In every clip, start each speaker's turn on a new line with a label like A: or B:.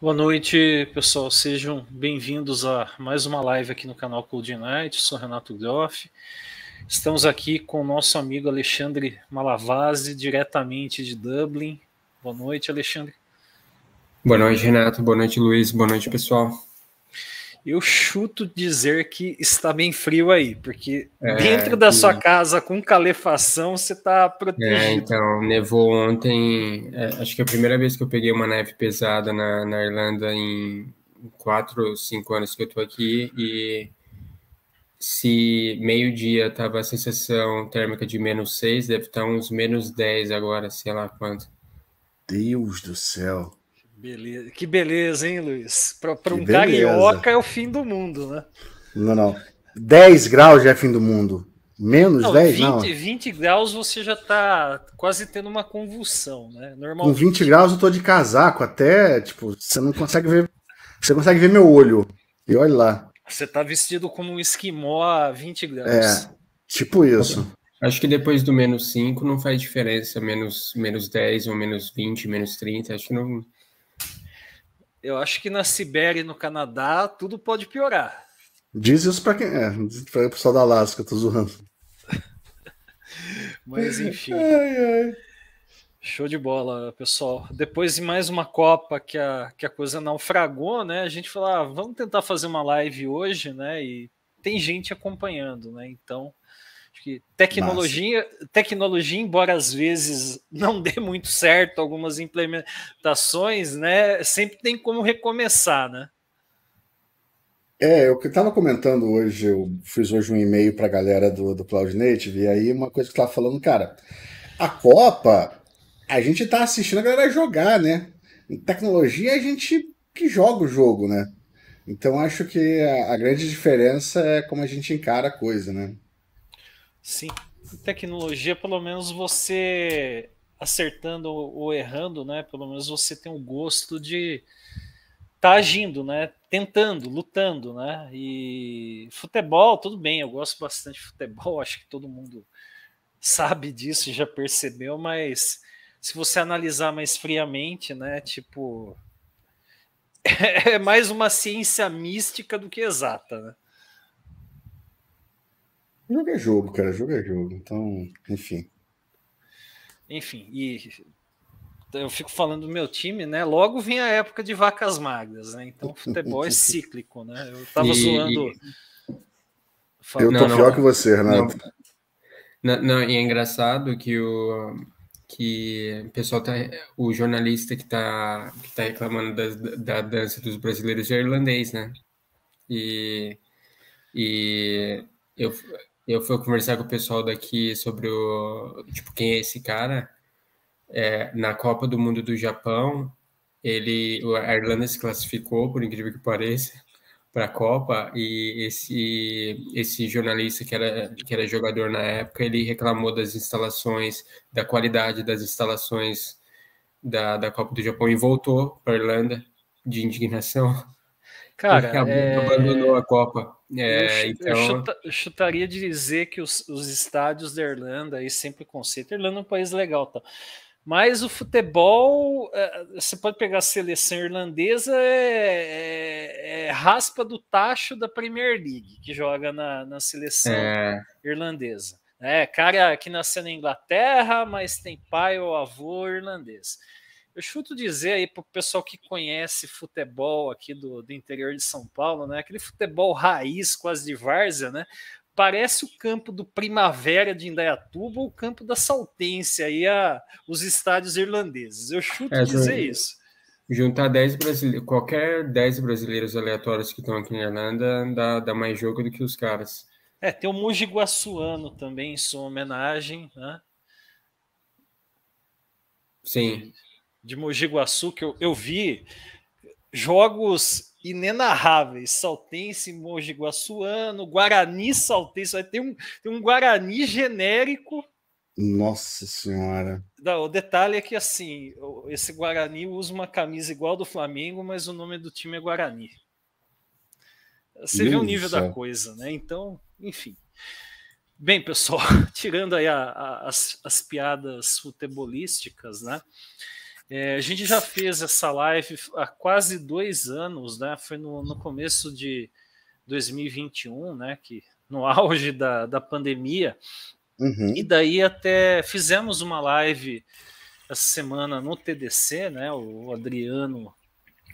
A: Boa noite, pessoal. Sejam bem-vindos a mais uma live aqui no canal Cold Night. sou Renato Groff. Estamos aqui com o nosso amigo Alexandre Malavase, diretamente de Dublin. Boa noite, Alexandre.
B: Boa noite, Renato. Boa noite, Luiz. Boa noite, pessoal
A: eu chuto dizer que está bem frio aí, porque é, dentro é da que... sua casa com calefação você está é, protegido. É,
B: então, nevou ontem, é, acho que é a primeira vez que eu peguei uma neve pesada na, na Irlanda em quatro, cinco anos que eu estou aqui, e se meio-dia estava a sensação térmica de menos seis, deve estar tá uns menos dez agora, sei lá quanto. Deus do céu.
A: Beleza. Que beleza, hein, Luiz? Para um carioca é o fim do mundo, né?
C: Não, não. 10 graus já é fim do mundo. Menos não, 10, 20, não.
A: 20 graus você já tá quase tendo uma convulsão, né? Normalmente...
C: Com 20 graus eu tô de casaco até, tipo, você não consegue ver. Você consegue ver meu olho. E olha lá.
A: Você tá vestido como um esquimó a 20 graus. É,
B: tipo isso. Acho que depois do menos 5 não faz diferença, menos, menos 10 ou menos 20, menos 30. Acho que não,
A: eu acho que na Sibéria e no Canadá tudo pode piorar.
C: Diz isso para quem é, para o pessoal da Alasca, tô zoando.
A: Mas enfim. Ai, ai. Show de bola, pessoal. Depois de mais uma Copa que a, que a coisa naufragou, né? A gente falou, ah, vamos tentar fazer uma live hoje, né? E tem gente acompanhando, né? Então, que tecnologia, tecnologia, embora às vezes não dê muito certo algumas implementações, né? Sempre tem como recomeçar, né?
C: É, eu estava comentando hoje, eu fiz hoje um e-mail para a galera do, do Cloud Native, e aí uma coisa que estava falando, cara, a Copa, a gente está assistindo a galera jogar, né? Em tecnologia, a gente que joga o jogo, né? Então acho que a, a grande diferença é como a gente encara a coisa, né? Sim.
A: Tecnologia, pelo menos você acertando ou errando, né? Pelo menos você tem o gosto de tá agindo, né? Tentando, lutando, né? E futebol, tudo bem, eu gosto bastante de futebol, acho que todo mundo sabe disso, já percebeu, mas se você analisar mais friamente, né, tipo é mais uma ciência mística do que exata, né?
C: Jogo é jogo, cara. Jogo é jogo. Então, enfim.
A: Enfim, e eu fico falando do meu time, né? Logo vem a época de vacas magras, né? Então, futebol é cíclico, né? Eu tava e, zoando.
C: E... Eu tô não, pior não, que você, Renato.
B: Não, não, e é engraçado que o que o pessoal tá o jornalista que tá, que tá reclamando da, da dança dos brasileiros é irlandês, né? E e eu eu fui conversar com o pessoal daqui sobre o tipo quem é esse cara é, na Copa do Mundo do Japão ele a Irlanda se classificou por incrível que pareça para a Copa e esse esse jornalista que era que era jogador na época ele reclamou das instalações da qualidade das instalações da, da Copa do Japão e voltou para a Irlanda de indignação Cara, acabou, é... abandonou a Copa. É, eu, então... eu chuta,
A: chutaria de dizer que os, os, estádios da Irlanda aí sempre conceito. Irlanda é um país legal, tá? Mas o futebol, é, você pode pegar a seleção irlandesa, é, é, é raspa do tacho da Premier League, que joga na, na seleção é. irlandesa. É, cara que nasceu na Inglaterra, mas tem pai ou avô irlandês. Eu chuto dizer aí para o pessoal que conhece futebol aqui do, do interior de São Paulo, né? Aquele futebol raiz, quase de várzea, né? Parece o campo do Primavera de Indaiatuba ou o campo da Saltência aí, a, os estádios irlandeses. Eu chuto é, dizer
B: isso juntar 10 brasileiros, qualquer 10 brasileiros aleatórios que estão aqui na Irlanda, dá, dá, mais jogo do que os caras.
A: É, tem o Muji Guaçuano também, em sua homenagem, né? Sim de Mogi Guaçu que eu, eu vi jogos inenarráveis. Saltense, Mogi Guaçuano, Guarani Saltense. Vai ter um, tem um Guarani genérico.
C: Nossa Senhora.
A: Não, o detalhe é que assim, esse Guarani usa uma camisa igual do Flamengo, mas o nome do time é Guarani. Você Isso. vê o nível da coisa, né? Então, enfim. Bem, pessoal, tirando aí a, a, as, as piadas futebolísticas, né? É, a gente já fez essa live há quase dois anos, né? Foi no, no começo de 2021, né? Que no auge da, da pandemia. Uhum. E daí até fizemos uma live essa semana no TDC, né? O Adriano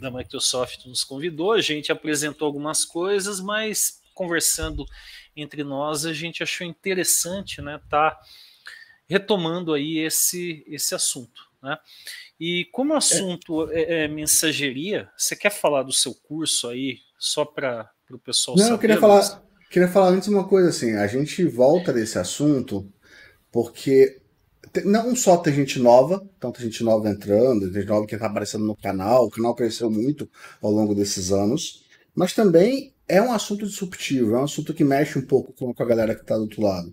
A: da Microsoft nos convidou, a gente apresentou algumas coisas, mas conversando entre nós, a gente achou interessante, né, tá retomando aí esse esse assunto, né? E como o é. assunto é, é mensageria, você quer falar do seu curso aí, só para o pessoal Não, saber? Não, eu queria mas...
C: falar, queria falar antes uma coisa assim, a gente volta desse assunto porque não só tem gente nova, então tem gente nova entrando, tem gente nova que está aparecendo no canal, o canal cresceu muito ao longo desses anos, mas também é um assunto disruptivo, é um assunto que mexe um pouco com a galera que está do outro lado.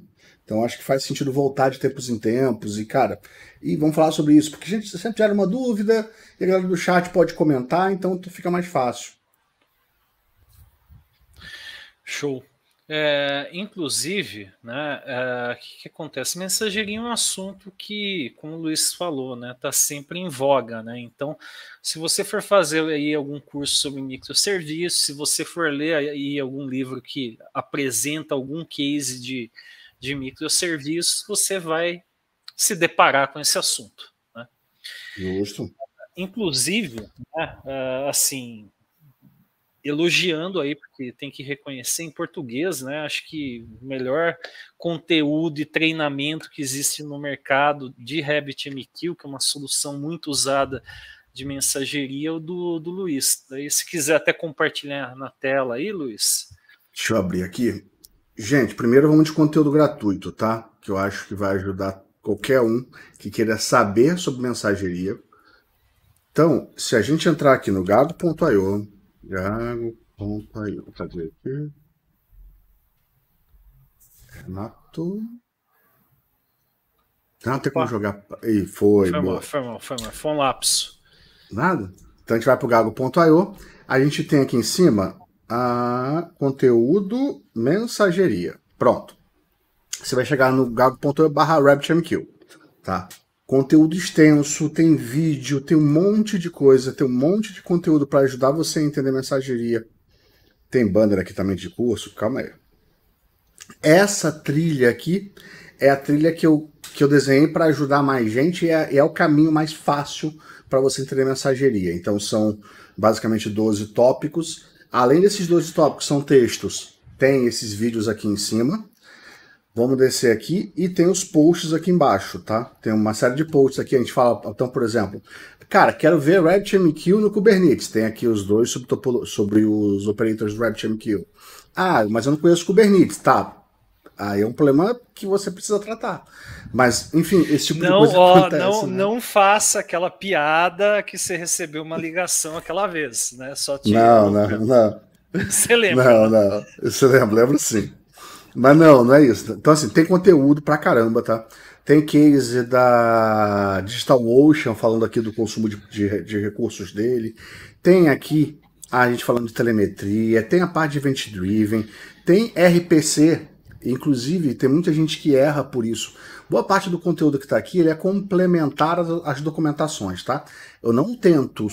C: Então acho que faz sentido voltar de tempos em tempos e, cara, e vamos falar sobre isso, porque a gente sempre tiver uma dúvida e a galera do chat pode comentar, então fica mais fácil. Show.
A: É, inclusive, né, é, o que, que, acontece? Mensageria é um assunto que, como o Luiz falou, né, tá sempre em voga, né? Então, se você for fazer aí algum curso sobre microserviços, se você for ler aí algum livro que apresenta algum case de, de microserviços, você vai se deparar com esse assunto.
C: Né? Justo.
A: Inclusive, né, ah, assim, elogiando aí, porque tem que reconhecer em português, né? Acho que o melhor conteúdo e treinamento que existe no mercado de RabbitMQ, que é uma solução muito usada de mensageria, é o do, do Luiz. Daí, se quiser até compartilhar na tela aí, Luiz.
C: Deixa eu abrir aqui. Gente, primeiro vamos de conteúdo gratuito, tá? Que eu acho que vai ajudar qualquer um que queira saber sobre mensageria. Então, se a gente entrar aqui no gago.io, gago.io, cadê aqui? Renato. Não ah, tem como jogar. Ih, foi. Foi mal,
A: foi mal, foi mal. Foi um lapso.
C: Nada? Então a gente vai pro gago.io. A gente tem aqui em cima a conteúdo mensageria. Pronto. Você vai chegar no gago.eu barra rabbitmq, tá? Conteúdo extenso, tem vídeo, tem um monte de coisa, tem um monte de conteúdo para ajudar você a entender mensageria. Tem banner aqui também de curso, calma aí. Essa trilha aqui é a trilha que eu, que eu desenhei para ajudar mais gente e é, é o caminho mais fácil para você entender mensageria. Então são basicamente 12 tópicos Além desses dois tópicos, são textos, tem esses vídeos aqui em cima. Vamos descer aqui e tem os posts aqui embaixo, tá? Tem uma série de posts aqui, a gente fala, então, por exemplo, cara, quero ver RabbitMQ no Kubernetes. Tem aqui os dois sobre, sobre os operators do RabbitMQ. Ah, mas eu não conheço Kubernetes, tá? Aí é um problema que você precisa tratar. Mas, enfim, esse tipo não, de coisa ó, acontece. Não, né?
A: não faça aquela piada que você recebeu uma ligação aquela vez, né? Só te... Não,
C: não, não. Você lembra? Não, não. Você lembra, lembro sim. Mas não, não é isso. Então, assim, tem conteúdo pra caramba, tá? Tem case da DigitalOcean falando aqui do consumo de, de, de, recursos dele. Tem aqui a gente falando de telemetria, tem a parte de event driven, tem RPC Inclusive, tem muita gente que erra por isso. Boa parte do conteúdo que está aqui ele é complementar as documentações, tá? Eu não tento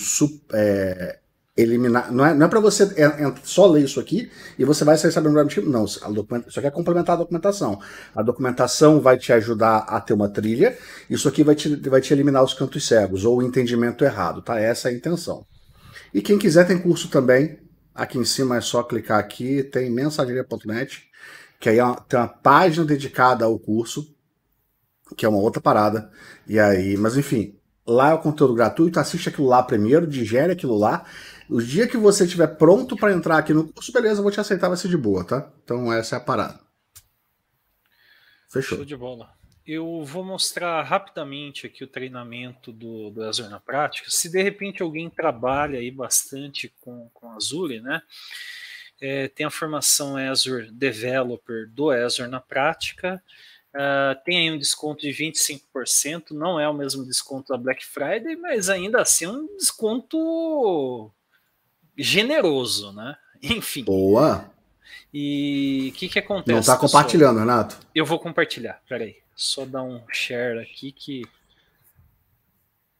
C: é, eliminar. Não é, não é para você é, é, só ler isso aqui e você vai sair sabendo do Não, isso aqui é complementar a documentação. A documentação vai te ajudar a ter uma trilha, isso aqui vai te, vai te eliminar os cantos cegos ou o entendimento errado, tá? Essa é a intenção. E quem quiser tem curso também. Aqui em cima é só clicar aqui, tem mensageria.net que aí é tem uma página dedicada ao curso, que é uma outra parada. E aí, mas enfim, lá é o conteúdo gratuito, assiste aquilo lá primeiro, digere aquilo lá. O dia que você estiver pronto para entrar aqui no curso, beleza, eu vou te aceitar, vai ser de boa, tá? Então essa é a parada. Fechou. Show
A: de bola. Eu vou mostrar rapidamente aqui o treinamento do, do Azure na prática. Se de repente alguém trabalha aí bastante com, com Azure, né? é, tem a formação Azure Developer do Azure na prática, uh, tem aí um desconto de 25%, não é o mesmo desconto da Black Friday, mas ainda assim é um desconto generoso, né?
C: Enfim. Boa!
A: E o que, que acontece? Não está compartilhando, Renato? Eu vou compartilhar, peraí. Só dar um share aqui que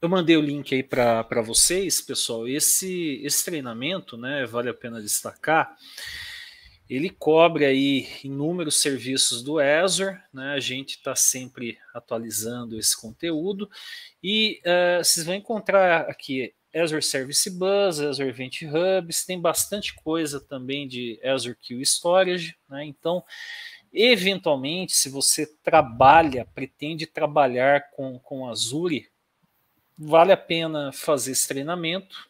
A: eu mandei o link aí para vocês, pessoal. Esse, esse treinamento, né, vale a pena destacar, ele cobre aí inúmeros serviços do Azure, né? A gente está sempre atualizando esse conteúdo e uh, vocês vão encontrar aqui Azure Service Bus, Azure Event Hubs, tem bastante coisa também de Azure Queue Storage, né? Então, eventualmente, se você trabalha, pretende trabalhar com, com Azure, vale a pena fazer esse treinamento,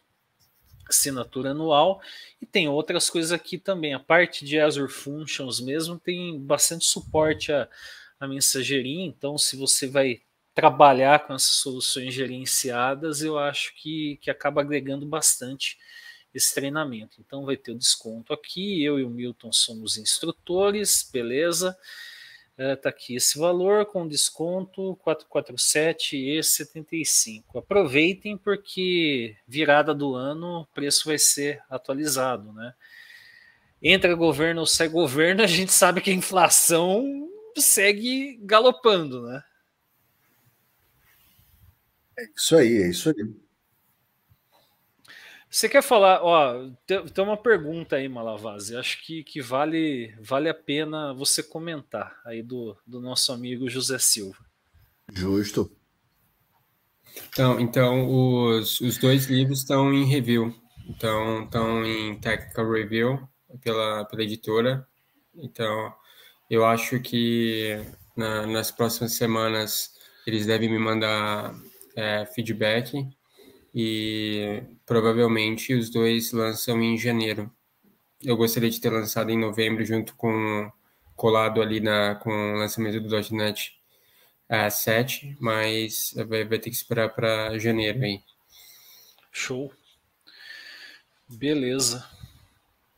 A: assinatura anual, e tem outras coisas aqui também. A parte de Azure Functions mesmo tem bastante suporte a, a mensageria, então se você vai trabalhar com essas soluções gerenciadas, eu acho que, que acaba agregando bastante esse treinamento. Então vai ter o desconto aqui, eu e o Milton somos instrutores, beleza? Beleza? Está é, aqui esse valor com desconto 447 e 75. Aproveitem porque virada do ano o preço vai ser atualizado, né? Entra governo ou sai governo, a gente sabe que a inflação segue galopando, né?
C: É isso aí, é isso aí.
A: Você quer falar, ó, tem, uma pergunta aí, Malavase, acho que, que vale, vale a pena você comentar aí do, do nosso amigo José Silva.
B: Justo. Então, então os, os dois livros estão em review, então estão em technical review pela, pela editora, então eu acho que na, nas próximas semanas eles devem me mandar é, feedback e provavelmente os dois lançam em janeiro. Eu gostaria de ter lançado em novembro junto com colado ali na com o lançamento do .NET é, 7, mas vai, vai ter que esperar para janeiro aí. Show.
A: Beleza.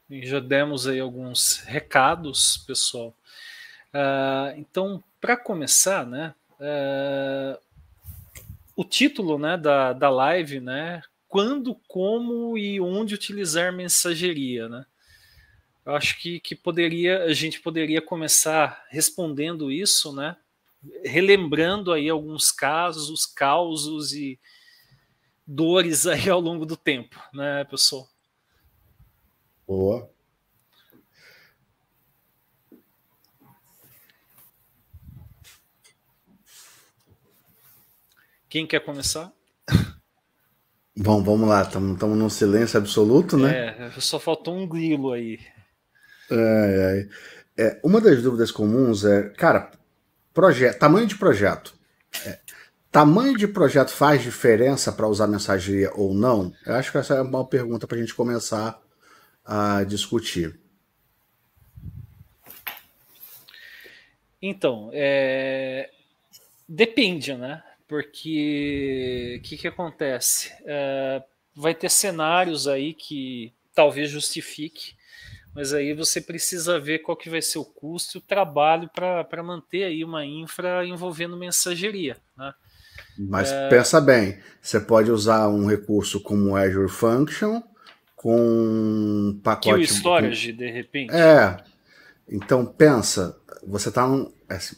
A: E já demos aí alguns recados, pessoal. Uh, então, para começar, né? Uh, o título né, da, da live, né? Quando, como e onde utilizar mensageria, né? Eu acho que, que poderia, a gente poderia começar respondendo isso, né? Relembrando aí alguns casos, causos e dores aí ao longo do tempo, né, pessoal? Boa. Quem quer começar?
C: Bom, vamos lá, estamos num silêncio absoluto, né?
A: É, só faltou um grilo aí.
C: É, é. é, uma das dúvidas comuns é, cara, projeto, tamanho de projeto. É, tamanho de projeto faz diferença para usar mensageria ou não? Eu acho que essa é uma pergunta para a gente começar a discutir.
A: Então, é... depende, né? porque o que, que acontece? É, vai ter cenários aí que talvez justifique, mas aí você precisa ver qual que vai ser o custo e o trabalho para manter aí uma infra envolvendo mensageria. Né?
C: Mas é... pensa bem, você pode usar um recurso como Azure Function com um pacote... Que é o storage, de repente. É, então pensa, você está num... Assim,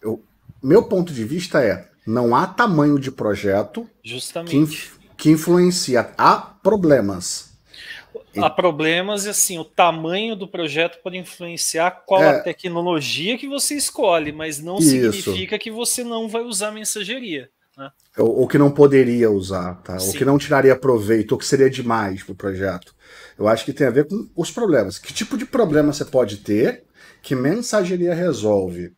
C: eu, meu ponto de vista é, não há tamanho de projeto Justamente. Que, inf que influencia. Há problemas.
A: Há problemas e assim, o tamanho do projeto pode influenciar qual é... a tecnologia que você escolhe, mas não Isso. significa que você não vai usar mensageria. Né?
C: Ou, ou que não poderia usar, tá? Sim. Ou que não tiraria proveito, ou que seria demais para o projeto. Eu acho que tem a ver com os problemas. Que tipo de problema você pode ter que mensageria resolve?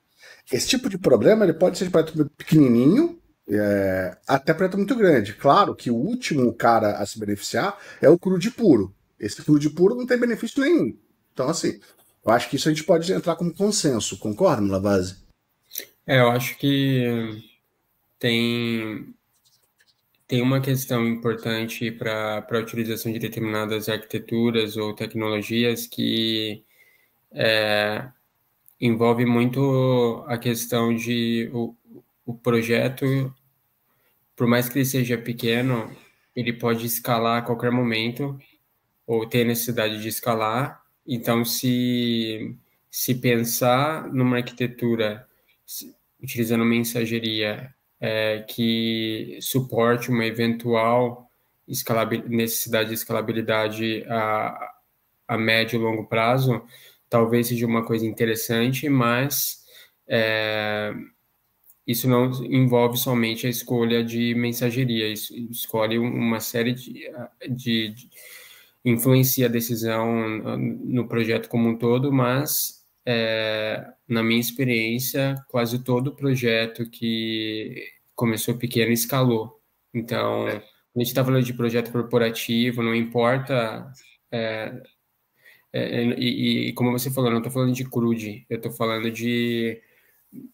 C: Esse tipo de problema ele pode ser de projeto pequenininho é, até projeto muito grande. Claro que o último cara a se beneficiar é o crude puro. Esse crude puro não tem benefício nenhum. Então, assim, eu acho que isso a gente pode entrar como consenso. Concorda, Lavase?
B: É, eu acho que tem, tem uma questão importante para a utilização de determinadas arquiteturas ou tecnologias que é, envolve muito a questão de o, o projeto, por mais que ele seja pequeno, ele pode escalar a qualquer momento ou ter necessidade de escalar. Então, se, se pensar numa arquitetura se, utilizando mensageria é, que suporte uma eventual necessidade de escalabilidade a, a médio e longo prazo, talvez seja uma coisa interessante, mas é, isso não envolve somente a escolha de mensageria, isso escolhe uma série de, de, de influencia a decisão no projeto como um todo, mas é, na minha experiência, quase todo projeto que começou pequeno escalou. Então, a gente está falando de projeto corporativo, não importa é, é, é, e, e, como você falou, não estou falando de crude, eu estou falando de,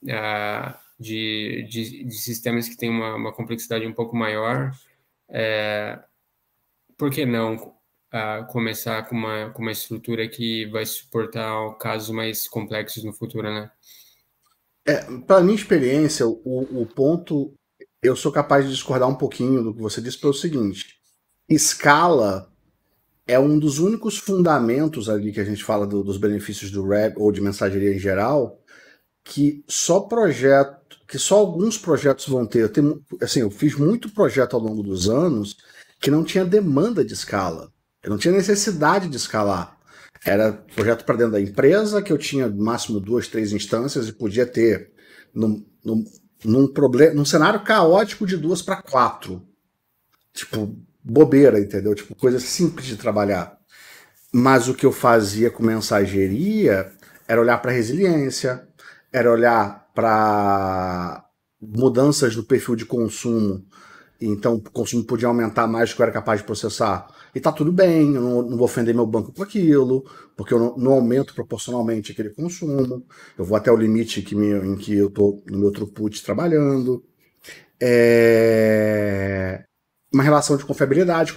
B: uh, de, de, de, sistemas que têm uma, uma complexidade um pouco maior. É, por que não uh, começar com uma, com uma estrutura que vai suportar casos mais complexos no futuro, né?
C: É, Para minha experiência, o, o ponto eu sou capaz de discordar um pouquinho do que você disse pelo seguinte: escala é um dos únicos fundamentos ali que a gente fala do, dos benefícios do web ou de mensageria em geral, que só projeto, que só alguns projetos vão ter. Eu tenho, assim, eu fiz muito projeto ao longo dos anos que não tinha demanda de escala. Eu não tinha necessidade de escalar. Era projeto para dentro da empresa, que eu tinha no máximo duas, três instâncias e podia ter num, num, num, problem, num cenário caótico de duas para quatro. Tipo, bobeira, entendeu? Tipo, coisa simples de trabalhar. Mas o que eu fazia com mensageria era olhar para resiliência, era olhar para mudanças no perfil de consumo. Então, o consumo podia aumentar mais do que eu era capaz de processar. E tá tudo bem, eu não, não vou ofender meu banco com aquilo, porque eu não, não, aumento proporcionalmente aquele consumo. Eu vou até o limite que me, em que eu tô no meu throughput trabalhando. É uma relação de confiabilidade.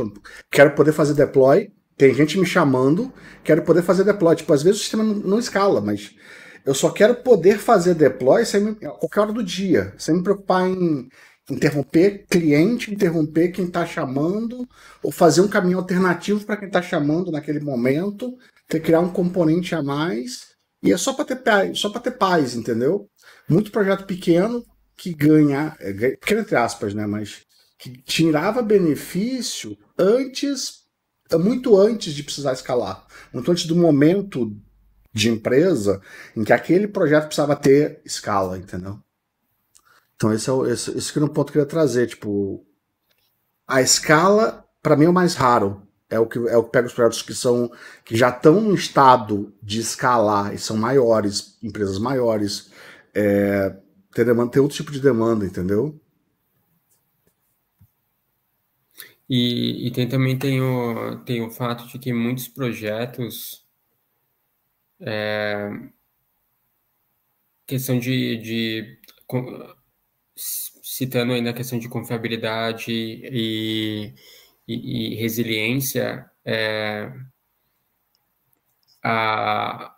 C: Quero poder fazer deploy, tem gente me chamando, quero poder fazer deploy. Tipo, às vezes o sistema não, não escala, mas eu só quero poder fazer deploy sem me, a qualquer hora do dia, sem me preocupar em interromper cliente, interromper quem está chamando, ou fazer um caminho alternativo para quem está chamando naquele momento, ter criar um componente a mais. E é só para ter paz, só para ter paz, entendeu? Muito projeto pequeno que ganha, é, pequeno entre aspas, né? Mas que tirava benefício antes, muito antes de precisar escalar, muito antes do momento de empresa em que aquele projeto precisava ter escala, entendeu? Então esse é o, esse, esse que é um ponto que eu queria trazer, tipo a escala para mim é o mais raro, é o que é o que pega os projetos que são que já estão no estado de escalar e são maiores, empresas maiores, é, ter, demanda, ter outro tipo de demanda, entendeu?
B: E, e tem, também tem o, tem o fato de que muitos projetos é, questão de, de citando ainda a questão de confiabilidade e, e, e resiliência, é, a,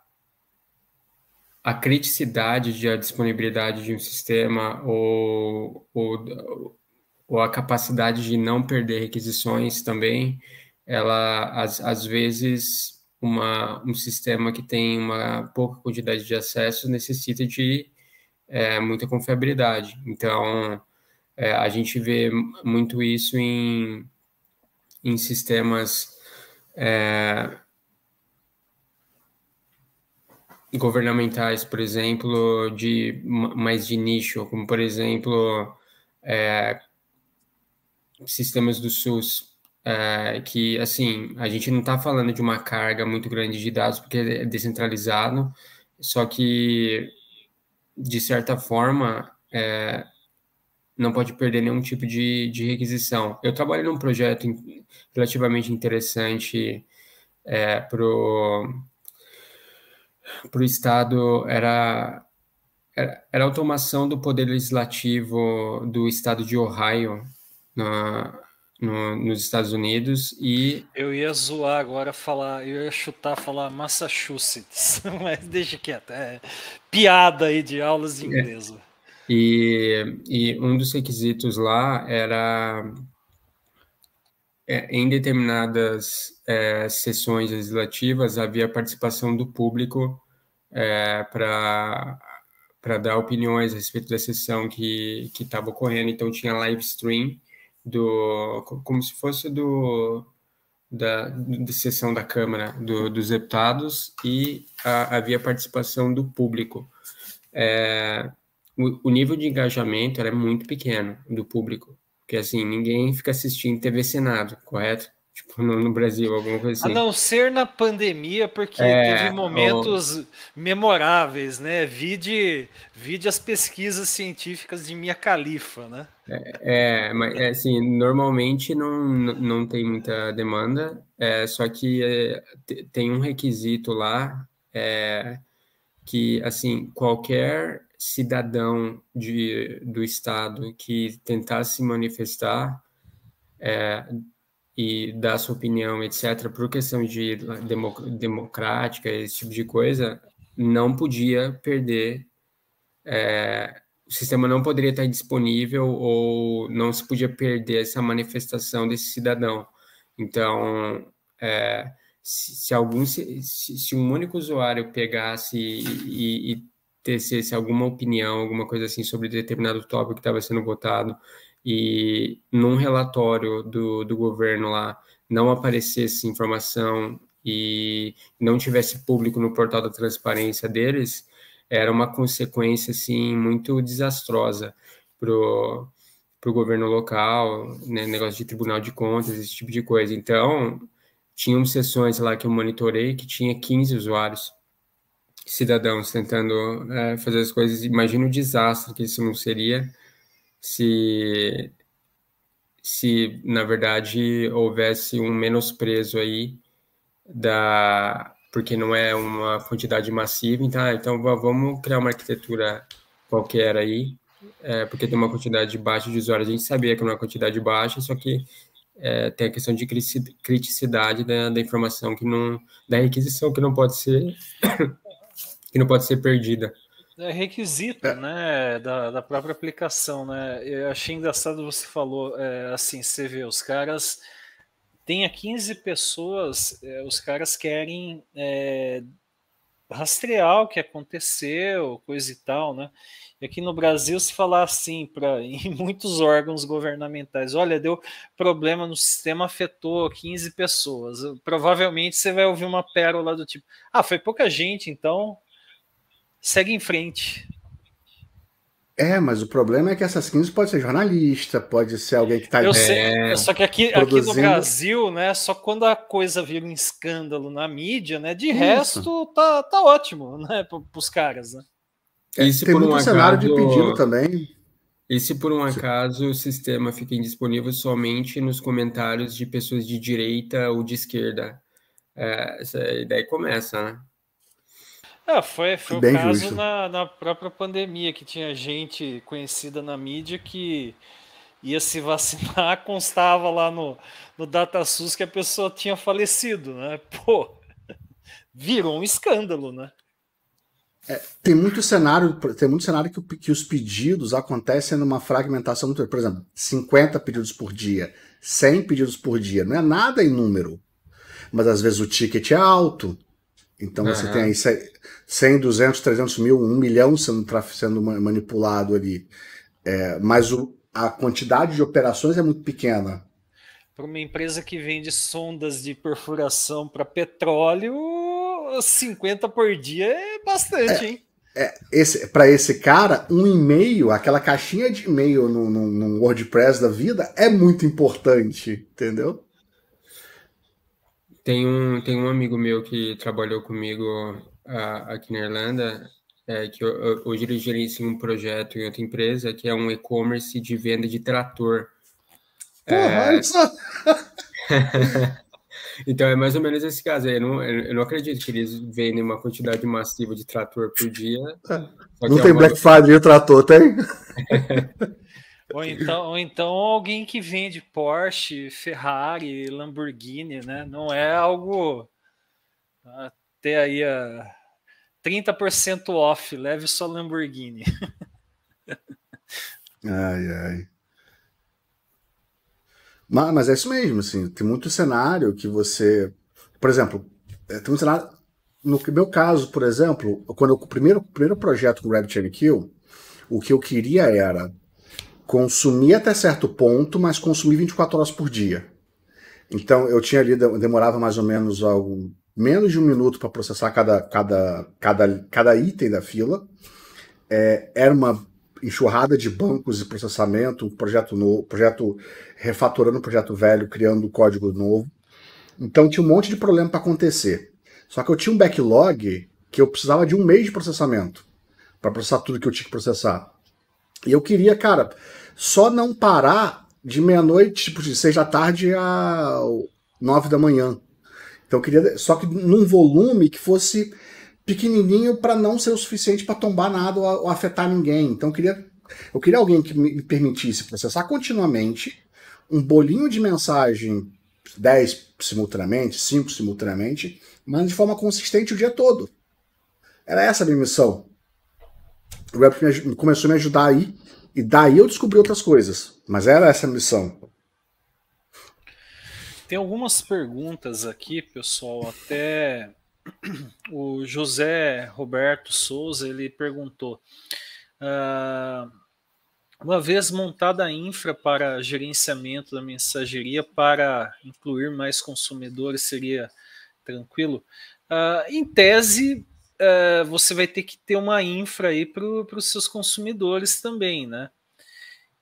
B: a criticidade de a disponibilidade de um sistema ou, ou ou a capacidade de não perder requisições também, ela às, às vezes uma, um sistema que tem uma pouca quantidade de acesso necessita de é, muita confiabilidade. Então é, a gente vê muito isso em, em sistemas é, governamentais, por exemplo, de mais de nicho, como por exemplo é, sistemas do SUS é, que, assim, a gente não está falando de uma carga muito grande de dados porque é descentralizado, só que, de certa forma, é, não pode perder nenhum tipo de, de requisição. Eu trabalhei num projeto relativamente interessante é, para o Estado, era, era, era automação do poder legislativo do estado de Ohio, na, no, nos Estados Unidos e.
A: Eu ia zoar agora, falar, eu ia chutar, falar Massachusetts, mas deixa quieto, é piada aí de aulas de é. inglês. É.
B: E, e um dos requisitos lá era é, em determinadas é, sessões legislativas havia participação do público é, para para dar opiniões a respeito da sessão que estava ocorrendo. Então tinha live stream do como se fosse do da, sessão da Câmara do, dos deputados e a, havia participação do público. É, o, o, nível de engajamento era muito pequeno do público, porque assim ninguém fica assistindo TV Senado, correto? Tipo, no, no Brasil, alguma coisa assim. A não
A: ser na pandemia, porque é, teve momentos o... memoráveis, né? Vide, vide as pesquisas científicas de Minha Califa, né?
B: É, é mas é, assim, normalmente não, não tem muita demanda, é, só que é, tem um requisito lá é, que, assim, qualquer cidadão de, do estado que tentar se manifestar é, e dar sua opinião, etc., por questão de democrática, esse tipo de coisa, não podia perder. É, o sistema não poderia estar disponível ou não se podia perder essa manifestação desse cidadão. Então, é, se, se, algum, se, se, um único usuário pegasse e, e, e tecesse alguma opinião, alguma coisa assim sobre determinado tópico que estava sendo votado e num relatório do, do governo lá não aparecesse informação e não tivesse público no portal da transparência deles, era uma consequência assim muito desastrosa pro para o governo local, né, negócio de tribunal de contas, esse tipo de coisa. Então, tinham sessões lá que eu monitorei que tinha 15 usuários, cidadãos, tentando é, fazer as coisas. Imagina o desastre que isso não seria se, se na verdade, houvesse um menosprezo aí da porque não é uma quantidade massiva, então, ah, então vamos criar uma arquitetura qualquer aí, é, porque tem uma quantidade baixa de usuários. A gente sabia que era uma quantidade baixa, só que é, tem a questão de criticidade da, da, informação que não da requisição que não pode ser que não pode ser perdida
A: é requisito, é. né, da, da, própria aplicação, né? Eu achei engraçado você falou, é, assim, você vê, os caras tenha 15 pessoas, é, os caras querem é, rastrear o que aconteceu, coisa e tal, né? E aqui no Brasil, se falar assim para em muitos órgãos governamentais, olha, deu problema no sistema, afetou 15 pessoas. Provavelmente você vai ouvir uma pérola do tipo, ah, foi pouca gente, então segue em frente.
C: É, mas o problema é que essas 15 pode ser jornalista, pode ser alguém que está Eu sei, é, só que aqui, produzindo... aqui no Brasil,
A: né, só quando a coisa vira um escândalo na mídia, né, de Isso. resto tá, tá ótimo, né, para os caras, né?
C: É, e se tem por um acaso, cenário de pedido
B: também. E se por um acaso o sistema fica indisponível somente nos comentários de pessoas de direita ou de esquerda? É, daí começa, né?
A: É, foi, foi Bem o caso na, na própria pandemia, que tinha gente conhecida na mídia que ia se vacinar, constava lá no, no DataSUS que a pessoa tinha falecido, né? Pô, virou um escândalo, né?
C: É, tem muito cenário, tem muito cenário que, que os pedidos acontecem numa fragmentação muito. Por exemplo, 50 pedidos por dia, 100 pedidos por dia, não é nada em número. Mas às vezes o ticket é alto, então uhum. você tem aí 100, 200, 300 mil, 1 milhão sendo, sendo manipulado ali. É, mas o, a quantidade de operações é muito pequena.
A: Para uma empresa que vende sondas de perfuração para petróleo, 50 por dia é bastante, é, hein?
C: É, esse, para esse cara, um e-mail, aquela caixinha de e-mail no WordPress da vida, é muito importante, entendeu?
B: Tem um, tem um amigo meu que trabalhou comigo a, aqui na Irlanda, é, que eu, hoje ele gerencia um projeto em outra empresa, que é um e-commerce de venda de trator. Porra, é... então é mais ou menos esse caso. Eu não, eu não acredito que eles vendem uma quantidade massiva de trator por dia. É. Não é tem uma... Black
C: Friday e o trator, tem?
A: Ou então, ou então alguém que vende Porsche, Ferrari, Lamborghini, né? Não é algo até ah, aí ah, a 30% off, leve só Lamborghini.
C: Ai, ai. Mas, mas, é isso mesmo, assim, tem muito cenário que você. Por exemplo, eh, tem um cenário. No meu caso, por exemplo, quando eu, o primeiro, primeiro projeto com o Rabbit and Kill, o que eu queria era consumir até certo ponto, mas consumir 24 horas por dia. Então eu tinha ali, demorava mais ou menos algo, menos de um minuto para processar cada, cada, cada, cada item da fila. É, era uma enxurrada de bancos e processamento, projeto novo, projeto refatorando o projeto velho, criando código novo. Então tinha um monte de problema para acontecer. Só que eu tinha um backlog que eu precisava de um mês de processamento para processar tudo que eu tinha que processar. E eu queria, cara, só não parar de meia-noite, tipo, de seis da tarde a nove da manhã. Então eu queria. Só que num volume que fosse pequenininho para não ser o suficiente para tombar nada ou, ou, afetar ninguém. Então eu queria, eu queria alguém que me permitisse processar continuamente um bolinho de mensagem 10 simultaneamente, 5 simultaneamente, mas de forma consistente o dia todo. Era essa a minha missão. O Reps começou a me ajudar aí, e daí eu descobri outras coisas. Mas era essa a missão.
A: Tem algumas perguntas aqui, pessoal. Até o José Roberto Souza ele perguntou: ah, uma vez montada a infra para gerenciamento da mensageria para incluir mais consumidores seria tranquilo? Ah, em tese, eh, você vai ter que ter uma infra aí para os seus consumidores também, né?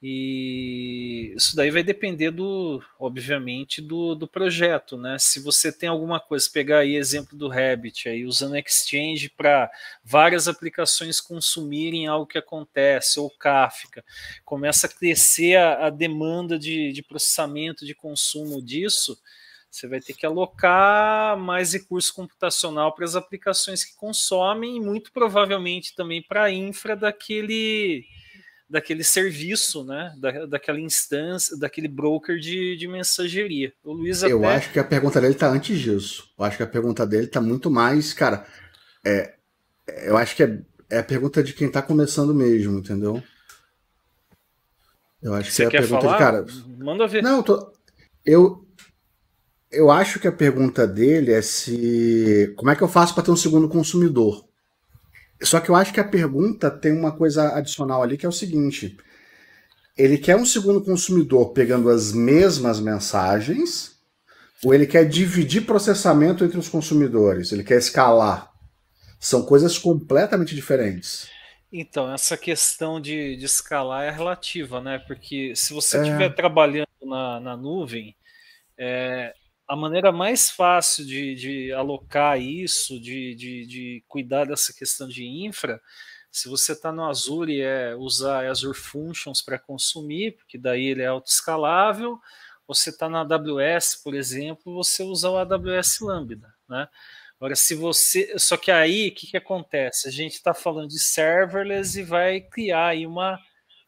A: E isso daí vai depender do, obviamente, do, do projeto, né? Se você tem alguma coisa, pegar aí exemplo do Rabbit, aí usando Exchange para várias aplicações consumirem algo que acontece, ou Kafka, começa a crescer a, a demanda de, de processamento, de consumo disso, você vai ter que alocar mais recurso computacional para as aplicações que consomem e muito provavelmente também para a infra daquele, daquele serviço, né? Da, daquela instância, daquele broker de, de mensageria. O Luiz Eu acho que a
C: pergunta dele está antes disso. Eu acho que a pergunta dele está muito mais, cara. É, é, eu acho que é, é a pergunta de quem está começando mesmo, entendeu? Eu acho Você que é a pergunta falar? de cara. Manda ver. Não, eu tô. Eu, eu acho que a pergunta dele é se como é que eu faço para ter um segundo consumidor. Só que eu acho que a pergunta tem uma coisa adicional ali que é o seguinte: ele quer um segundo consumidor pegando as mesmas mensagens ou ele quer dividir processamento entre os consumidores? Ele quer escalar? São coisas completamente diferentes.
A: Então, essa questão de, de escalar é relativa, né? Porque se você é. estiver é... trabalhando na, na nuvem, é, a maneira mais fácil de, de alocar isso, de, de, de, cuidar dessa questão de infra, se você está no Azure, é usar Azure Functions para consumir, porque daí ele é autoescalável. Você está na AWS, por exemplo, você usa o AWS Lambda, né? Agora, se você. Só que aí, o que, que acontece? A gente está falando de serverless e vai criar aí uma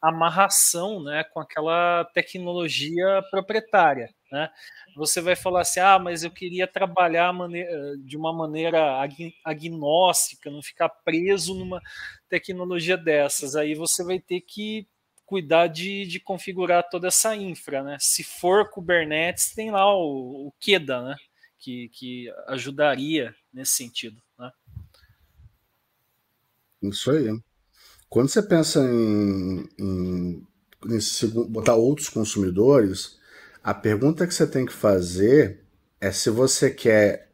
A: amarração né, com aquela tecnologia proprietária. Né? Você vai falar assim, ah, mas eu queria trabalhar eh, de uma maneira agnóstica, não ficar preso numa tecnologia dessas. Aí você vai ter que cuidar de, de configurar toda essa infra, né? Se for Kubernetes, tem lá o, o Keda, né? Que, que ajudaria nesse sentido, né?
C: Isso aí. Quando você pensa em, em, em botar outros consumidores, a pergunta que você tem que fazer é se você quer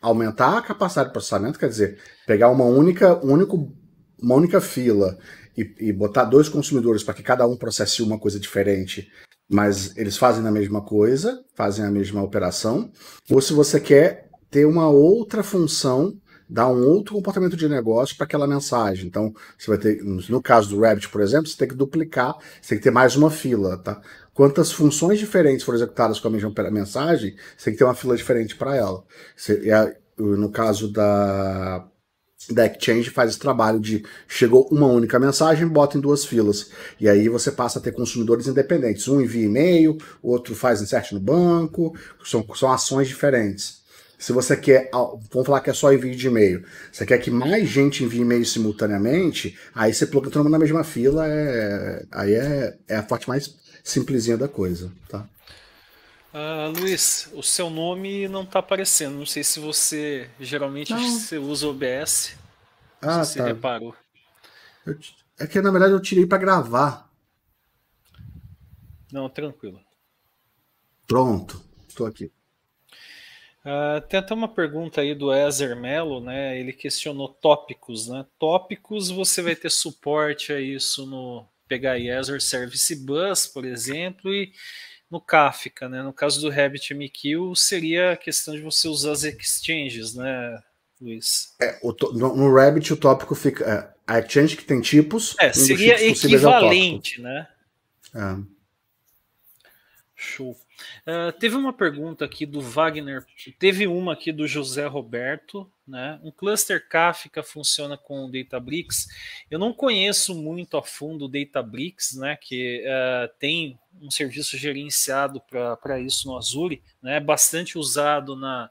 C: aumentar a capacidade de processamento, quer dizer, pegar uma única, único, uma única fila e, e botar dois consumidores para que cada um processe uma coisa diferente, mas eles fazem a mesma coisa, fazem a mesma operação, ou se você quer ter uma outra função dar um outro comportamento de negócio para aquela mensagem. Então, você vai ter, no caso do Rabbit, por exemplo, você tem que duplicar, você tem que ter mais uma fila, tá? quantas funções diferentes foram executadas com a mesma mensagem, você tem que ter uma fila diferente para ela. no caso da, da Exchange, faz esse trabalho de chegou uma única mensagem, bota em duas filas. E aí você passa a ter consumidores independentes. Um envia e-mail, outro faz insert no banco, são, são ações diferentes. Se você quer, vamos falar que é só envio de e-mail, você quer que mais gente envie e-mail simultaneamente, aí você pluga todo mundo na mesma fila, é, aí é, é a parte mais simplesinha da coisa, tá?
A: Uh, Luiz, o seu nome não tá aparecendo. Não sei se você geralmente você usa OBS. Ah, se tá. reparou.
C: Eu, é que na verdade eu tirei para gravar. Não, tranquilo. Pronto, estou aqui.
A: Uh, tem até uma pergunta aí do Ezer Mello, né? Ele questionou tópicos, né? Tópicos, você vai ter suporte a isso no, pegar aí Azure Service Bus, por exemplo, e no Kafka, né? No caso do RabbitMQ, seria a questão de você usar as exchanges, né, Luiz?
C: É, o, no, no, Rabbit o tópico fica é, a exchange que tem tipos. É, seria é equivalente, né? É.
A: Show. Uh, teve uma pergunta aqui do Wagner, teve uma aqui do José Roberto, né? Um cluster Kafka funciona com o Databricks. Eu não conheço muito a fundo o Databricks, né? Que uh, tem um serviço gerenciado para isso no Azure, né? É bastante usado na,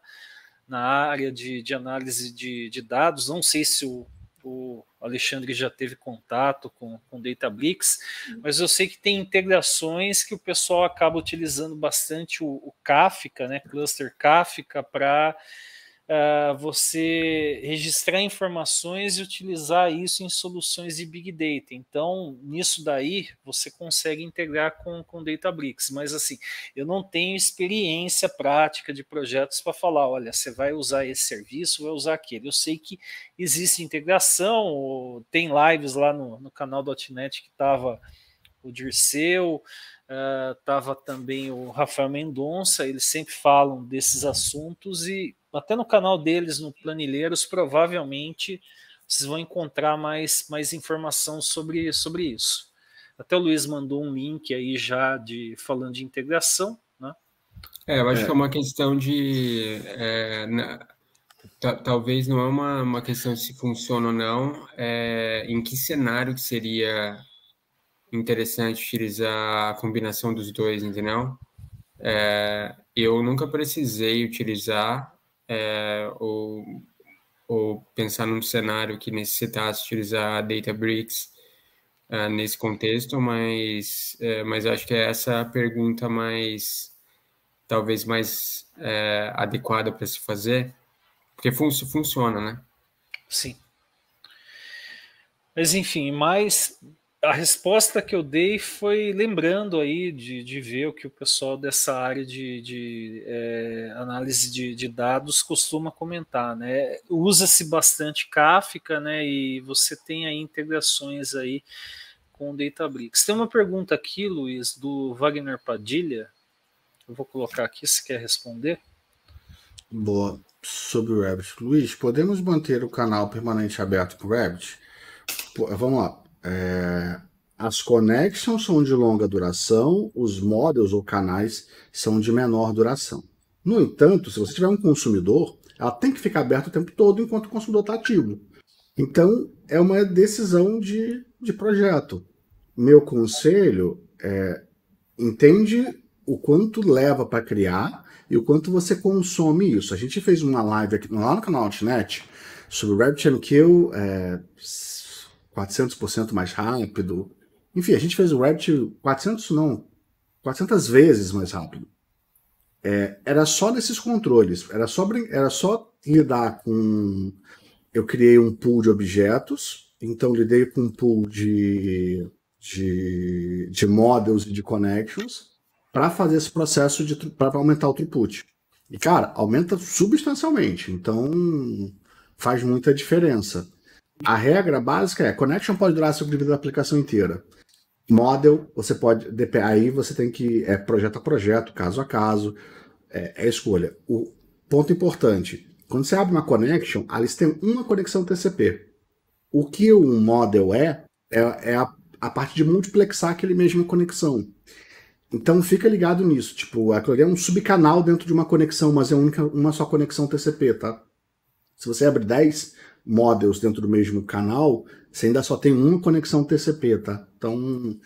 A: na área de, de análise de, de dados. Não sei se o o Alexandre já teve contato com, com Databricks, mas eu sei que tem integrações que o pessoal acaba utilizando bastante o, o Kafka, né, Cluster Kafka, para é, você registrar informações e utilizar isso em soluções de Big Data. Então, nisso daí, você consegue integrar com, com Databricks. Mas, assim, eu não tenho experiência prática de projetos para falar, olha, você vai usar esse serviço, vai usar aquele. Eu sei que existe integração, tem lives lá no, no canal do Outnet que estava o Dirceu, estava ah, uh, também o Rafael Mendonça, eles sempre falam desses assuntos e até no canal deles, no Planilheiros, provavelmente vocês vão encontrar mais, mais informação sobre, sobre isso. Até o Luiz mandou um link aí já de falando de integração, né?
B: É, eu acho é. que é uma questão de é, na, né, talvez não é uma, uma questão se funciona ou não, é, em que cenário que seria interessante utilizar a combinação dos dois, entendeu? É, eu nunca precisei utilizar é, ou, ou pensar num cenário que necessitasse utilizar a Databricks é, nesse contexto, mas, é, mas acho que é essa a pergunta mais, talvez mais é, adequada para se fazer, porque fun funciona, né? Sim.
A: Mas enfim, mais a resposta que eu dei foi lembrando aí de, de ver o que o pessoal dessa área de, de é, análise de, de, dados costuma comentar, né? Usa-se bastante Kafka, né? E você tem aí integrações aí com o Databricks. Tem uma pergunta aqui, Luiz, do Wagner Padilha. Eu vou colocar aqui se quer responder.
C: Boa. Sobre o Rabbit. Luiz, podemos manter o canal permanente aberto para o Rabbit? Pô, vamos lá é, as connections são de longa duração, os models ou canais são de menor duração. No entanto, se você tiver um consumidor, ela tem que ficar aberta o tempo todo enquanto o consumidor está ativo. Então, é uma decisão de, de projeto. Meu conselho é entende o quanto leva para criar e o quanto você consome isso. A gente fez uma live aqui lá no canal Outnet sobre RabbitMQ é, 400% mais rápido. Enfim, a gente fez o Rabbit 400 não, 400 vezes mais rápido. É, era só desses controles, era só, era só lidar com. Eu criei um pool de objetos, então lidei com um pool de, de, de models e de connections para fazer esse processo de para aumentar o throughput. E cara, aumenta substancialmente, então faz muita diferença. A regra básica é: connection pode durar sobre a vida da aplicação inteira. Model, você pode. Aí você tem que. É projeto a projeto, caso a caso. É, é escolha. O ponto importante: quando você abre uma connection, ali você tem uma conexão TCP. O que um model é, é, é a, a, parte de multiplexar aquele mesma conexão. Então fica ligado nisso. Tipo, aquilo ali é um subcanal dentro de uma conexão, mas é única, uma só conexão TCP, tá? Se você abre 10, models dentro do mesmo canal, você ainda só tem uma conexão TCP, tá? Então,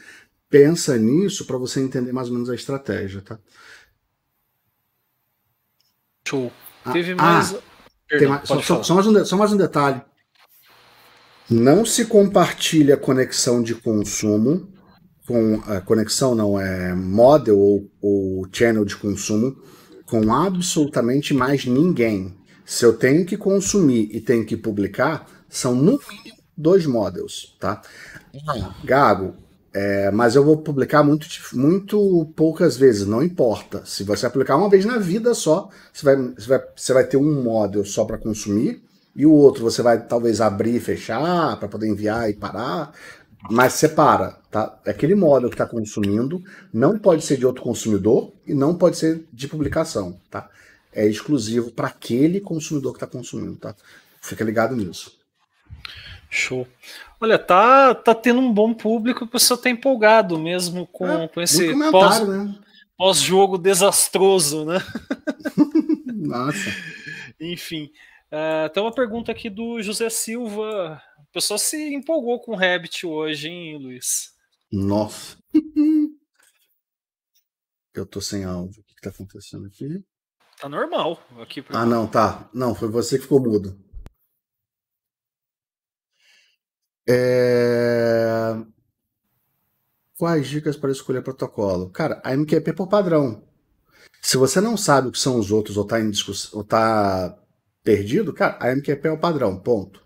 C: pensa nisso para você entender mais ou menos a estratégia, tá? Show. Ah, Teve ah, mais... só, mais um, só mais um detalhe. Não se compartilha conexão de consumo com a eh, conexão não é model ou, ou channel de consumo com absolutamente mais ninguém, se eu tenho que consumir e tenho que publicar, são no mínimo dois modelos, tá? Hum. Gago, é, mas eu vou publicar muito, muito poucas vezes, não importa. Se você aplicar uma vez na vida só, você vai, você vai, você vai ter um model só para consumir e o outro você vai talvez abrir e fechar para poder enviar e parar. Mas separa, tá? É aquele model que está consumindo não pode ser de outro consumidor e não pode ser de publicação, tá? é exclusivo para aquele consumidor que está consumindo, tá? Fica ligado nisso. Show.
A: Olha, tá, tá tendo um bom público, o pessoal está empolgado mesmo com, é, com esse pós, né? pós, jogo desastroso, né?
C: Nossa.
A: Enfim, uh, tem uma pergunta aqui do José Silva. O pessoal se empolgou com o Rabbit hoje, hein, Luiz?
C: Nossa. Eu tô sem áudio. O que, que tá acontecendo aqui?
A: Tá normal aqui.
C: Ah, não, tá. Não, foi você que ficou mudo. É... Quais dicas para escolher protocolo? Cara, a MQP é por padrão. Se você não sabe o que são os outros ou está em discuss... ou tá perdido, cara, a MQP é o padrão, ponto.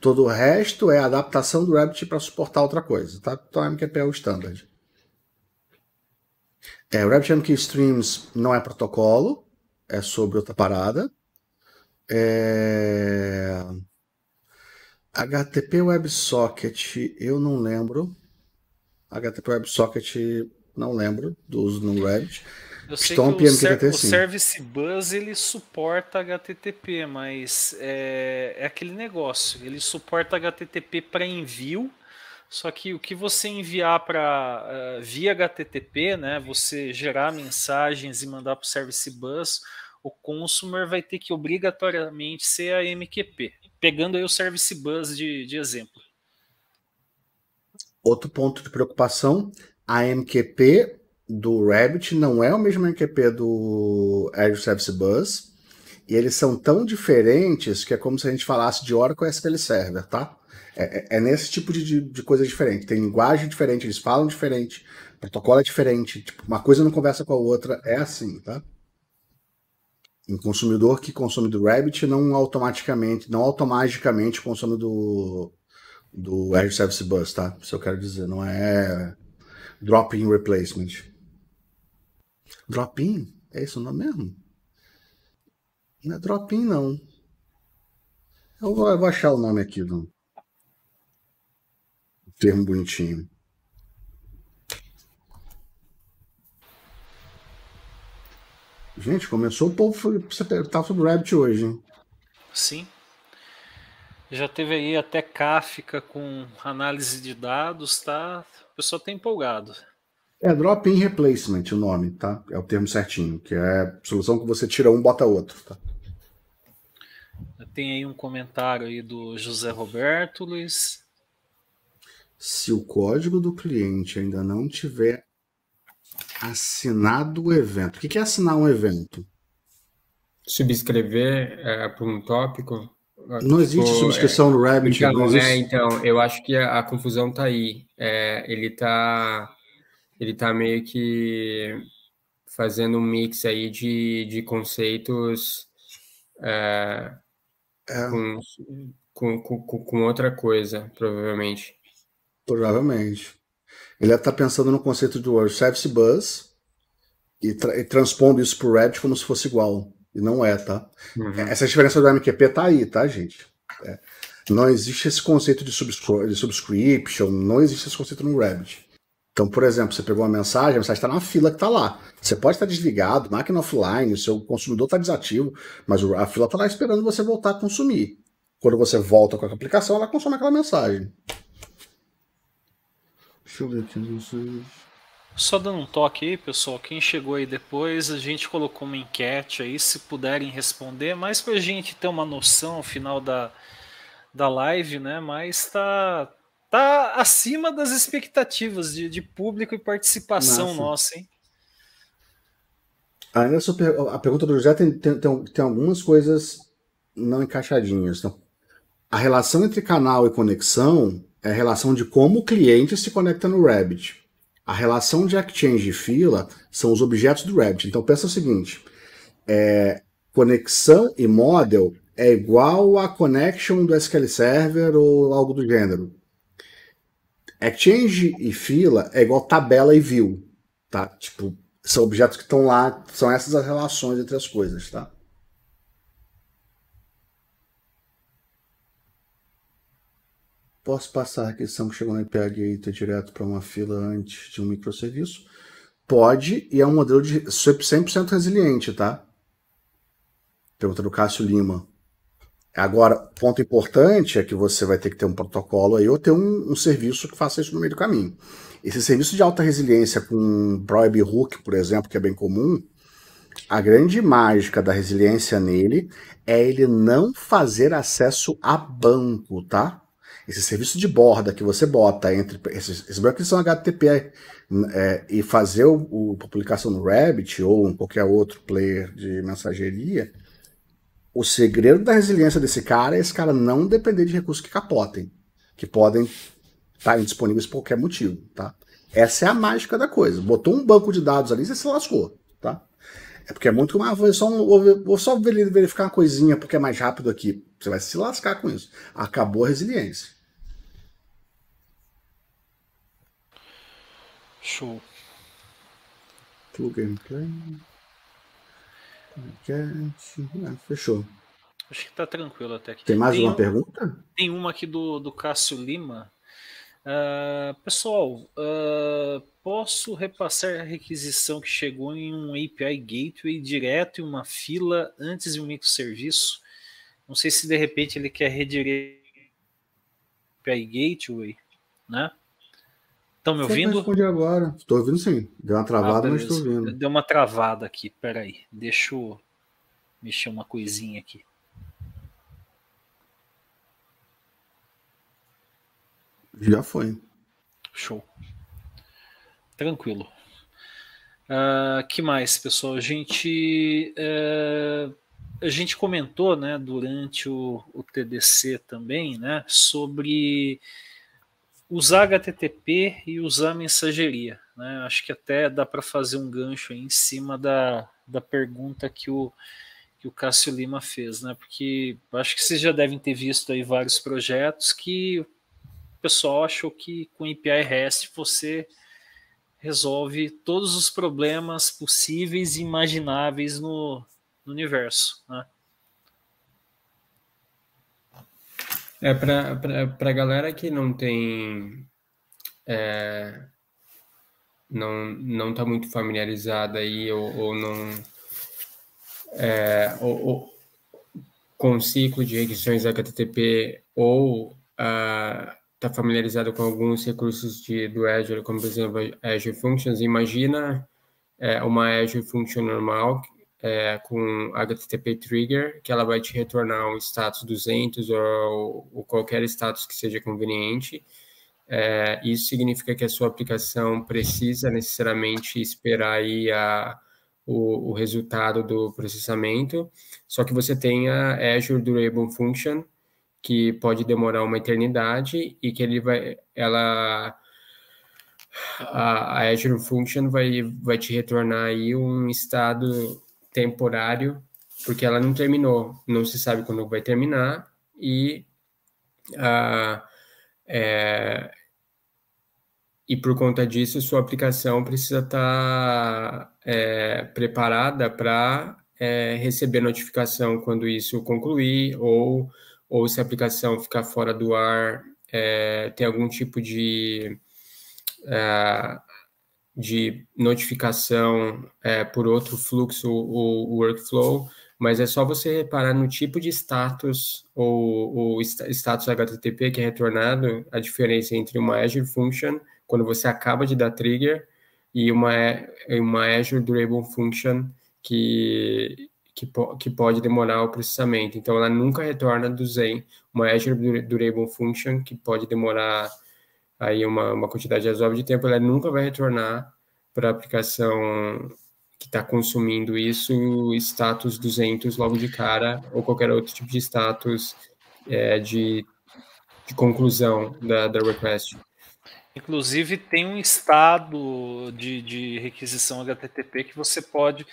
C: Todo o resto é adaptação do Rabbit para suportar outra coisa, tá? Então a MQP é o standard. É, o Rabbit MQ Streams não é protocolo, é sobre outra parada. É... HTTP WebSocket, eu não lembro. HTTP WebSocket, não lembro do uso no Rabbit. Eu sei Stomp que o, ser, o Service
A: Bus ele suporta HTTP, mas é, é aquele negócio. Ele suporta HTTP para envio só que o que você enviar para uh, eh, via HTTP, né, você gerar mensagens e mandar para o Service Bus, o consumer vai ter que obrigatoriamente ser a MQP. Pegando aí o Service Bus de, de exemplo.
C: Outro ponto de preocupação, a MQP do Rabbit não é o mesmo MQP do Azure Service Bus, e eles são tão diferentes que é como se a gente falasse de Oracle SQL Server, tá? É, é, é, nesse tipo de, de, coisa diferente. Tem linguagem diferente, eles falam diferente, protocolo é diferente, tipo, uma coisa não conversa com a outra, é assim, tá? Um consumidor que consome do Rabbit não automaticamente, não automaticamente consome do, do Azure Service Bus, tá? Isso eu quero dizer, não é drop-in replacement. Drop-in? É isso o nome mesmo? Não é drop-in, não. Eu vou, eu vou, achar o nome aqui. Não termo bonitinho. Gente, começou o povo tá sobre Rabbit hoje, hein? Sim.
A: Já teve aí até Kafka com análise de dados, tá? O pessoal tá empolgado.
C: É drop-in replacement o nome, tá? É o termo certinho, que é solução que você tira um, bota outro, tá?
A: Tem aí um comentário aí do José Roberto Luiz
C: se o código do cliente ainda não tiver assinado o evento. O que é assinar um evento?
B: Subscrever é, para um tópico? Não existe tipo, subscrição é, no Rabbit. Então, existe... é, então, eu acho que a, a confusão está aí. É, ele está ele tá meio que fazendo um mix aí de, de conceitos é, é. com, com, com, com outra coisa, provavelmente.
C: Provavelmente. Ele está pensando no conceito do World Service Bus e, tra e transpondo isso para o Red como se fosse igual. E não é, tá? Uhum. É, essa diferença do MQP tá aí, tá, gente? É. Não existe esse conceito de, de, subscription, não existe esse conceito no Rabbit. Então, por exemplo, você pegou uma mensagem, a mensagem está na fila que está lá. Você pode estar tá desligado, máquina offline, o seu consumidor está desativo, mas a fila está lá esperando você voltar a consumir. Quando você volta com a aplicação, ela consome aquela mensagem. Deixa eu ver aqui vocês.
A: Só dando um toque aí, pessoal, quem chegou aí depois, a gente colocou uma enquete aí, se puderem responder, mais pra gente ter uma noção final da, da live, né? Mas tá, tá acima das expectativas de, de público e participação nossa,
C: hein? Ainda ah, a pergunta do José tem, tem, tem, tem algumas coisas não encaixadinhas. Então, a relação entre canal e conexão é a relação de como o cliente se conecta no Rabbit. A relação de Exchange e fila são os objetos do Rabbit. Então pensa o seguinte: é, conexão e model é igual a connection do SQL Server ou algo do gênero. Exchange e fila é igual tabela e view, tá? Tipo, são objetos que estão lá, são essas as relações entre as coisas, tá? Posso passar a requisição que chegou no IPA Gateway tá direto para uma fila antes de um microserviço? Pode, e é um modelo de 100% resiliente, tá? Pergunta do Cássio Lima. Agora, ponto importante é que você vai ter que ter um protocolo aí ou ter um, um serviço que faça isso no meio do caminho. Esse serviço de alta resiliência com Broib Hook, por exemplo, que é bem comum, a grande mágica da resiliência nele é ele não fazer acesso a banco, tá? esse serviço de borda que você bota entre esses, esses brancos são HTTP é, é, e fazer o, o, publicação no Rabbit ou em qualquer outro player de mensageria, o segredo da resiliência desse cara é esse cara não depender de recursos que capotem, que podem estar tá indisponíveis por qualquer motivo, tá? Essa é a mágica da coisa. Botou um banco de dados ali, você se lascou, tá? É porque é muito mais. Ah, vou só, vou só verificar uma coisinha porque é mais rápido aqui. Você vai se lascar com isso. Acabou a resiliência. Show. Plug and play. Ah, fechou.
A: Acho que tá tranquilo até aqui. Tem mais tem uma um, pergunta? Tem uma aqui do, do Cássio Lima. Uh, pessoal, uh, posso repassar a requisição que chegou em um API Gateway direto em uma fila antes de um microserviço? Não sei se de repente ele quer redirecionar API Gateway, né?
C: Estão me ouvindo? Respondi agora. Estou ouvindo sim. Deu uma ah, travada, ah, mas estou ouvindo.
A: Deu uma travada aqui. Peraí. Deixa eu mexer uma coisinha aqui.
C: Já foi.
A: Show. Tranquilo. Uh, que mais, pessoal? A gente, uh, a gente comentou né, durante o, o TDC também né, sobre usar HTTP e usar mensageria. Né? Acho que até dá para fazer um gancho aí em cima da, da pergunta que o, que o Cássio Lima fez, né? porque acho que vocês já devem ter visto aí vários projetos que o pessoal achou que com API REST você resolve todos os problemas possíveis e imagináveis no, no universo. Né?
B: É para a galera que não tem. É, não, não está muito familiarizada aí, ou, ou não. É, ou, ou, com o ciclo de requisições HTTP, ou está uh, familiarizado com alguns recursos de, do Azure, como por exemplo Azure Functions, imagina é, uma Azure Function normal, é, com HTTP Trigger, que ela vai te retornar um status 200 ou, ou qualquer status que seja conveniente. É, isso significa que a sua aplicação precisa necessariamente esperar aí a, o, o, resultado do processamento, só que você tem a Azure Durable Function, que pode demorar uma eternidade e que ele vai, ela a, a Azure Function vai, vai te retornar aí um estado temporário, porque ela não terminou, não se sabe quando vai terminar, e, uh, é, e por conta disso, sua aplicação precisa estar tá, é, preparada para é, receber notificação quando isso concluir, ou, ou se a aplicação ficar fora do ar, é, tem algum tipo de. Uh, de notificação é, por outro fluxo ou workflow, mas é só você reparar no tipo de status ou, o status HTTP que é retornado, a diferença entre uma Azure Function, quando você acaba de dar trigger, e uma, uma Azure Durable Function que, que, que pode demorar o processamento. Então, ela nunca retorna do Zen, uma Azure Durable Function que pode demorar aí uma, uma quantidade razoável de tempo, ela nunca vai retornar para a aplicação que está consumindo isso, status 200 logo de cara, ou qualquer outro tipo de status é, de, de conclusão da, da request.
A: Inclusive, tem um estado de, de requisição HTTP que você pode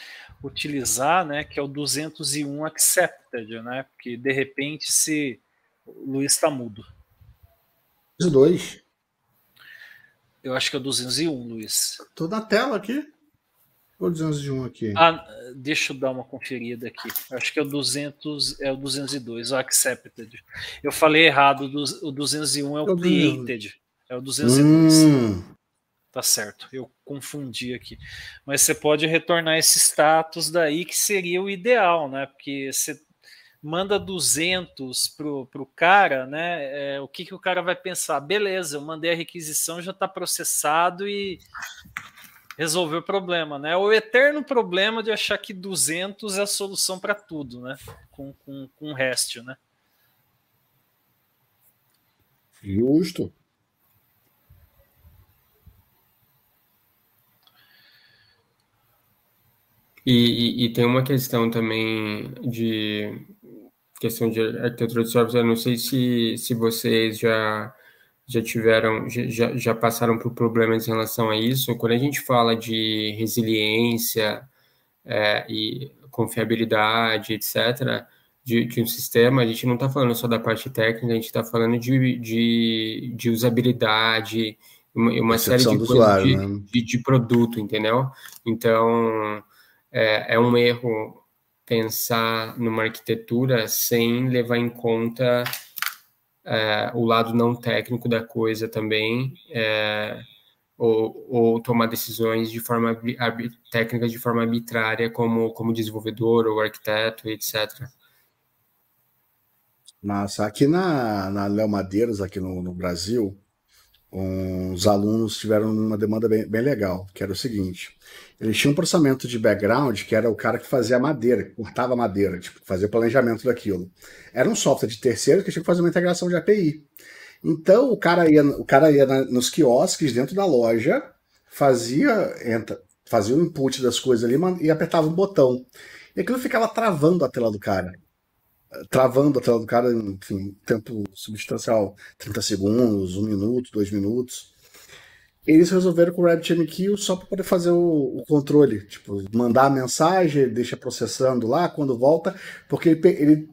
A: utilizar, né, que é o 201 accepted, né, porque de repente se Luiz está mudo.
C: dois
A: eu acho que é o 201, Luiz. Tô na tela aqui.
C: Ou 201 aqui? Ah,
A: deixa eu dar uma conferida aqui. acho que é o 200, é o 202, o accepted. Eu falei errado, o 201 é o, é É o 202. Hum. Tá certo, eu confundi aqui. Mas você pode retornar esse status daí, que seria o ideal, né? Porque você manda 200 pro, pro cara, né? É, o que, que o cara vai pensar? Beleza, eu mandei a requisição, já está processado e resolveu o problema, né? O eterno problema de achar que 200 é a solução para tudo, né? Com, com, com o resto, né?
C: Justo.
B: E, e, e, tem uma questão também de questão de arquitetura de software, eu não sei se, se vocês já, já tiveram, já, já passaram por problemas em relação a isso. Quando a gente fala de resiliência é, e confiabilidade, etc., de, de, um sistema, a gente não está falando só da parte técnica, a gente está falando de, de, de, usabilidade, uma, uma série de coisas de, né? de, produto, entendeu? Então, é, é um erro pensar numa arquitetura sem levar em conta é, o lado não técnico da coisa também, é, ou, ou, tomar decisões de forma técnicas de forma arbitrária como, como desenvolvedor ou arquiteto, etc.
C: Massa. Aqui na, na Léo Madeiras, aqui no, no Brasil, os alunos tiveram uma demanda bem, bem, legal, que era o seguinte: eles tinham um processamento de background que era o cara que fazia madeira, que cortava madeira, tipo, fazia o planejamento daquilo. Era um software de terceiro que tinha que fazer uma integração de API. Então o cara ia, o cara ia na, nos quiosques dentro da loja, fazia, entra, fazia o input das coisas ali e apertava um botão. E aquilo ficava travando a tela do cara travando a tela do cara, enfim, tempo substancial, 30 segundos, 1 minuto, 2 minutos. Eles resolveram com o RabbitMQ só para poder fazer o, o, controle, tipo, mandar a mensagem, deixa processando lá, quando volta, porque ele, ele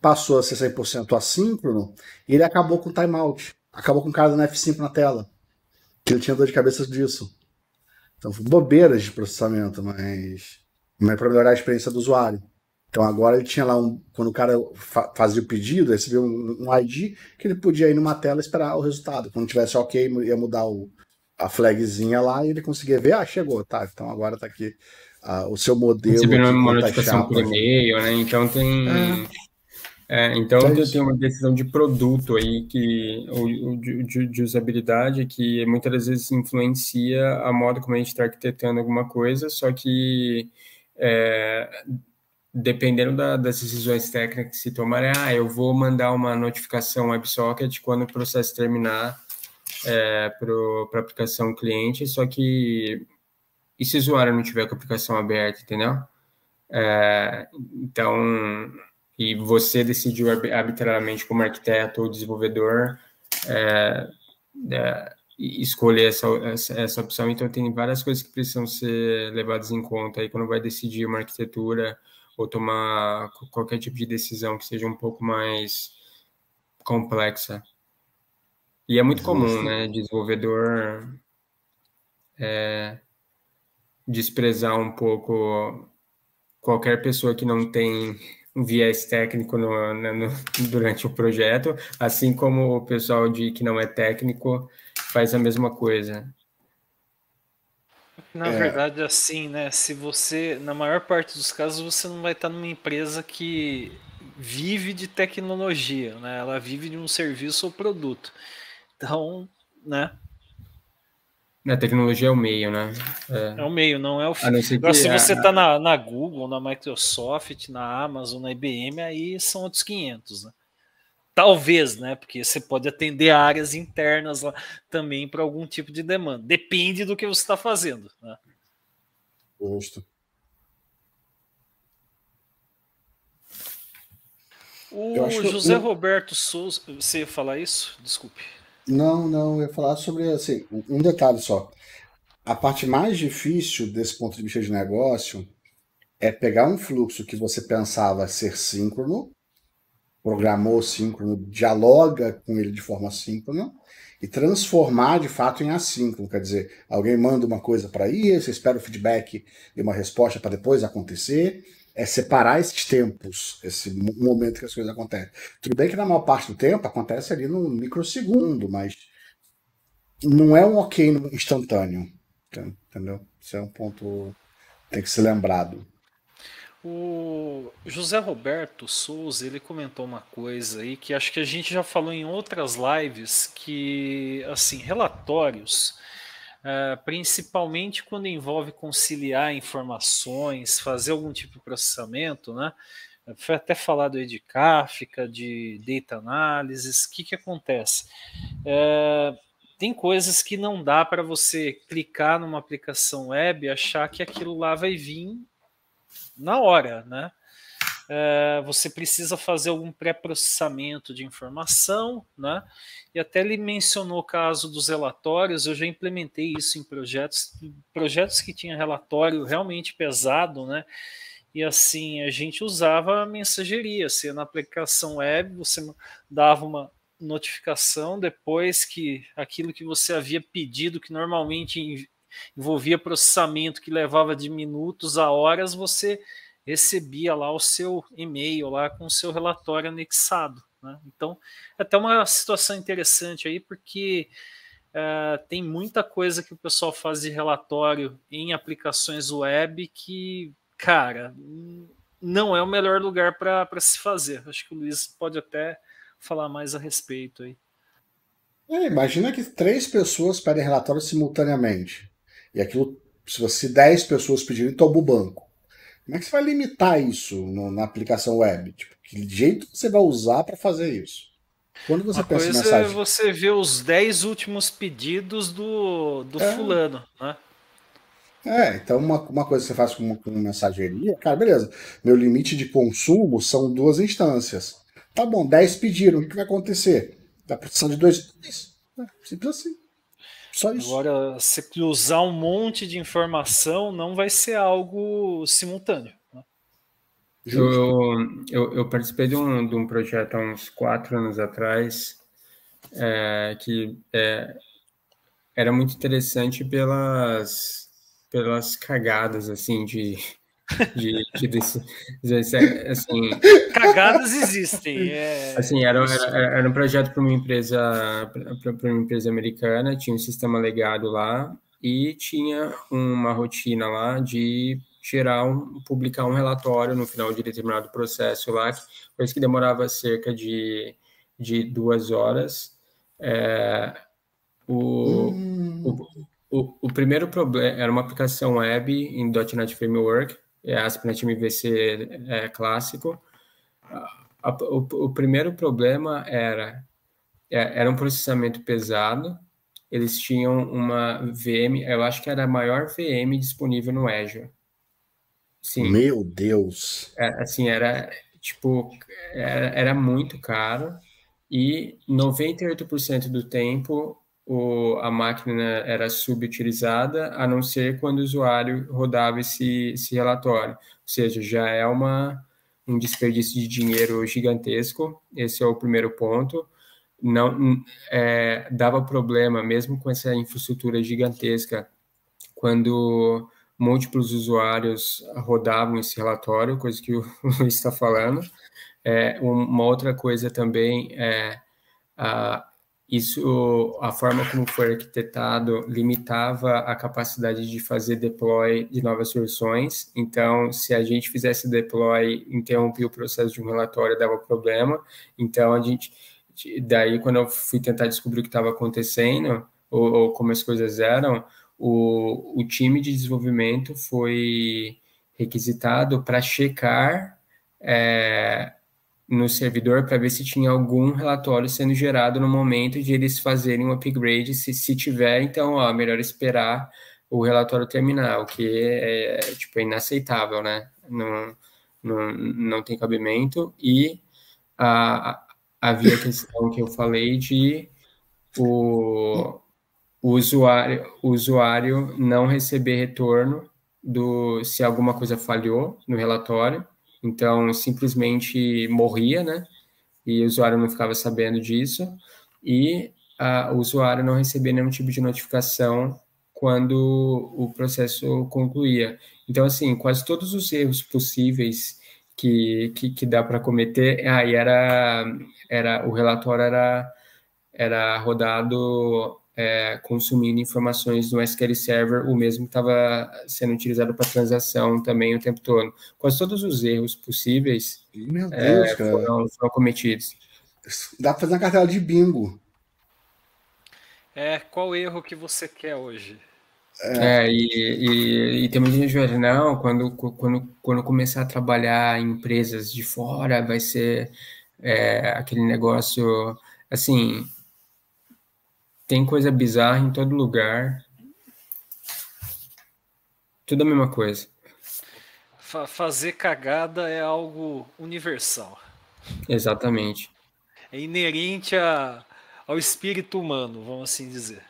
C: passou a ser 100% assíncrono e ele acabou com o timeout, acabou com o cara dando F5 na tela, que ele tinha dor de cabeça disso. Então, bobeiras de processamento, mas, mas para melhorar a experiência do usuário. Então agora ele tinha lá um. Quando o cara fa fazia o pedido, recebia um, um, ID que ele podia ir numa tela e esperar o resultado. Quando tivesse ok, ia mudar o, a flagzinha lá e ele conseguia ver, ah, chegou, tá. Então
B: agora tá aqui ah, o seu modelo. Recebendo uma notificação por e-mail, né? Então tem. É. É, então é então, tem uma decisão de produto aí que de, de, usabilidade que muitas das vezes influencia a modo como a gente está arquitetando alguma coisa, só que é, dependendo da, das decisões técnicas que se tomarem, ah, eu vou mandar uma notificação WebSocket quando o processo terminar é, para a aplicação cliente, só que e se o usuário não tiver com a aplicação aberta, entendeu? É, então, e você decidiu arbitrariamente como arquiteto ou desenvolvedor é, é, escolher essa, essa, essa, opção, então tem várias coisas que precisam ser levadas em conta aí quando vai decidir uma arquitetura, ou tomar qualquer tipo de decisão que seja um pouco mais complexa. E é muito comum, né, desenvolvedor é, desprezar um pouco qualquer pessoa que não tem um viés técnico no, no, durante o projeto, assim como o pessoal de que não é técnico faz a mesma coisa.
A: Na é... verdade, assim, né? Se você, na maior parte dos casos, você não vai estar numa empresa que vive de tecnologia, né? Ela vive de um serviço ou produto. Então, né?
B: A é, tecnologia é o meio, né? É,
A: é o meio, não é o fim. Agora, se você está na, na Google, na Microsoft, na Amazon, na IBM, aí são outros 500, né? Talvez, né? Porque você pode atender áreas internas lá também para algum tipo de demanda. Depende do que você está fazendo. Né? O José eu... Roberto Souza, você ia falar isso? Desculpe.
C: Não, não, eu ia falar sobre assim, um detalhe só. A parte mais difícil desse ponto de vista de negócio é pegar um fluxo que você pensava ser síncrono programou síncrono dialoga com ele de forma síncrona e transformar de fato em assíncrono, quer dizer, alguém manda uma coisa para aí, você espera o feedback e uma resposta para depois acontecer, é separar esses tempos, esse momento que as coisas acontecem. Tudo bem que na maior parte do tempo acontece ali no microsegundo, mas não é um ok instantâneo, entendeu? Isso é um ponto que tem que ser lembrado.
A: O José Roberto Souza, ele comentou uma coisa aí que acho que a gente já falou em outras lives que assim, relatórios, é, principalmente quando envolve conciliar informações, fazer algum tipo de processamento, né? Foi até falado aí de Kafka, de data analysis, o que, que acontece? É, tem coisas que não dá para você clicar numa aplicação web, e achar que aquilo lá vai vir na hora, né? É, você precisa fazer algum pré-processamento de informação, né? E até ele mencionou o caso dos relatórios, eu já implementei isso em projetos, projetos que tinha relatório realmente pesado, né? E assim, a gente usava a mensageria, assim, na aplicação web, você dava uma notificação depois que aquilo que você havia pedido, que normalmente envolvia processamento que levava de minutos a horas, você recebia lá o seu e-mail lá com o seu relatório anexado. Né? Então, é até uma situação interessante aí, porque uh, tem muita coisa que o pessoal faz de relatório em aplicações web que, cara, não é o melhor lugar para se fazer. Acho que o Luiz pode até falar mais a respeito aí.
C: É, imagina que três pessoas pedem relatório simultaneamente. E aquilo, se você 10 pessoas pedirem, toma o banco. Como é que você vai limitar isso no, na aplicação web? Tipo, que jeito você vai usar para fazer isso? Quando você Uma pensa coisa é mensagem... é
A: você vê os 10 últimos pedidos do, do é. fulano, né?
C: É, então uma, uma coisa que você faz com uma, com mensageria, cara, beleza. Meu limite de consumo são duas instâncias. Tá bom, 10 pediram, o que vai acontecer? Da produção de dois. É,
A: simples assim. Só isso. Agora, você usar um monte de informação não vai ser algo simultâneo. Né? Eu,
B: eu, eu, participei de um, de um projeto há uns quatro anos atrás é, que é, era muito interessante pelas pelas cagadas assim de de, de, assim, Cagadas
A: existem. É... Assim, era, era,
B: era um projeto para uma empresa para uma empresa americana, tinha um sistema legado lá e tinha uma rotina lá de gerar um, publicar um relatório no final de determinado processo lá, isso que demorava cerca de, de duas horas. É, o, hum. o, o, o, primeiro problema era uma aplicação web em .NET Framework é, Aspinat MVC é, clássico, a, o, o, primeiro problema era é, era um processamento pesado, eles tinham uma VM, eu acho que era a maior VM disponível no Azure. Sim. Meu
C: Deus!
B: É, assim, era tipo, era, era muito caro e 98% do tempo o, a máquina era subutilizada, a não ser quando o usuário rodava esse, esse relatório. Ou seja, já é uma, um desperdício de dinheiro gigantesco, esse é o primeiro ponto. Não é, dava problema, mesmo com essa infraestrutura gigantesca, quando múltiplos usuários rodavam esse relatório, coisa que o Luiz está falando. É, uma outra coisa também é a isso, a forma como foi arquitetado, limitava a capacidade de fazer deploy de novas soluções. Então, se a gente fizesse deploy, interrompia o processo de um relatório, dava problema. Então, a gente, daí, quando eu fui tentar descobrir o que estava acontecendo, ou, ou, como as coisas eram, o, o time de desenvolvimento foi requisitado para checar. É, no servidor para ver se tinha algum relatório sendo gerado no momento de eles fazerem um upgrade. Se, se tiver, então, ó, melhor esperar o relatório terminar, o que é, é tipo, é inaceitável, né? Não, não, não tem cabimento. E a, havia a questão que eu falei de o, o usuário, o usuário não receber retorno do se alguma coisa falhou no relatório então, simplesmente morria, né? E o usuário não ficava sabendo disso. E a, ah, o usuário não recebia nenhum tipo de notificação quando o processo concluía. Então, assim, quase todos os erros possíveis que, que, que dá para cometer, aí era, era o relatório era, era rodado é, consumindo informações do SQL Server, o mesmo que estava sendo utilizado para transação também o tempo todo. Quase todos os erros possíveis é, Deus, é, foram, foram, cometidos. Dá para fazer uma cartela de bingo.
A: É, qual erro que você quer hoje?
B: É, é e, e, e tem muita gente hoje, não, quando, quando, quando começar a trabalhar em empresas de fora, vai ser é, aquele negócio, assim, tem coisa bizarra em todo lugar. Tudo a mesma coisa.
A: fazer cagada é algo universal.
B: Exatamente.
A: É inerente a, ao espírito humano, vamos assim dizer.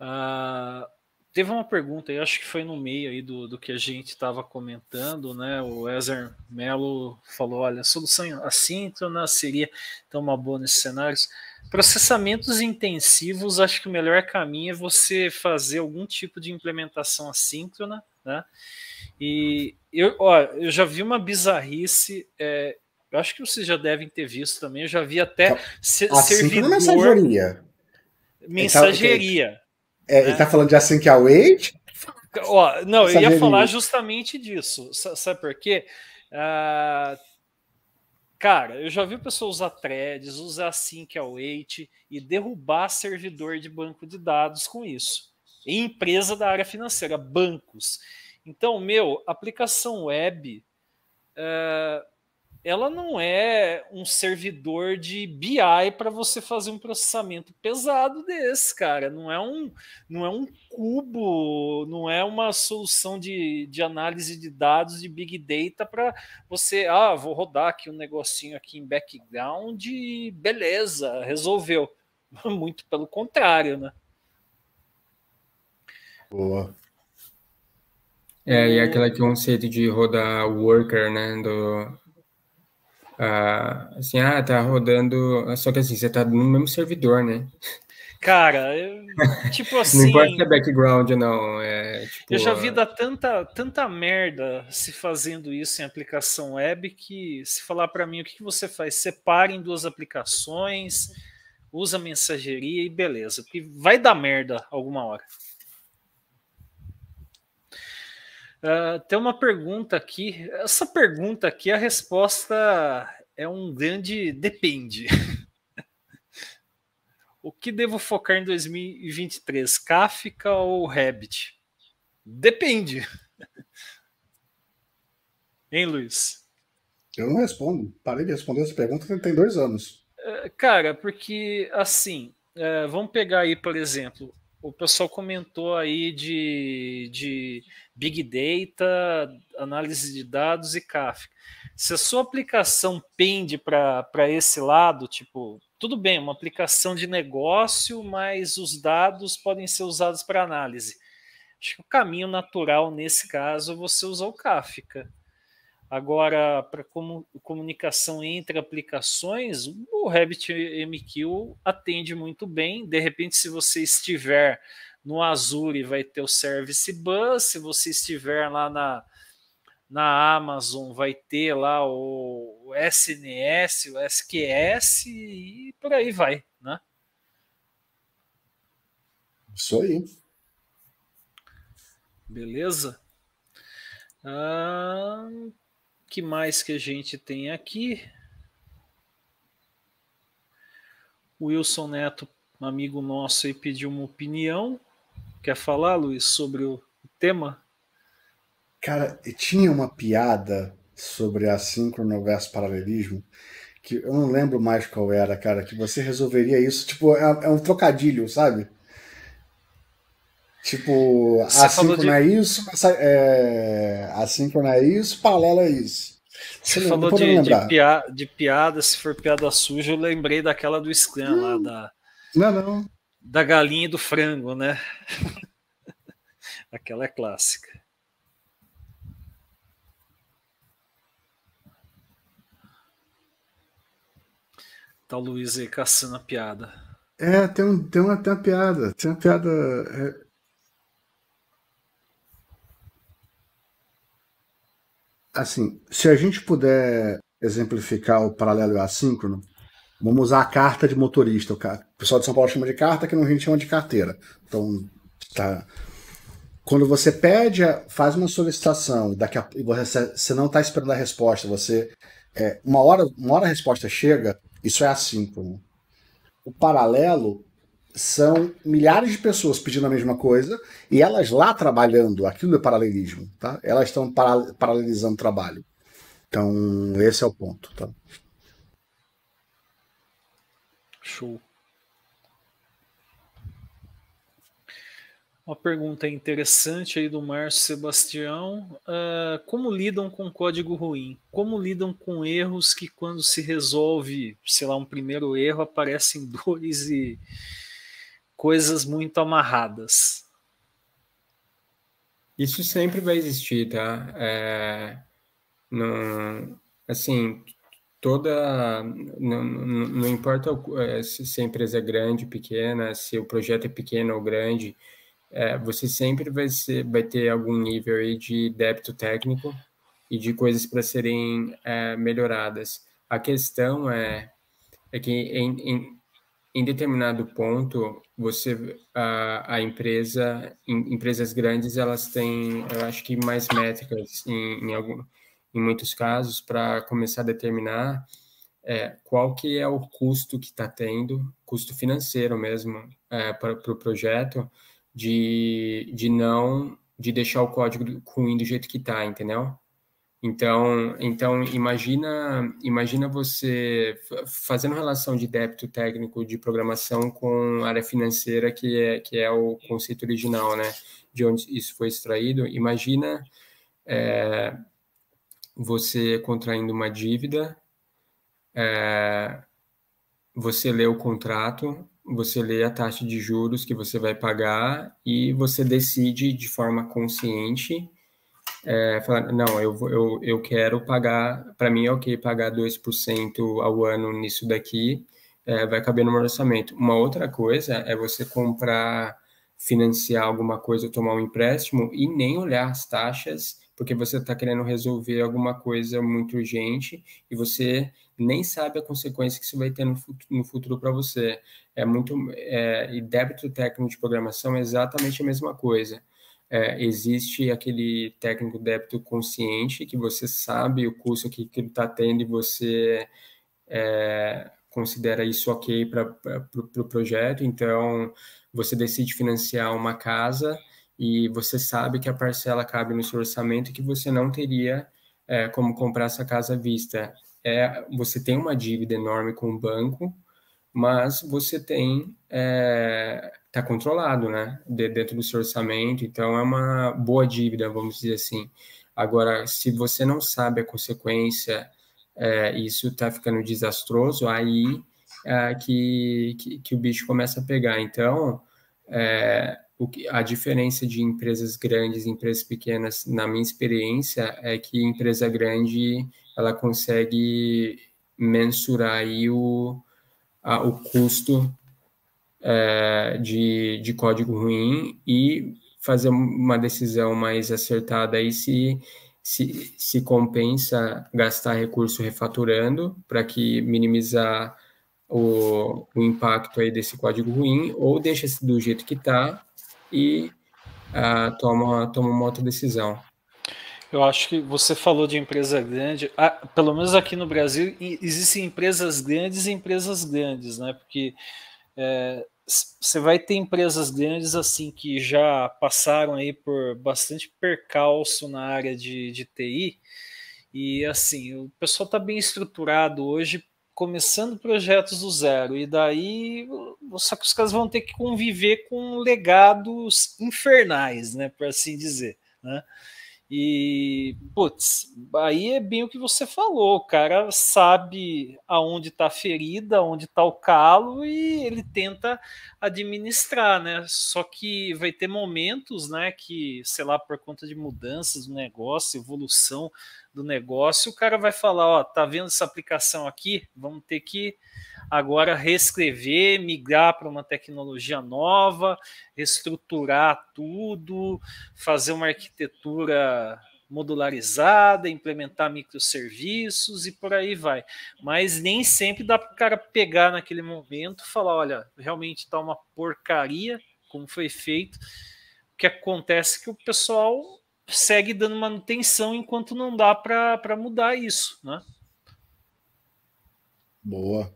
A: Ah, teve uma pergunta, eu acho que foi no meio aí do, do que a gente estava comentando, né? O Ezer Mello falou: olha, a solução assim seria então uma boa nesses cenários. Processamentos intensivos, acho que o melhor caminho é você fazer algum tipo de implementação assíncrona, né? E eu, ó, eu já vi uma bizarrice, é, eu acho que vocês já devem ter visto também, eu já vi até tá. se, servidor... mensageria.
C: Tá-
A: mensageria.
C: É, ele está né? tá falando de async await?
A: Ó, não, mensageria. eu ia falar justamente disso, sabe por quê? Uh, Cara, eu já vi pessoas usar threads, usar sync await e derrubar servidor de banco de dados com isso. empresa da área financeira, bancos. Então, meu, aplicação web. Uh, ela não é um servidor de BI para você fazer um processamento pesado desse, cara. Não é um, não é um cubo, não é uma solução de, de análise de dados de big data para você, ah, vou rodar aqui um negocinho aqui em background e beleza, resolveu. Muito pelo contrário, né?
B: Boa. É, e aquela que é um conceito de rodar worker, né, do ah, assim, ah, tá rodando. Só que assim, você tá no mesmo servidor, né?
A: Cara, eu, tipo assim. não importa assim, se
B: é background, não. É, tipo, eu já vi ah.
A: dar tanta, tanta merda se fazendo isso em aplicação web que se falar para mim o que, que você faz, separa em duas aplicações, usa mensageria e beleza. Porque vai dar merda alguma hora. Ah, tem uma pergunta aqui. Essa pergunta aqui, a resposta é um grande depende. o que devo focar em 2023? Kafka ou Rabbit? Depende. hein, Luiz?
C: Eu não respondo. Parei de responder essa pergunta tem dois anos.
A: Ah, cara, porque assim, é, vamos pegar aí, por exemplo, o pessoal comentou aí de, de Big Data, análise de dados e Kafka. Se a sua aplicação pende para esse lado, tipo, tudo bem, é uma aplicação de negócio, mas os dados podem ser usados para análise. Acho que o caminho natural nesse caso é você usar o Kafka. Agora, para comunicação entre aplicações, o RabbitMQ atende muito bem. De repente, se você estiver no Azure vai ter o Service Bus. Se você estiver lá na, na Amazon, vai ter lá o, o SNS, o SQS e por aí vai, né? Isso aí. Beleza? Ah, que mais que a gente tem aqui? Wilson Neto, amigo nosso, aí, pediu uma opinião. Quer falar, Luiz, sobre o
C: tema? Cara, tinha uma piada sobre assíncrono versus paralelismo que eu não lembro mais qual era, cara, que você resolveria isso. Tipo, é, é um trocadilho, sabe? Tipo, você assíncrona de... é isso, é... assíncrona é isso, paralela é isso. Você falou de, de,
A: de, piada, se for piada suja, eu lembrei daquela do Scan hum, lá da. Não, não da galinha e do frango, né? Aquela é clássica. Tá o Luiz aí caçando a piada.
C: É, tem, um, tem, uma, tem uma piada. Tem uma piada. É... Assim, se a gente puder exemplificar o paralelo assíncrono, Vamos usar a carta de motorista. O, pessoal de São Paulo chama de carta, que no Rio chama de carteira. Então, tá. Quando você pede, faz uma solicitação, daqui a, você, você não está esperando a resposta, você. É, uma, hora, uma hora a resposta chega, isso é assíncrono. O paralelo são milhares de pessoas pedindo a mesma coisa e elas lá trabalhando, aquilo é paralelismo, tá? Elas estão para, paralelizando o trabalho. Então, esse é o ponto, tá? Show.
A: Uma pergunta interessante aí do Márcio Sebastião. Uh, como lidam com código ruim? Como lidam com erros que, quando se resolve, sei lá, um primeiro erro, aparecem dois e coisas muito amarradas?
B: Isso sempre vai existir, tá? É, não, assim, toda. Não, não, não importa é, se a empresa é grande, pequena, se o projeto é pequeno ou grande, é, você sempre vai, ser, vai ter algum nível aí de débito técnico e de coisas para serem é, melhoradas. A questão é, é que em, em, em determinado ponto você a, a empresa em, empresas grandes elas têm eu acho que mais métricas em, em algum em muitos casos, para começar a determinar é, qual que é o custo que está tendo, custo financeiro mesmo, é, para o pro projeto, de, de não, de deixar o código ruim do jeito que está, entendeu? Então, então imagina, imagina você fazendo relação de débito técnico de programação com área financeira, que é, que é o conceito original, né? De onde isso foi extraído. Imagina é, você contraindo uma dívida, é, você lê o contrato, você lê a taxa de juros que você vai pagar e você decide de forma consciente, é, falar, não, eu, eu, eu quero pagar, para mim é ok pagar 2% ao ano nisso daqui, é, vai caber no meu orçamento. Uma outra coisa é você comprar, financiar alguma coisa, tomar um empréstimo e nem olhar as taxas porque você está querendo resolver alguma coisa muito urgente e você nem sabe a consequência que isso vai ter no futuro, futuro para você. É muito é, e débito técnico de programação é exatamente a mesma coisa. É, existe aquele técnico débito consciente que você sabe o curso que ele está tendo e você é, considera isso ok para o pro, pro projeto. Então, você decide financiar uma casa e você sabe que a parcela cabe no seu orçamento e que você não teria é, como comprar essa casa à vista. É, você tem uma dívida enorme com o banco, mas você tem está é, tá controlado, né? De, dentro do seu orçamento, então é uma boa dívida, vamos dizer assim. Agora, se você não sabe a consequência, é, isso está ficando desastroso, aí é, que, que, que, o bicho começa a pegar. Então, é, o que, a diferença de empresas grandes e empresas pequenas, na minha experiência, é que empresa grande ela consegue mensurar aí o, a, o custo é, de, de código ruim e fazer uma decisão mais acertada aí se, se, se compensa gastar recurso refaturando para que minimizar o, o impacto aí desse código ruim ou deixa do jeito que está e uh, toma, toma uma outra decisão.
A: Eu acho que você falou de empresa grande, ah, pelo menos aqui no Brasil existem empresas grandes e empresas grandes, né? Porque é, você é, vai ter empresas grandes assim que já passaram aí por bastante percalço na área de, de TI e assim o pessoal está bem estruturado hoje começando projetos do zero, e daí só que os caras vão ter que conviver com legados infernais, né, por assim dizer, né? E, putz, aí é bem o que você falou, o cara sabe aonde está a ferida, onde está o calo e ele tenta administrar, né? Só que vai ter momentos, né, que, sei lá, por conta de mudanças do negócio, evolução do negócio, o cara vai falar, ó, tá vendo essa aplicação aqui? Vamos ter que agora reescrever, migrar para uma tecnologia nova, reestruturar tudo, fazer uma arquitetura modularizada, implementar microserviços e por aí vai. Mas nem sempre dá para o cara pegar naquele momento e falar: olha, realmente está uma porcaria, como foi feito. O que acontece é que o pessoal segue dando manutenção enquanto não dá para mudar isso, né?
C: Boa.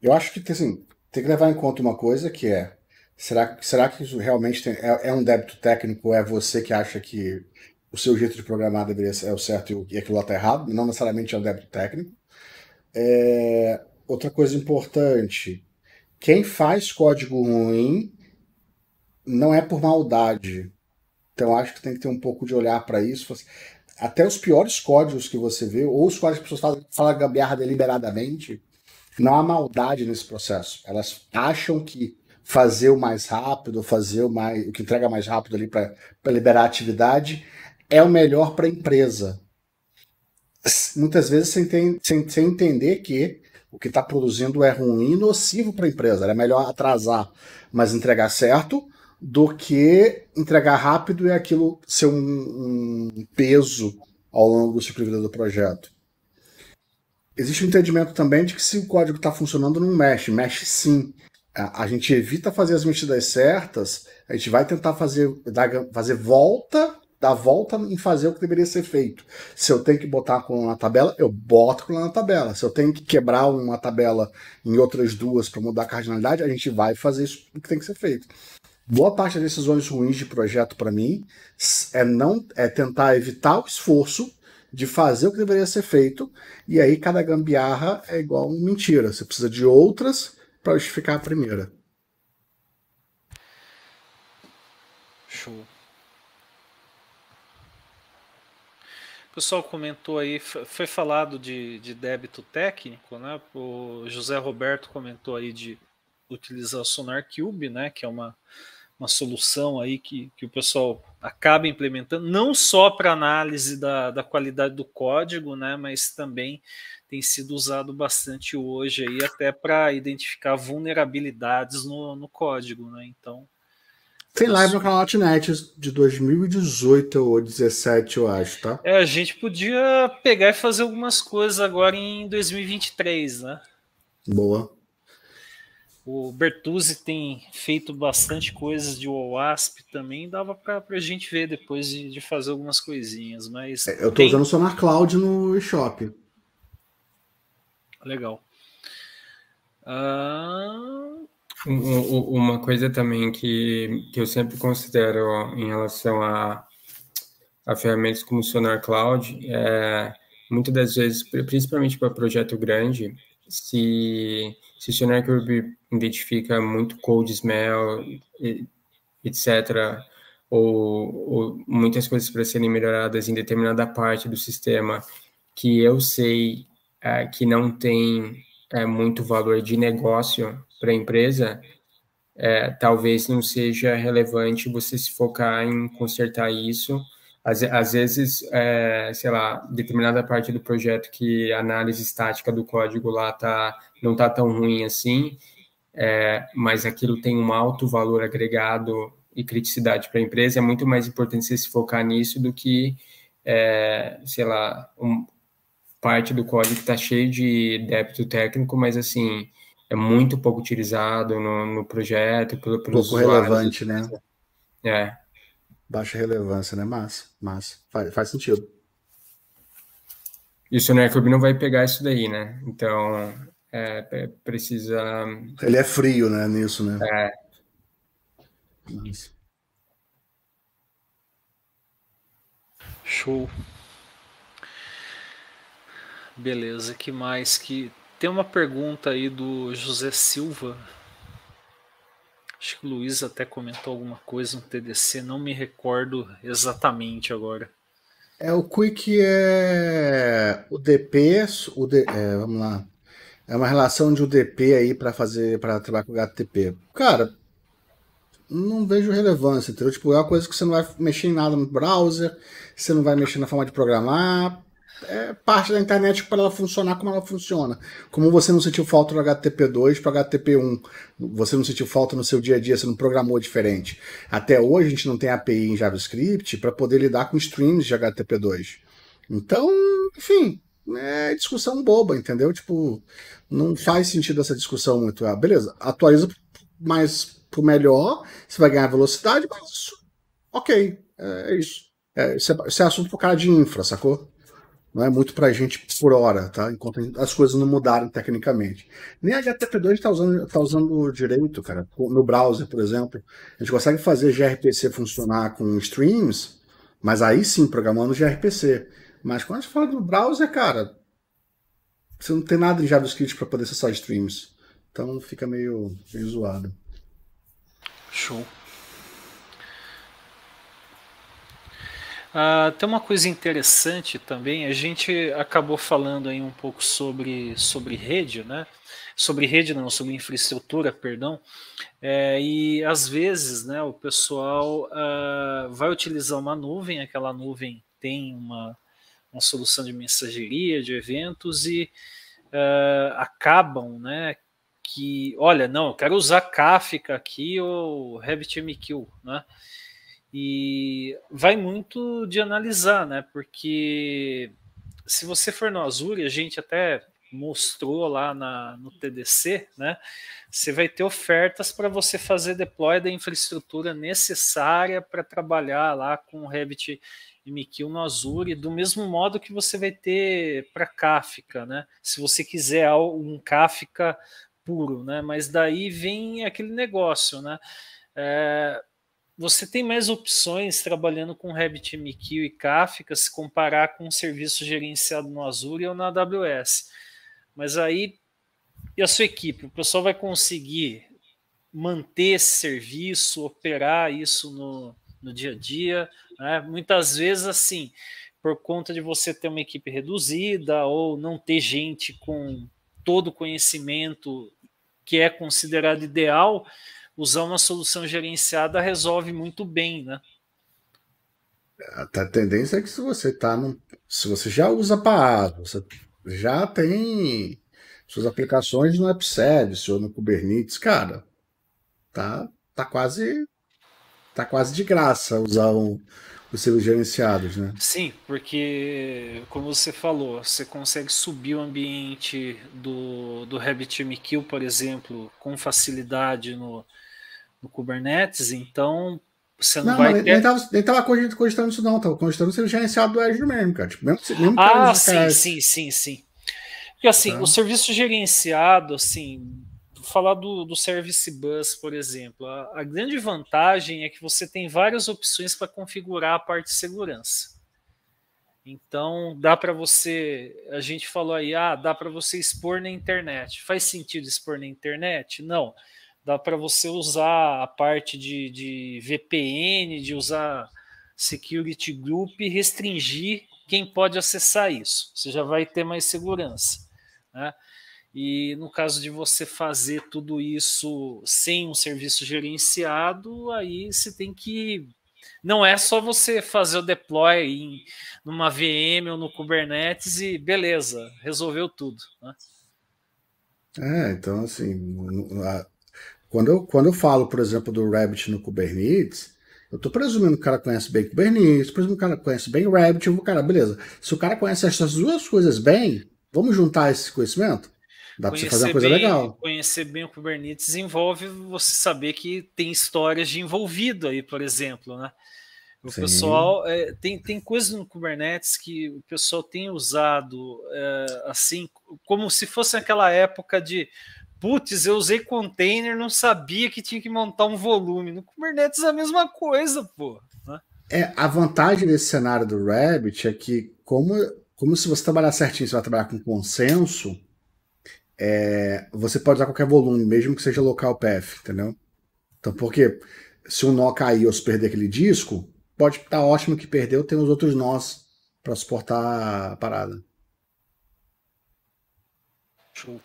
C: Eu acho que assim, tem que levar em conta uma coisa que é será, será que isso realmente tem, é, é, um débito técnico? É você que acha que o seu jeito de programar deveria ser é o certo e aquilo lá está errado? Não necessariamente é um débito técnico. É, outra coisa importante: quem faz código ruim não é por maldade. Então acho que tem que ter um pouco de olhar para isso. Até os piores códigos que você vê, ou os códigos que as pessoas falam, falam gambiarra deliberadamente, não há maldade nesse processo. Elas acham que fazer o mais rápido, fazer o mais, o que entrega mais rápido ali para liberar a atividade é o melhor para a empresa. Muitas vezes sem, sem, sem entender que o que está produzindo é ruim e nocivo para a empresa. É melhor atrasar, mas entregar certo, do que entregar rápido e aquilo ser um, um peso ao longo do ciclo de vida do projeto. Existe o um entendimento também de que se o código está funcionando, não mexe. Mexe sim. A, gente evita fazer as mexidas certas, a gente vai tentar fazer, dar, fazer volta, dar volta em fazer o que deveria ser feito. Se eu tenho que botar a coluna na tabela, eu boto a coluna na tabela. Se eu tenho que quebrar uma tabela em outras duas para mudar a cardinalidade, a gente vai fazer isso o que tem que ser feito boa parte das decisões ruins de projeto para mim é não é tentar evitar o esforço de fazer o que deveria ser feito, e aí cada gambiarra é igual uma mentira. Você precisa de outras para justificar a primeira. Show.
A: O pessoal comentou aí, foi falado de, de débito técnico, né? O José Roberto comentou aí de utilizar o SonarCube, né? Que é uma, uma solução aí que, que o pessoal acaba implementando, não só para análise da, da qualidade do código, né, mas também tem sido usado bastante hoje aí até para identificar vulnerabilidades no, no código, né? Então.
C: Tem live no canal é .NET de 2018 ou 17, eu acho, tá?
A: É, a gente podia pegar e fazer algumas coisas agora em 2023, né? Boa. O Bertuzzi tem feito bastante coisas de OWASP também, dava para a gente ver depois de, de, fazer algumas coisinhas, mas... É, eu estou tem... usando o Sonar
C: Cloud no eShop.
A: Legal. Uh...
B: Uma coisa também que, que eu sempre considero em relação a, a ferramentas como o Sonar Cloud, é, muitas das vezes, principalmente para projeto grande, se se System Group identifica muito cold smell, etc., ou, ou muitas coisas para serem melhoradas em determinada parte do sistema que eu sei é, que não tem é, muito valor de negócio para a empresa, é, talvez não seja relevante você se focar em consertar isso às, às vezes, é, sei lá, determinada parte do projeto que a análise estática do código lá tá, não tá tão ruim assim, é, mas aquilo tem um alto valor agregado e criticidade para a empresa, é muito mais importante você se focar nisso do que, é, sei lá, um, parte do código que está cheio de débito técnico, mas assim, é muito pouco utilizado no, no projeto, pelo, pouco relevante, né? É baixa relevância, né? Mas, mas faz, faz sentido. E o Senior não vai pegar isso daí, né? Então, é, precisa. Ele é frio,
C: né? Nisso, né?
B: É.
A: Show. Beleza, que mais que tem uma pergunta aí do José Silva Acho que o Luiz até comentou alguma coisa no TDC, não me recordo exatamente agora.
C: É o Quick é o DP, o D, é, vamos lá. É uma relação de UDP aí para fazer para trabalhar com o HTTP. Cara, não vejo relevância, entendeu? Tipo, é uma coisa que você não vai mexer em nada no browser, você não vai mexer na forma de programar, é parte da internet para ela funcionar como ela funciona. Como você não sentiu falta do HTTP2 para HTTP1, você não sentiu falta no seu dia a dia, você não programou diferente. Até hoje a gente não tem API em JavaScript para poder lidar com streams de HTTP2. Então, enfim, é discussão boba, entendeu? Tipo, não faz sentido essa discussão muito. Ah, beleza, atualiza mais pro melhor, você vai ganhar velocidade, mas ok, é isso. É, isso, é, é assunto pro cara de infra, sacou? Não é muito para gente por hora, tá? Enquanto as coisas não mudaram tecnicamente. Nem a HTTP2 está usando, tá usando direito, cara. No browser, por exemplo, a gente consegue fazer gRPC funcionar com streams, mas aí sim programando gRPC. Mas quando a gente fala do browser, cara, você não tem nada em JavaScript para poder acessar streams. Então fica meio, meio zoado. Show.
A: Ah, tem uma coisa interessante também, a gente acabou falando aí um pouco sobre, sobre rede, né? Sobre rede não, sobre infraestrutura, perdão. É, e às vezes né, o pessoal uh, vai utilizar uma nuvem, aquela nuvem tem uma, uma solução de mensageria, de eventos, e uh, acabam né, que, olha, não, eu quero usar Kafka aqui ou RabbitMQ, né? E vai muito de analisar, né? Porque se você for no Azure, a gente até mostrou lá na, no TDC, né? Você vai ter ofertas para você fazer deploy da infraestrutura necessária para trabalhar lá com Revit MQ no Azure, do mesmo modo que você vai ter para Kafka, né? Se você quiser um Kafka puro, né? Mas daí vem aquele negócio, né? É, você tem mais opções trabalhando com RabbitMQ e Kafka se comparar com um serviço gerenciado no Azure ou na AWS. Mas aí, e a sua equipe? O pessoal vai conseguir manter esse serviço, operar isso no, no dia a dia? Né? Muitas vezes, assim, por conta de você ter uma equipe reduzida ou não ter gente com todo o conhecimento que é considerado ideal, usar uma solução gerenciada resolve muito bem, né?
C: A tendência é que se você tá se você já usa para você já tem suas aplicações no AppService ou no Kubernetes, cara, tá tá quase tá quase de graça usar um, os seus gerenciados, né?
A: Sim, porque como você falou, você consegue subir o ambiente do do RabbitMQ, por exemplo, com facilidade no no Kubernetes, então você não, não vai ter... Nem
C: estava cogitando isso não, estava cogitando ser gerenciado do Azure mesmo, cara. Tipo, mesmo, mesmo ah, sim, cara... sim,
A: sim, sim. Porque assim, tá. o serviço gerenciado, assim, falar do, do Service Bus, por exemplo, a, a grande vantagem é que você tem várias opções para configurar a parte de segurança. Então, dá para você, a gente falou aí, ah, dá para você expor na internet. Faz sentido expor na internet? Não. Não dá para você usar a parte de, de VPN, de usar security group e restringir quem pode acessar isso. Você já vai ter mais segurança. Né? E no caso de você fazer tudo isso sem um serviço gerenciado, aí você tem que. Não é só você fazer o deploy em numa VM ou no Kubernetes e beleza, resolveu tudo. Né?
C: É, então assim, quando eu, quando eu falo, por exemplo, do Rabbit no Kubernetes, eu estou presumindo que o cara conhece bem Kubernetes, presumindo que o cara conhece bem Rabbit, eu vou, cara, beleza. Se o cara conhece essas duas coisas bem, vamos juntar esse conhecimento? Dá para você fazer uma coisa bem, legal.
A: Conhecer bem o Kubernetes envolve você saber que tem histórias de envolvido aí, por exemplo, né? O Sim. pessoal é, tem, tem coisas no Kubernetes que o pessoal tem usado é, assim, como se fosse aquela época de Putz, eu usei container, não sabia que tinha que montar um volume. No Kubernetes é a mesma coisa, pô. Né?
C: É, a vantagem desse cenário do Rabbit é que, como, como se você trabalhar certinho, você vai trabalhar com consenso, é, você pode usar qualquer volume, mesmo que seja local path, entendeu? Então, porque se um nó cair ou se perder aquele disco, pode estar tá ótimo que perdeu, tem os outros nós para suportar a parada.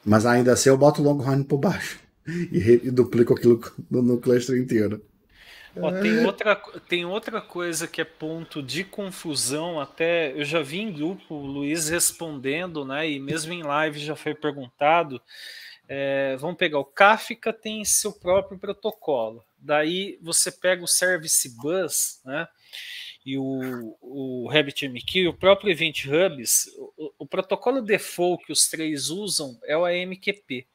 C: Mas ainda assim eu boto o Longhorn por baixo e, e duplico aquilo no, no cluster inteiro.
A: Ó, é... tem, outra, tem outra coisa que é ponto de confusão, até eu já vi em grupo o Luiz respondendo, né? E mesmo em live já foi perguntado. É, vamos pegar o Kafka tem seu próprio protocolo. Daí você pega o Service Bus, né? e o, o RabbitMQ, o próprio Event Hubs, o, o, protocolo default que os três usam é o AMQP.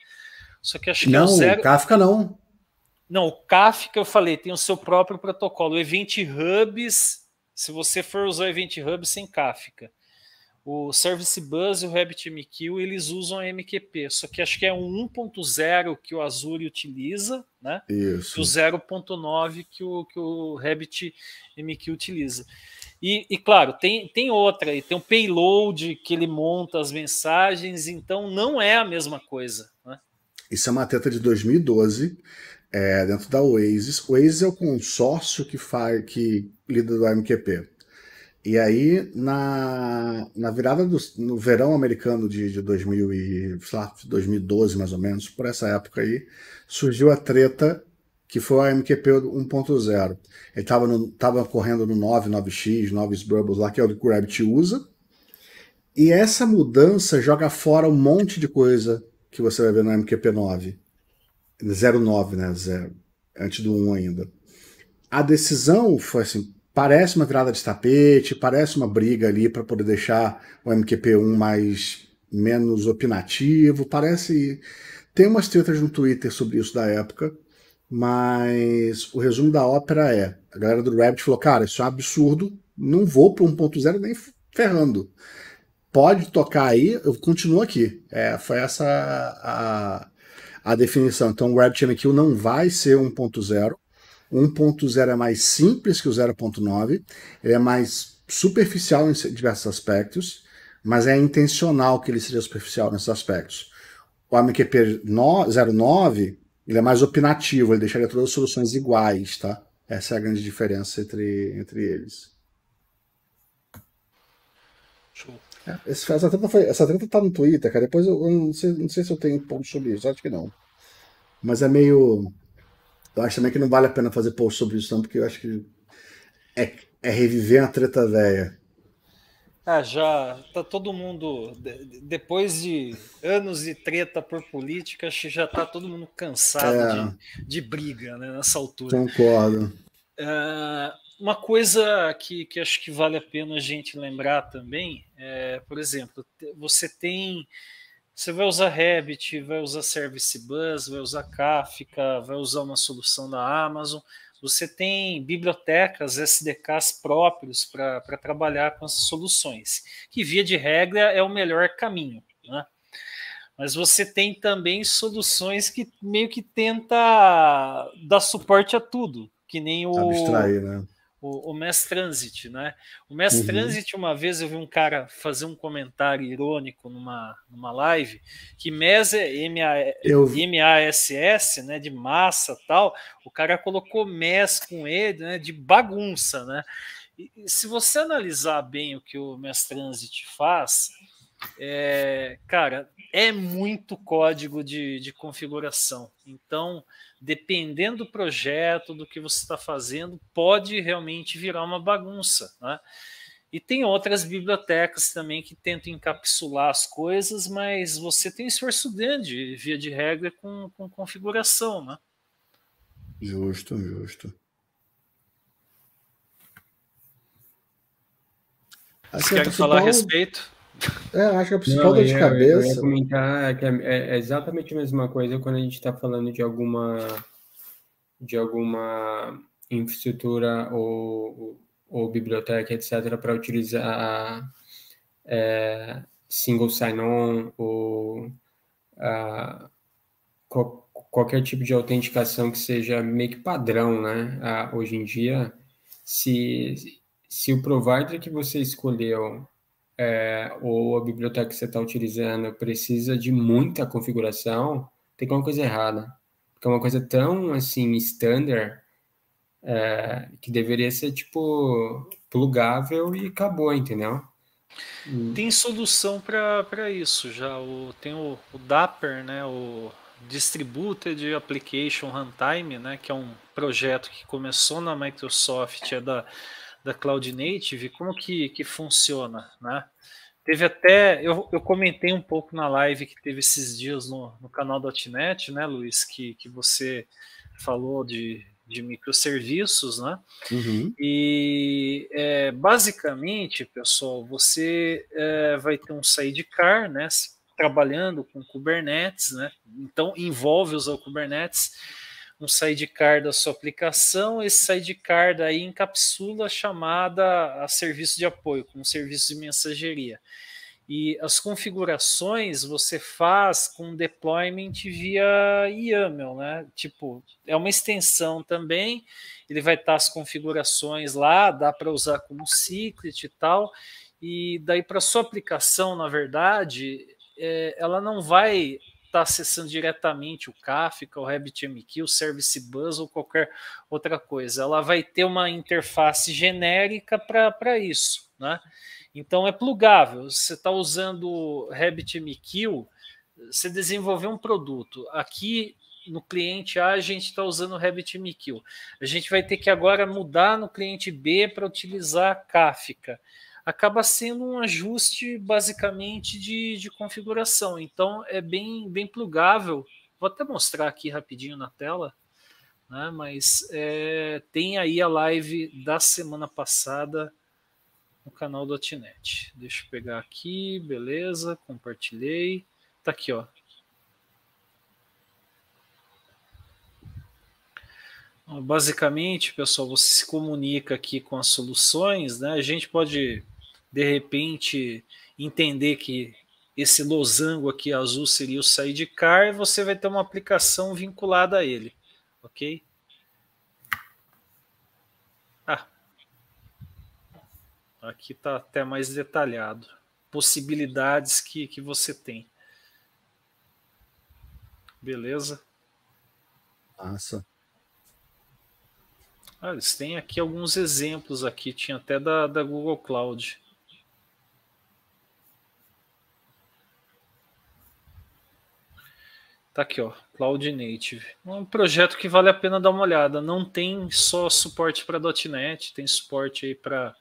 A: Só que acho que não, é o, zero... o Kafka não. Não, o Kafka, eu falei, tem o seu próprio protocolo. O Event Hubs, se você for usar o Event Hubs sem Kafka o Service Bus e o RabbitMQ eles usam a MQP, só que acho que é um 1.0 que o Azure utiliza,
C: né? Isso. E o
A: 0.9 que o, que o RabbitMQ utiliza. E, e, claro, tem, tem outra aí, tem um payload que ele monta as mensagens, então não é a mesma coisa. Né?
C: Isso é uma teta de 2012, é, dentro da Oasis. Oasis é o consórcio que, faz, que lida do MQP. E aí, na, na virada do no verão americano de, de 2000 e, lá, 2012, mais ou menos, por essa época aí, surgiu a treta que foi a MQP 1.0. Ele estava tava correndo no 99 x 9 Sbrubbles lá, que é o que o Rabbit usa. E essa mudança joga fora um monte de coisa que você vai ver no MQP 9. 09, né? Zero, antes do 1 ainda. A decisão foi assim, Parece uma virada de tapete, parece uma briga ali para poder deixar o MQP1 mais menos opinativo, parece tem umas tretas no Twitter sobre isso da época, mas o resumo da ópera é: a galera do Rabbit falou, cara, isso é um absurdo, não vou para 1.0 nem ferrando. Pode tocar aí, eu continuo aqui. É, foi essa a, a definição. Então o Rabbit MQ não vai ser 1.0, 1.0 é mais simples que o 0.9, ele é mais superficial em diversos aspectos, mas é intencional que ele seja superficial nesses aspectos. O AMQP 09 ele é mais opinativo, ele deixaria todas as soluções iguais, tá? Essa é a grande diferença entre, entre eles. Show. É, essa, treta foi, essa treta tá no Twitter, cara. Depois eu, eu não, sei, não sei se eu tenho um pouco sobre isso, acho que não. Mas é meio. Eu acho também que não vale a pena fazer post sobre isso, não, porque eu acho que é, é reviver uma treta velha.
A: Ah, já tá todo mundo depois de anos de treta por política, já tá todo mundo cansado é, de, de, briga, né, nessa altura. Concordo. Uh, uma coisa que, que acho que vale a pena a gente lembrar também é, por exemplo, você tem você vai usar Rabbit, vai usar Service Bus, vai usar Kafka, vai usar uma solução da Amazon. Você tem bibliotecas, SDKs próprios para trabalhar com essas soluções, que via de regra é o melhor caminho. Né? Mas você tem também soluções que meio que tenta dar suporte a tudo, que nem o. Abstrair, né? o, o Mass Transit, né? O Mass uhum. Transit, uma vez eu vi um cara fazer um comentário irônico numa, numa live, que Mass é M-A-S-S, né? De massa tal. O cara colocou Mass com ele, né? De bagunça, né? E, se você analisar bem o que o Mass Transit faz, é, cara, é muito código de, de configuração. Então, dependendo do projeto, do que você está fazendo, pode realmente virar uma bagunça, né? E tem outras bibliotecas também que tentam encapsular as coisas, mas você tem um esforço grande, via de regra, com, com configuração, né?
C: Justo, justo.
B: Assim, Vocês Quer é falar a
C: respeito? É, acho que é preciso falta de eu, cabeça. Eu ia
B: comentar que é, é exatamente a mesma coisa quando a gente está falando de alguma de alguma infraestrutura ou, ou biblioteca, etc., para utilizar é, single sign-on ou a, qualquer tipo de autenticação que seja meio que padrão, né? A, hoje em dia, se, se o provider que você escolheu é, ou a biblioteca que você está utilizando precisa de muita configuração, tem alguma coisa errada. Porque é uma coisa tão, assim, standard, é, que deveria ser, tipo, plugável e acabou, entendeu? Hum. Tem
A: solução para isso já. O, tem o, o Dapper, né? O Distributed Application Runtime, né? Que é um projeto que começou na Microsoft, é da da Cloud Native, como que, que funciona, né? Teve até, eu, eu comentei um pouco na live que teve esses dias no, no canal .NET, né, Luiz, que, que você falou de, de microserviços, né? Uhum. E é, basicamente, pessoal, você é, vai ter um sidecar, né? Trabalhando com Kubernetes, né? Então envolve usar o Kubernetes um sidecar da sua aplicação. Esse sidecar daí encapsula a chamada a serviço de apoio, como serviço de mensageria. E as configurações você faz com deployment via YAML, né? Tipo, é uma extensão também, ele vai estar as configurações lá, dá para usar como secret e tal. E daí para sua aplicação, na verdade, é, ela não vai está acessando diretamente o Kafka, o RabbitMQ, o Service Bus ou qualquer outra coisa. Ela vai ter uma interface genérica para isso. Né? Então é plugável. Você está usando o RabbitMQ, você desenvolveu um produto. Aqui no cliente A a gente está usando o RabbitMQ. A gente vai ter que agora mudar no cliente B para utilizar Kafka acaba sendo um ajuste basicamente de, de configuração. Então é bem, bem plugável. Vou até mostrar aqui rapidinho na tela, né? mas é, tem aí a live da semana passada no canal do Atinet. Deixa eu pegar aqui, beleza, compartilhei. Tá aqui, ó. Basicamente, pessoal, você se comunica aqui com as soluções, né? A gente pode de repente entender que esse losango aqui azul seria o sidecar, você vai ter uma aplicação vinculada a ele, ok? Ah, aqui está até mais detalhado. Possibilidades que, que você tem. Beleza? Massa. Ah, eles têm aqui alguns exemplos aqui, tinha até da, da Google Cloud. Tá aqui, ó, Cloud Native. É um projeto que vale a pena dar uma olhada. Não tem só suporte para .NET, tem suporte aí para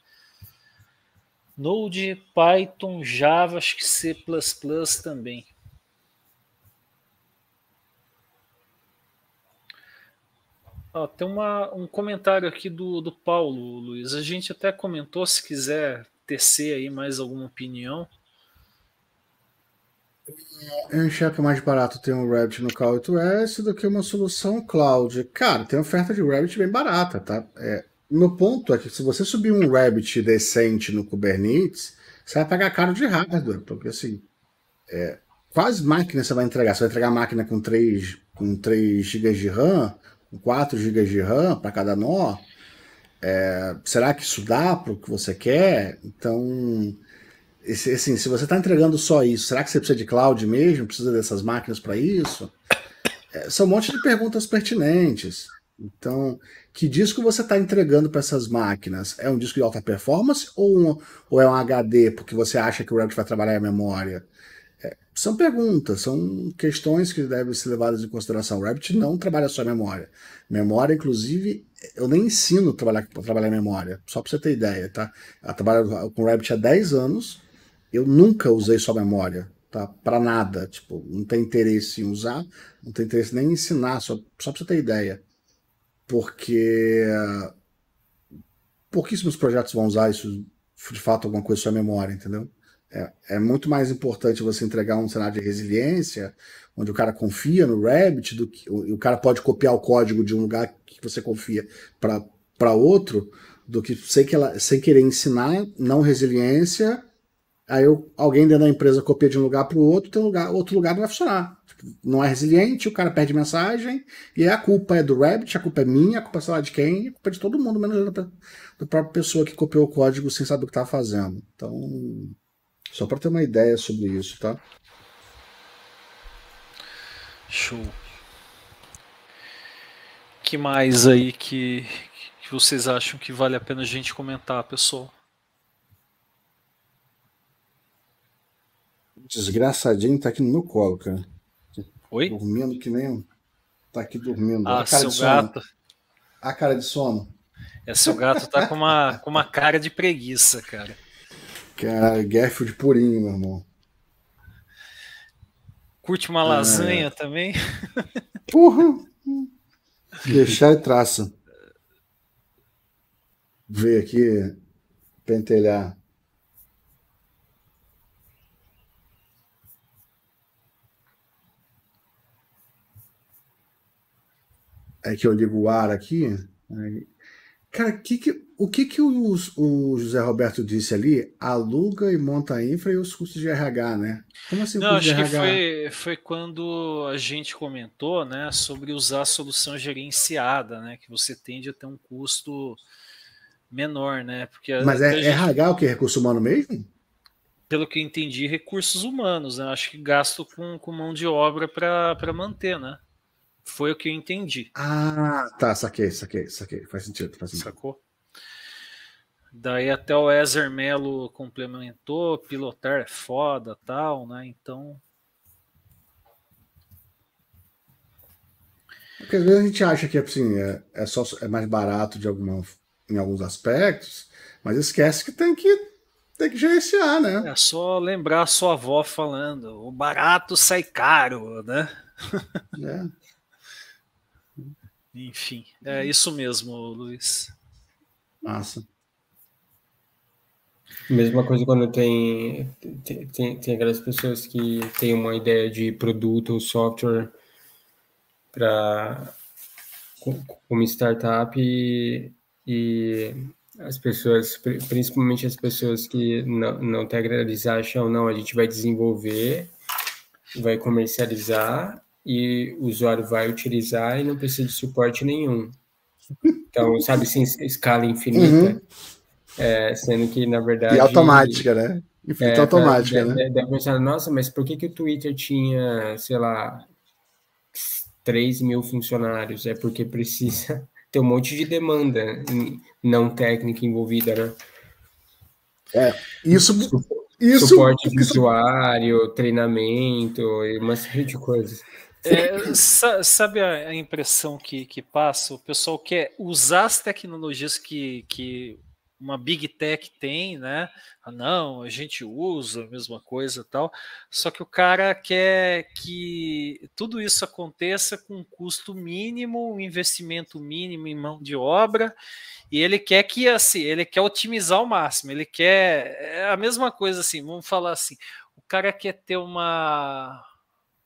A: Node, Python, Java, acho que C++ também. Ó, tem uma, um comentário aqui do, do Paulo, Luiz. A gente até comentou, se quiser tecer aí mais alguma opinião.
C: Eu é, enxergo mais barato ter um Rabbit no K8S do que uma solução cloud. Cara, tem oferta de Rabbit bem barata, tá? É, meu ponto é que se você subir um Rabbit decente no Kubernetes, você vai pagar caro de hardware, porque assim, é, quais máquinas você vai entregar? Você vai entregar máquina com 3, com 3 GB de RAM, com 4 GB de RAM para cada nó? É, será que isso dá para o que você quer? Então, esse, assim, se você está entregando só isso, será que você precisa de cloud mesmo? Precisa dessas máquinas para isso? É, são um monte de perguntas pertinentes. Então, que disco você está entregando para essas máquinas? É um disco de alta performance ou, um, ou é um HD porque você acha que o Rabbit vai trabalhar a memória? É, são perguntas, são questões que devem ser levadas em consideração. O Rabbit não trabalha só a memória. Memória, inclusive, eu nem ensino a trabalhar, a trabalhar a memória, só para você ter ideia, tá? Eu trabalho com o Rabbit há 10 anos eu nunca usei só memória, tá? Para nada, tipo, não tem interesse em usar, não tem interesse nem em ensinar, só, só para você ter ideia. Porque pouquíssimos projetos vão usar isso de fato alguma coisa sua memória, entendeu? É, é, muito mais importante você entregar um cenário de resiliência, onde o cara confia no Rabbit, do que o, o cara pode copiar o código de um lugar que você confia para outro, do que sem, que ela, sem querer ensinar não resiliência Aí eu, alguém dentro da empresa copia de um lugar para o outro, tem um lugar, outro lugar não vai funcionar. Tipo, não é resiliente, o cara perde mensagem, e é a culpa é do Rabbit, a culpa é minha, a culpa é sei lá de quem, a culpa é de todo mundo, menos da, da própria pessoa que copiou o código sem saber o que estava fazendo. Então, só para ter uma ideia sobre isso, tá? Show. que mais aí
A: que, que vocês acham que vale a pena a gente comentar, pessoal?
C: desgraçadinho tá aqui no meu colo, cara. Oi? Dormindo que nem. Tá aqui dormindo. Ah, a cara seu de gato. A cara de sono.
A: É, seu gato tá com uma, com uma cara de preguiça, cara.
C: Cara, é Garfield purinho, meu irmão.
A: Curte uma lasanha é. também? Porra!
C: Deixar e é traça. Veio aqui pentelhar é que eu ligo o ar aqui. Né? Cara, que que, o que, que o, o, José Roberto disse ali? Aluga e monta a infra e os custos de RH, né? Como assim? Não, acho que foi,
A: foi quando a gente comentou né, sobre usar a solução gerenciada, né? Que você tende a ter um custo menor, né? Porque Mas é, gente... RH
C: o que? Recurso humano mesmo?
A: Pelo que eu entendi, recursos humanos, né? Acho que gasto com, com mão de obra para manter, né? Foi o que eu entendi.
C: Ah, tá, saquei, saquei, saquei. Faz sentido, faz sentido. Sacou?
A: Daí até o Ezer Melo complementou, pilotar é foda, tal, né? Então.
C: Porque às vezes a gente acha que assim, é, é, só, é mais barato de alguma, em alguns aspectos, mas esquece que tem que
A: tem que gerenciar, né? É só lembrar a sua avó falando: o barato sai caro, né? É. Enfim, é uhum. isso mesmo, Luiz.
B: Massa. Mesma coisa quando tem, tem, tem aquelas pessoas que têm uma ideia de produto ou software para uma startup e, e, as pessoas, principalmente as pessoas que não, não tecnologizar acham, não, a gente vai desenvolver, vai comercializar e o usuário vai utilizar e não precisa de suporte nenhum. Então, sabe, sim, escala infinita. Uhum. É, sendo que, na verdade. E automática, né? Infinita é, tá, automática, né? pra, né? Deve pensar, nossa, mas por que, que o Twitter tinha, sei lá, 3 mil funcionários? É porque precisa ter um monte de demanda não técnica envolvida, né? É, isso. isso suporte de usuário, treinamento e uma série de coisas.
A: É, sabe a impressão que, que passa? O pessoal quer usar as tecnologias que, que uma big tech tem, né? Ah, não, a gente usa a mesma coisa tal. Só que o cara quer que tudo isso aconteça com um custo mínimo, um investimento mínimo em mão de obra, e ele quer que assim, ele quer otimizar ao máximo, ele quer é a mesma coisa assim, vamos falar assim, o cara quer ter uma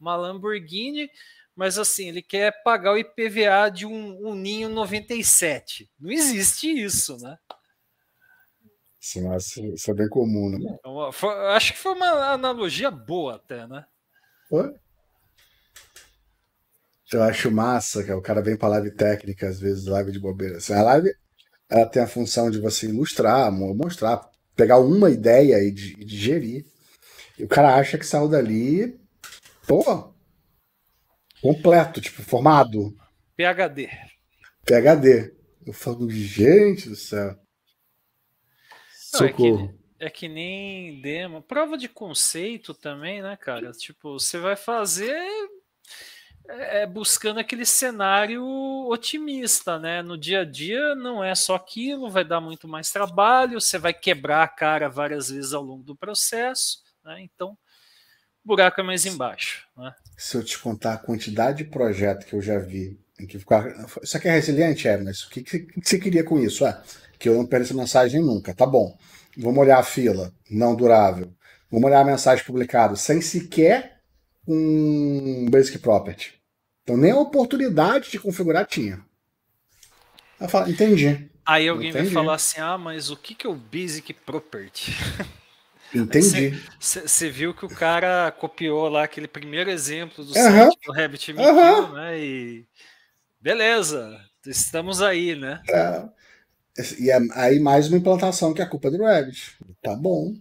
A: uma Lamborghini, mas assim, ele quer pagar o IPVA de um, um Ninho 97. Não existe isso, né?
C: Sim, é, isso é bem comum, né?
A: É uma, foi, acho que foi uma analogia boa até, né?
C: Oi? Eu acho massa, que o cara vem para live técnica, às vezes, live de bobeira. Assim, a live ela tem a função de você ilustrar, mostrar, pegar uma ideia e digerir. E o cara acha que saiu dali Pô! Completo, tipo, formado. PHD. PHD. Eu falo, gente do céu. Não, é, que,
A: é, que, nem demo. Prova de conceito também, né, cara? Tipo, você vai fazer é, é, buscando aquele cenário otimista, né? No dia a dia não é só aquilo, vai dar muito mais trabalho, você vai quebrar a cara várias vezes ao longo do processo, né? Então, o buraco é mais embaixo.
B: Né?
C: Se eu te contar a quantidade de projeto que eu já vi, em que ficar. Isso aqui é resiliente, é, mas o que, que você queria com isso? É, que eu não perco essa mensagem nunca, tá bom. Vamos olhar a fila, não durável. Vamos olhar a mensagem publicada, sem sequer um basic property. Então nem a oportunidade de configurar tinha. Eu falo, entendi.
A: Aí alguém entendi. vai falar assim: ah, mas o que, que é o basic property?
C: Entendi.
A: Você viu que o cara copiou lá aquele primeiro exemplo do uhum. site do Rabbit MQ, né? E beleza, estamos aí, né?
C: É. E é, aí mais uma implantação que é a culpa é do Rabbit. Tá bom.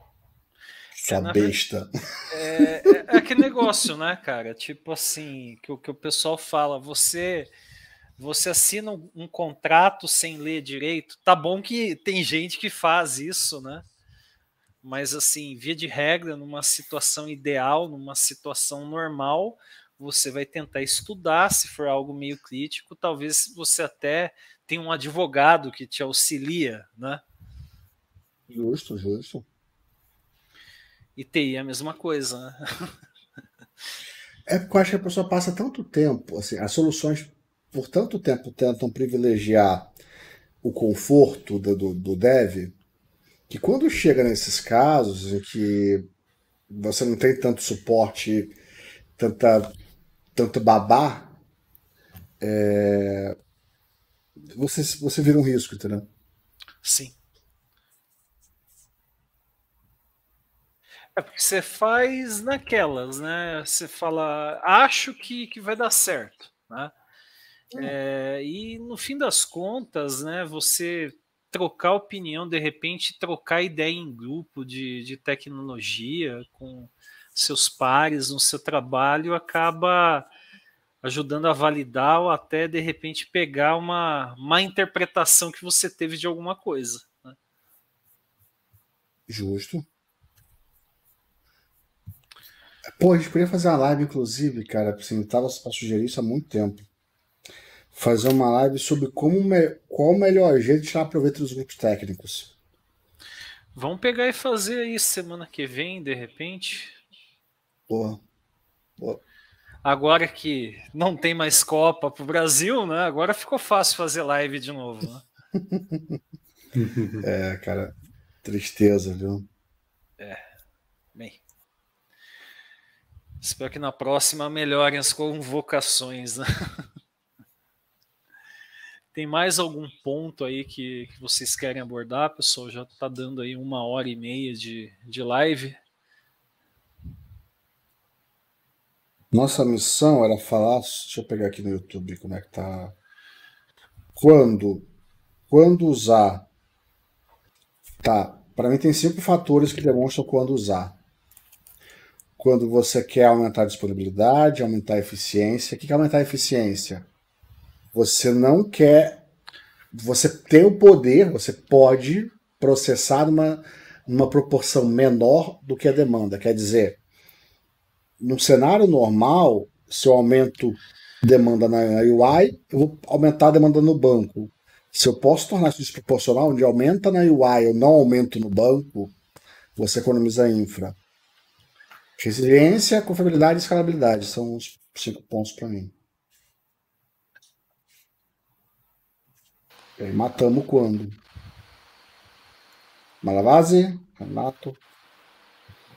C: É Sua é, besta.
A: É, é, aquele negócio, né, cara? Tipo assim, que o que o pessoal fala, você você assina um, um contrato sem ler direito. Tá bom que tem gente que faz isso, né? mas assim, via de regra, numa situação ideal, numa situação normal, você vai tentar estudar, se for algo meio crítico, talvez você até tenha um advogado que te auxilia, né?
C: Justo, justo.
A: E TI é a mesma coisa, né?
C: é porque eu acho que a pessoa passa tanto tempo, assim, as soluções por tanto tempo tentam privilegiar o conforto do, do, do dev, que quando chega nesses casos em que você não tem tanto suporte, tanta, tanto babá, é, você, você vira um risco, entendeu? Sim.
A: É porque você faz naquelas, né? Você fala, acho que, que vai dar certo, né? Hum. É, e no fim das contas, né? Você trocar opinião, de repente trocar ideia em grupo de, de tecnologia com seus pares no seu trabalho acaba ajudando a validar ou até de repente pegar uma má interpretação que você teve de alguma coisa. Né?
C: Justo. Pô, a gente podia fazer uma live, inclusive, cara, assim, eu tava para sugerir isso há muito tempo fazer uma live sobre como qual o melhor jeito de tirar proveito dos grupos técnicos.
A: Vamos pegar e fazer aí semana que vem, de repente. Boa. Boa. Agora que não tem mais Copa para o Brasil, né? Agora ficou fácil fazer live de novo. Né?
C: é, cara, tristeza, viu?
A: É. Bem. Espero que na próxima melhorem as convocações, né? Tem mais algum ponto aí que, que vocês querem abordar, pessoal? Já está dando aí uma hora e meia de, de live.
C: Nossa missão era falar. Deixa eu pegar aqui no YouTube como é que tá. Quando, quando usar. Tá. Para mim tem cinco fatores que demonstram quando usar. Quando você quer aumentar a disponibilidade, aumentar a eficiência. O que é aumentar a eficiência? Você não quer. Você tem o poder, você pode processar uma, uma proporção menor do que a demanda. Quer dizer, no cenário normal, se eu aumento demanda na UI, eu vou aumentar a demanda no banco. Se eu posso tornar isso desproporcional, onde aumenta na UI, eu não aumento no banco, você economiza infra. Resiliência, confiabilidade e escalabilidade são os cinco pontos para mim. É, matamos quando? Malavase? Renato?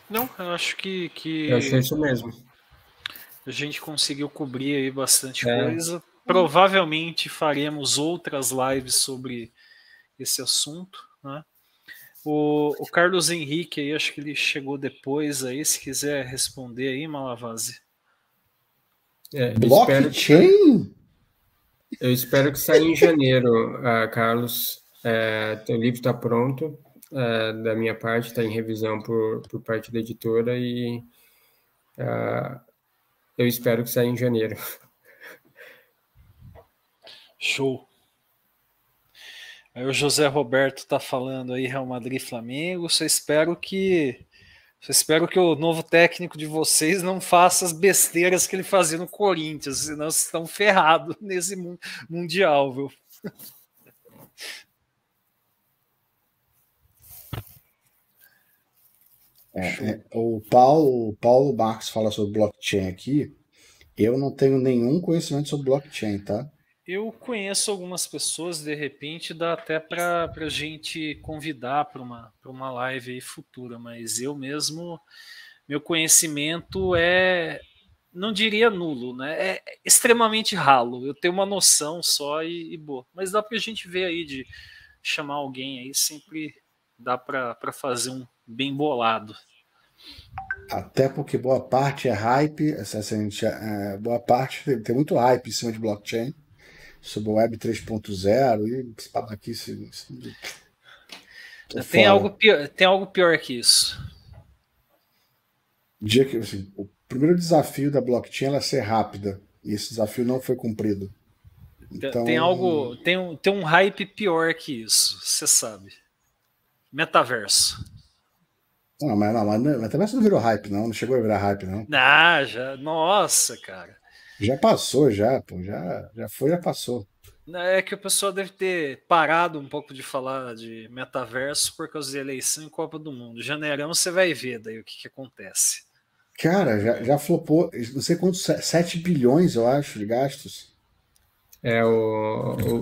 A: Não, eu acho que. que... Eu é, acho é isso mesmo. A gente conseguiu cobrir aí bastante é. coisa. Provavelmente faremos outras lives sobre esse assunto, né? O, o, Carlos Henrique aí, acho que ele chegou depois aí, se quiser responder aí,
B: Malavase. É, Blockchain? Eu espero que saia em janeiro, uh, Carlos. É, livro está pronto, é, da minha parte, está em revisão por, por parte da editora e uh, eu espero que saia em janeiro.
A: Show. Aí o José Roberto está falando aí Real Madrid Flamengo. Só espero que eu espero que o novo técnico de vocês não faça as besteiras que ele fazia no Corinthians, senão vocês estão ferrados nesse Mundial, viu?
C: É, é, o Paulo, Paulo Marcos fala sobre blockchain aqui. Eu não tenho nenhum conhecimento sobre blockchain, tá?
A: Eu conheço algumas pessoas, de repente dá até para a gente convidar para uma, uma live futura, mas eu mesmo, meu conhecimento é, não diria nulo, né? É extremamente ralo. Eu tenho uma noção só e, e boa. Mas dá para a gente ver aí de chamar alguém aí, sempre dá para fazer um bem bolado.
C: Até porque boa parte é hype, essa, essa gente, é, boa parte tem, tem muito hype em cima de blockchain sobre o Web 3.0 e esse aqui. Se, se... Tem, algo
A: pior, tem algo pior que isso.
C: O dia que, assim, o primeiro desafio da blockchain é ser rápida e esse desafio não foi cumprido. Então... Tem algo,
A: tem um, tem um hype pior que isso, você sabe.
C: Metaverso. Não, mas, não, mas metaverso não virou hype, não. Não chegou a virar hype, não.
A: Ah, já. Nossa, cara.
C: Já passou, já, pô. Já, já foi, já passou.
A: É que o pessoal deve ter parado um pouco de falar de metaverso por causa de eleição e Copa do Mundo. Janeirão você vai ver daí o que, que acontece.
C: Cara, já, já flopou, não sei quantos, 7 bilhões, eu acho, de gastos.
B: É, o, o,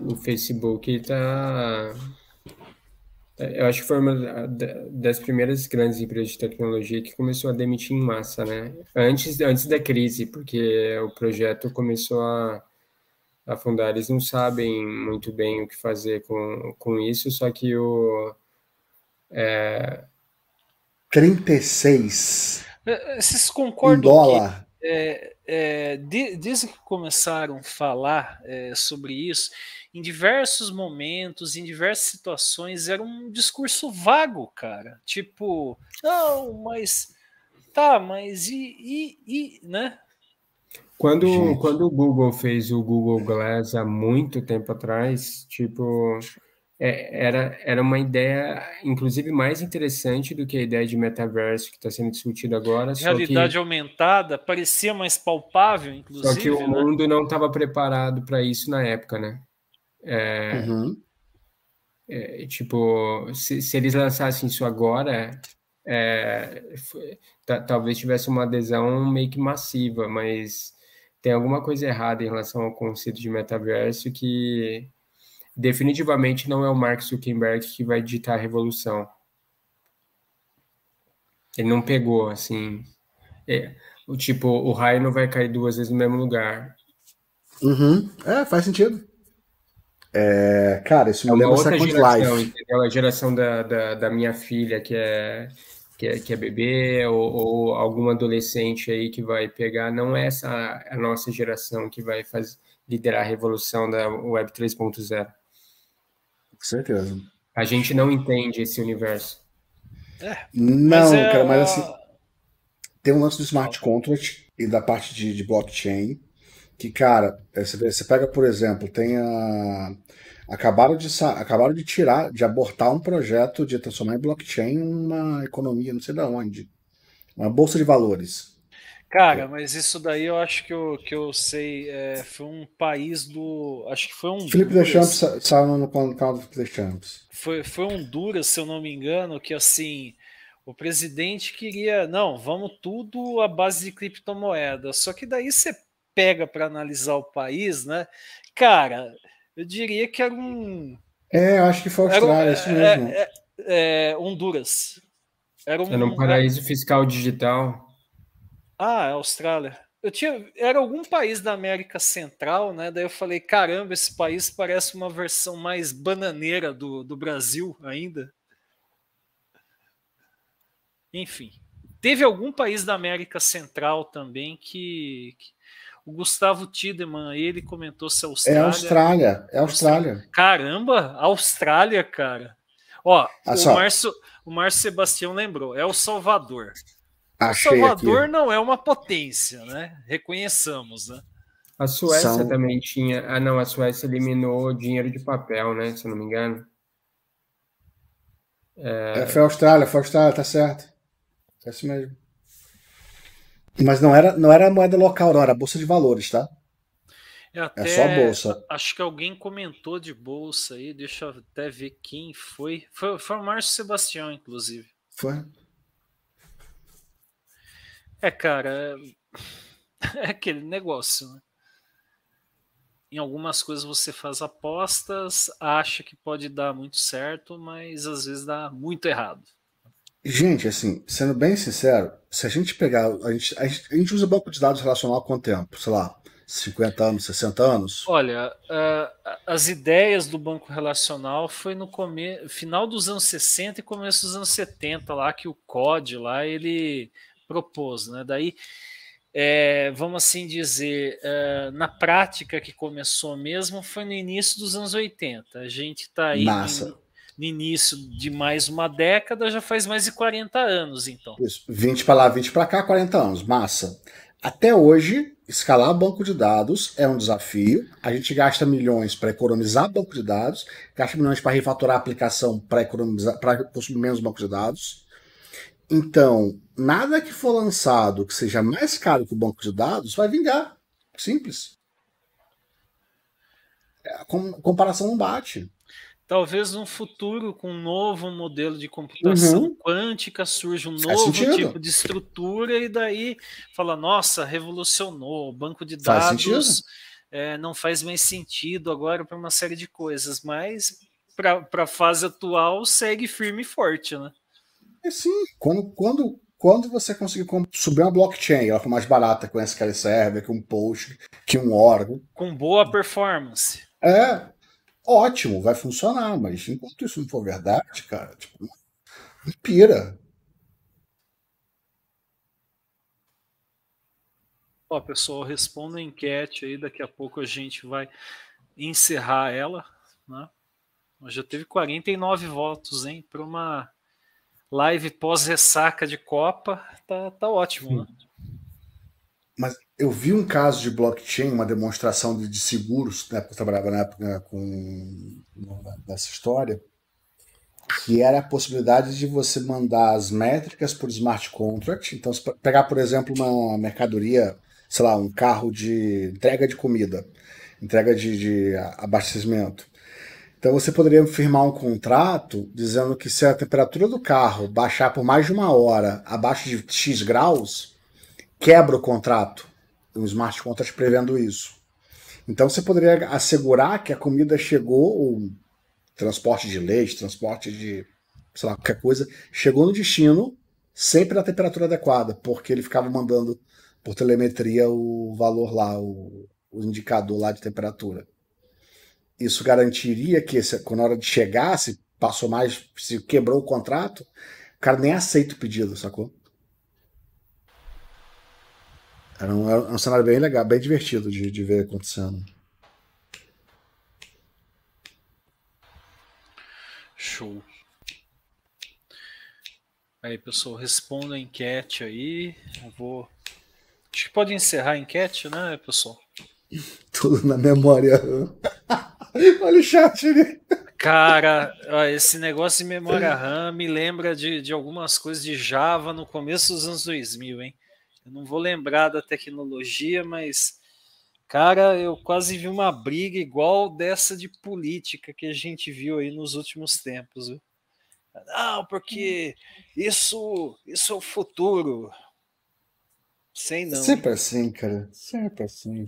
B: o, o Facebook tá é, eu acho que foi uma das primeiras grandes empresas de tecnologia que começou a demitir em massa, né? Antes, antes da crise, porque o projeto começou a afundar. Eles não sabem muito bem o que fazer com, com isso, só que o. É... 36.
A: É, é, vocês concordam? Em dólar. Que, é, é, desde que começaram a falar sobre isso, em diversos momentos, em diversas situações, era um discurso vago, cara. Tipo, não, mas tá, mas e, e, e né?
B: Quando, quando o Google fez o Google Glass há muito tempo atrás, tipo, é, era, era uma ideia, inclusive, mais interessante do que a ideia de metaverso que está sendo discutida agora. Realidade que,
A: aumentada parecia mais palpável, inclusive. Só que o né?
B: mundo não estava preparado para isso na época, né? Uhum. É, uhum. é, tipo, se, se, eles lançassem isso agora, é, foi, talvez tivesse uma adesão meio que massiva, mas tem alguma coisa errada em relação ao conceito de metaverso que definitivamente não é o Mark Zuckerberg que vai ditar a revolução. Ele não pegou, assim. É, o tipo, o raio não vai cair duas vezes no mesmo lugar. Uhum. É, faz sentido.
C: É, cara, isso é me lembra Second geração, Life.
B: Entendeu? A geração da, da, da, minha filha, que é, que é, que é bebê, ou, ou alguma adolescente aí que vai pegar, não é essa a nossa geração que vai fazer, liderar a revolução da Web 3.0. Com certeza. A gente não entende esse universo. É, não, mas é cara, mas assim. Tem um lance do smart
C: contract e da parte de, de blockchain que, cara, é, você, vê, você pega, por exemplo, tem a. Acabaram de, acabaram de tirar, de abortar um projeto de transformar em blockchain uma economia, não sei de onde. Uma bolsa de valores.
A: Cara, mas isso daí eu acho que eu, que eu sei. É, foi um país do. Acho que foi
C: um. Felipe Deschamps assim, saiu no canal do Felipe Deschamps.
A: Foi, foi Honduras, se eu não me engano, que assim. O presidente queria, não, vamos tudo à base de criptomoeda. Só que daí você pega para analisar o país, né? Cara, eu diria que era um. É, acho que foi Austrália, um, isso é, mesmo. É, é, é, Honduras. Era um, era um paraíso
B: fiscal digital.
A: Ah, é Austrália. Eu tinha, era algum país da América Central, né? Daí eu falei, caramba, esse país parece uma versão mais bananeira do, do Brasil ainda. Enfim, teve algum país da América Central também que, que o Gustavo Tiedemann, ele comentou se a é Austrália. É Austrália,
C: é Austrália.
A: Caramba, Austrália, cara. Ó, ah, o, Márcio, o Márcio Sebastião lembrou, é o Salvador. Achei o Salvador aqui. não é uma potência, né? Reconheçamos, né?
B: A Suécia São... também tinha. Ah, não, a Suécia eliminou dinheiro de papel, né? Se eu não me engano. É... é foi
C: a Austrália, foi a Austrália, tá certo. É isso mesmo. Mas não era, não era moeda local, não, era bolsa de valores, tá? É é até, é só a bolsa. Acho
A: que alguém comentou de bolsa aí, deixa eu até ver quem foi. Foi, foi o Márcio Sebastião, inclusive. Foi. É, cara, é, é aquele negócio, né? Em algumas coisas você faz apostas, acha que pode dar muito certo, mas às vezes dá muito errado.
C: Gente, assim, sendo bem sincero, se a gente pegar. A gente, a gente, usa banco de dados relacional há quanto tempo? Sei lá, 50 anos, 60 anos?
A: Olha, uh, as ideias do banco relacional foi no come... final dos anos 60 e começo dos anos 70, lá que o COD lá ele propôs, né? Daí, é, vamos assim dizer, uh, na prática que começou mesmo foi no início dos anos 80. A gente está aí. Massa. Em no início de mais uma década, já faz mais de 40 anos, então.
C: Isso, 20 para lá, 20 para cá, 40 anos, massa. Até hoje, escalar banco de dados é um desafio. A gente gasta milhões para economizar banco de dados, gasta milhões para refaturar a aplicação para economizar, para consumir menos banco de dados. Então, nada que for lançado que seja mais caro que o banco de dados vai vingar. Simples. É, a comparação não bate
A: talvez num futuro com um novo modelo de computação uhum. quântica surja um novo tipo de estrutura e daí fala nossa revolucionou o banco de dados faz é, eh, não faz mais sentido agora para uma série de coisas mas para a fase atual segue firme e forte né é sim
C: quando quando quando você conseguir subir uma blockchain, ela for mais barata com SQL Server, que um Post, que um órgão.
A: Com boa performance.
C: É, ótimo, vai funcionar, mas enquanto isso não for verdade, cara, tipo, pira.
A: Ó, pessoal, responda a enquete aí, daqui a pouco a gente vai encerrar ela, né? Já teve 49 votos, hein? Para uma live pós-ressaca de Copa, tá, tá ótimo, né?
C: Mas eu vi um caso de blockchain, uma demonstração de, de seguros, né, porque eu trabalhava na época né, com essa história, que era a possibilidade de você mandar as métricas por smart contract. Então, pegar, por exemplo, uma mercadoria, sei lá, um carro de entrega de comida, entrega de, de abastecimento. Então, você poderia firmar um contrato dizendo que se a temperatura do carro baixar por mais de uma hora abaixo de X graus, quebra o contrato um smart contract prevendo isso. Então você poderia assegurar que a comida chegou, ou transporte de leite, transporte de sei lá, qualquer coisa, chegou no destino sempre na temperatura adequada, porque ele ficava mandando por telemetria o valor lá, o, o indicador lá de temperatura. Isso garantiria que esse, quando a hora de chegar, se passou mais, se quebrou o contrato, o cara nem aceita o pedido, sacou? Era um, era um cenário bem legal, bem divertido de, de ver acontecendo. Show.
A: Aí, pessoal, responda a enquete aí. Eu vou. Acho que pode encerrar a enquete, né, pessoal?
C: Tudo na memória. Olha o chat ali.
A: Cara, esse negócio de memória RAM me lembra de, de algumas coisas de Java no começo dos anos 2000, hein? Eu não vou lembrar da tecnologia, mas cara, eu quase vi uma briga igual dessa de política que a gente viu aí nos últimos tempos. Viu? Não, porque isso, isso é o futuro. Sem não. Sempre
C: assim, cara. Sempre assim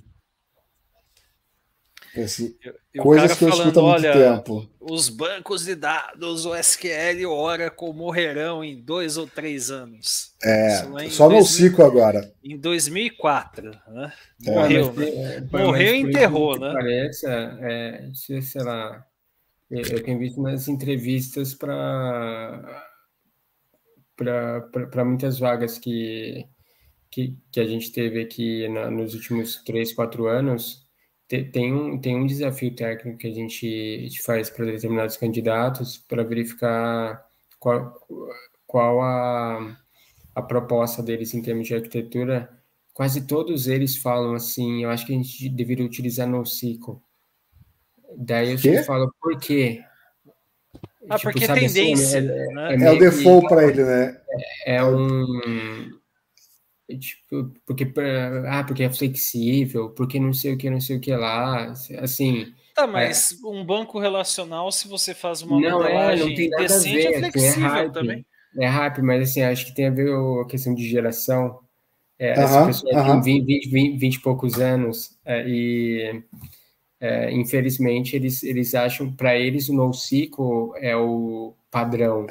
C: coisas que eu falando, escuto há muito olha, tempo.
A: Os bancos de dados, o SQL, Oracle morrerão em dois
C: ou três anos. É, é só no ciclo agora.
A: Em 2004, né? É, morreu, mas, né? É, morreu e
B: enterrou, né? Parece, é, sei lá, eu, eu tenho visto nas entrevistas para para muitas vagas que, que, que, a gente teve aqui na, nos últimos três, quatro anos, tem um, tem um desafio técnico que a gente faz para determinados candidatos para verificar qual, qual a, a proposta deles em termos de arquitetura. Quase todos eles falam assim, eu acho que a gente deveria utilizar NoSQL. Daí eu sempre falo, por quê?
A: Ah, tipo, porque é sabe, assim, tendência. Assim, é, né? é, é,
B: é o default para ele, né? É, é um é tipo, porque ah, porque é flexível, porque não sei o que, não sei o que lá, assim. Tá, é. mas
A: é. um banco relacional, se você faz uma não modelagem é, não tem nada decente, a ver, é, é flexível é hype, também.
B: É rápido, mas assim, acho que tem a ver a questão de geração. É, uhum, essa pessoa uhum. tem 20, 20, 20 e poucos anos é, e é, infelizmente eles, eles acham para eles o NoSQL é o padrão.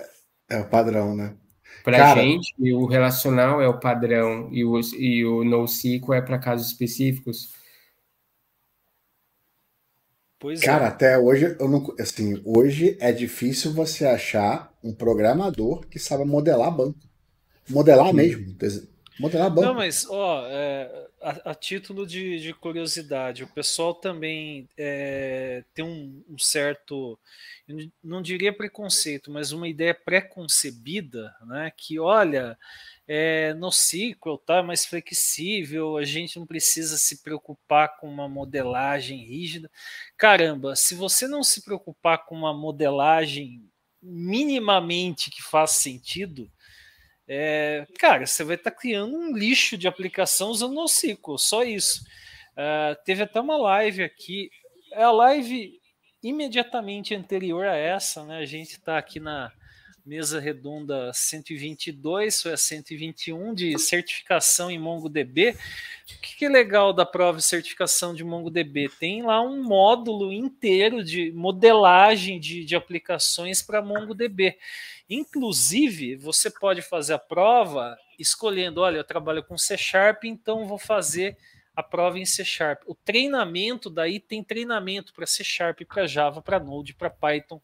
C: É, é o padrão, né? Para a gente,
B: o relacional é o padrão e o, e o NoSQL é para casos específicos. Pois é. Cara, é.
C: até hoje eu não, assim, hoje é difícil você achar um programador que saiba modelar banco. Modelar Sim. mesmo, modelar banco. Não,
A: mas ó, é, a, a, título de, de, curiosidade, o pessoal também é, tem um, um certo não diria preconceito, mas uma ideia pré-concebida, né? Que olha, é, no SQL tá é mais flexível, a gente não precisa se preocupar com uma modelagem rígida. Caramba, se você não se preocupar com uma modelagem minimamente que faz sentido, é, cara, você vai estar tá criando um lixo de aplicação usando o só isso. Uh, teve até uma live aqui. É a live imediatamente anterior a essa, né, a gente está aqui na mesa redonda 122 ou é 121 de certificação em MongoDB. O que, que é legal da prova de certificação de MongoDB? Tem lá um módulo inteiro de modelagem de, de aplicações para MongoDB. Inclusive, você pode fazer a prova escolhendo, olha, eu trabalho com C Sharp, então vou fazer a prova em C Sharp. O treinamento daí tem treinamento para C Sharp, para Java, para Node, para Python.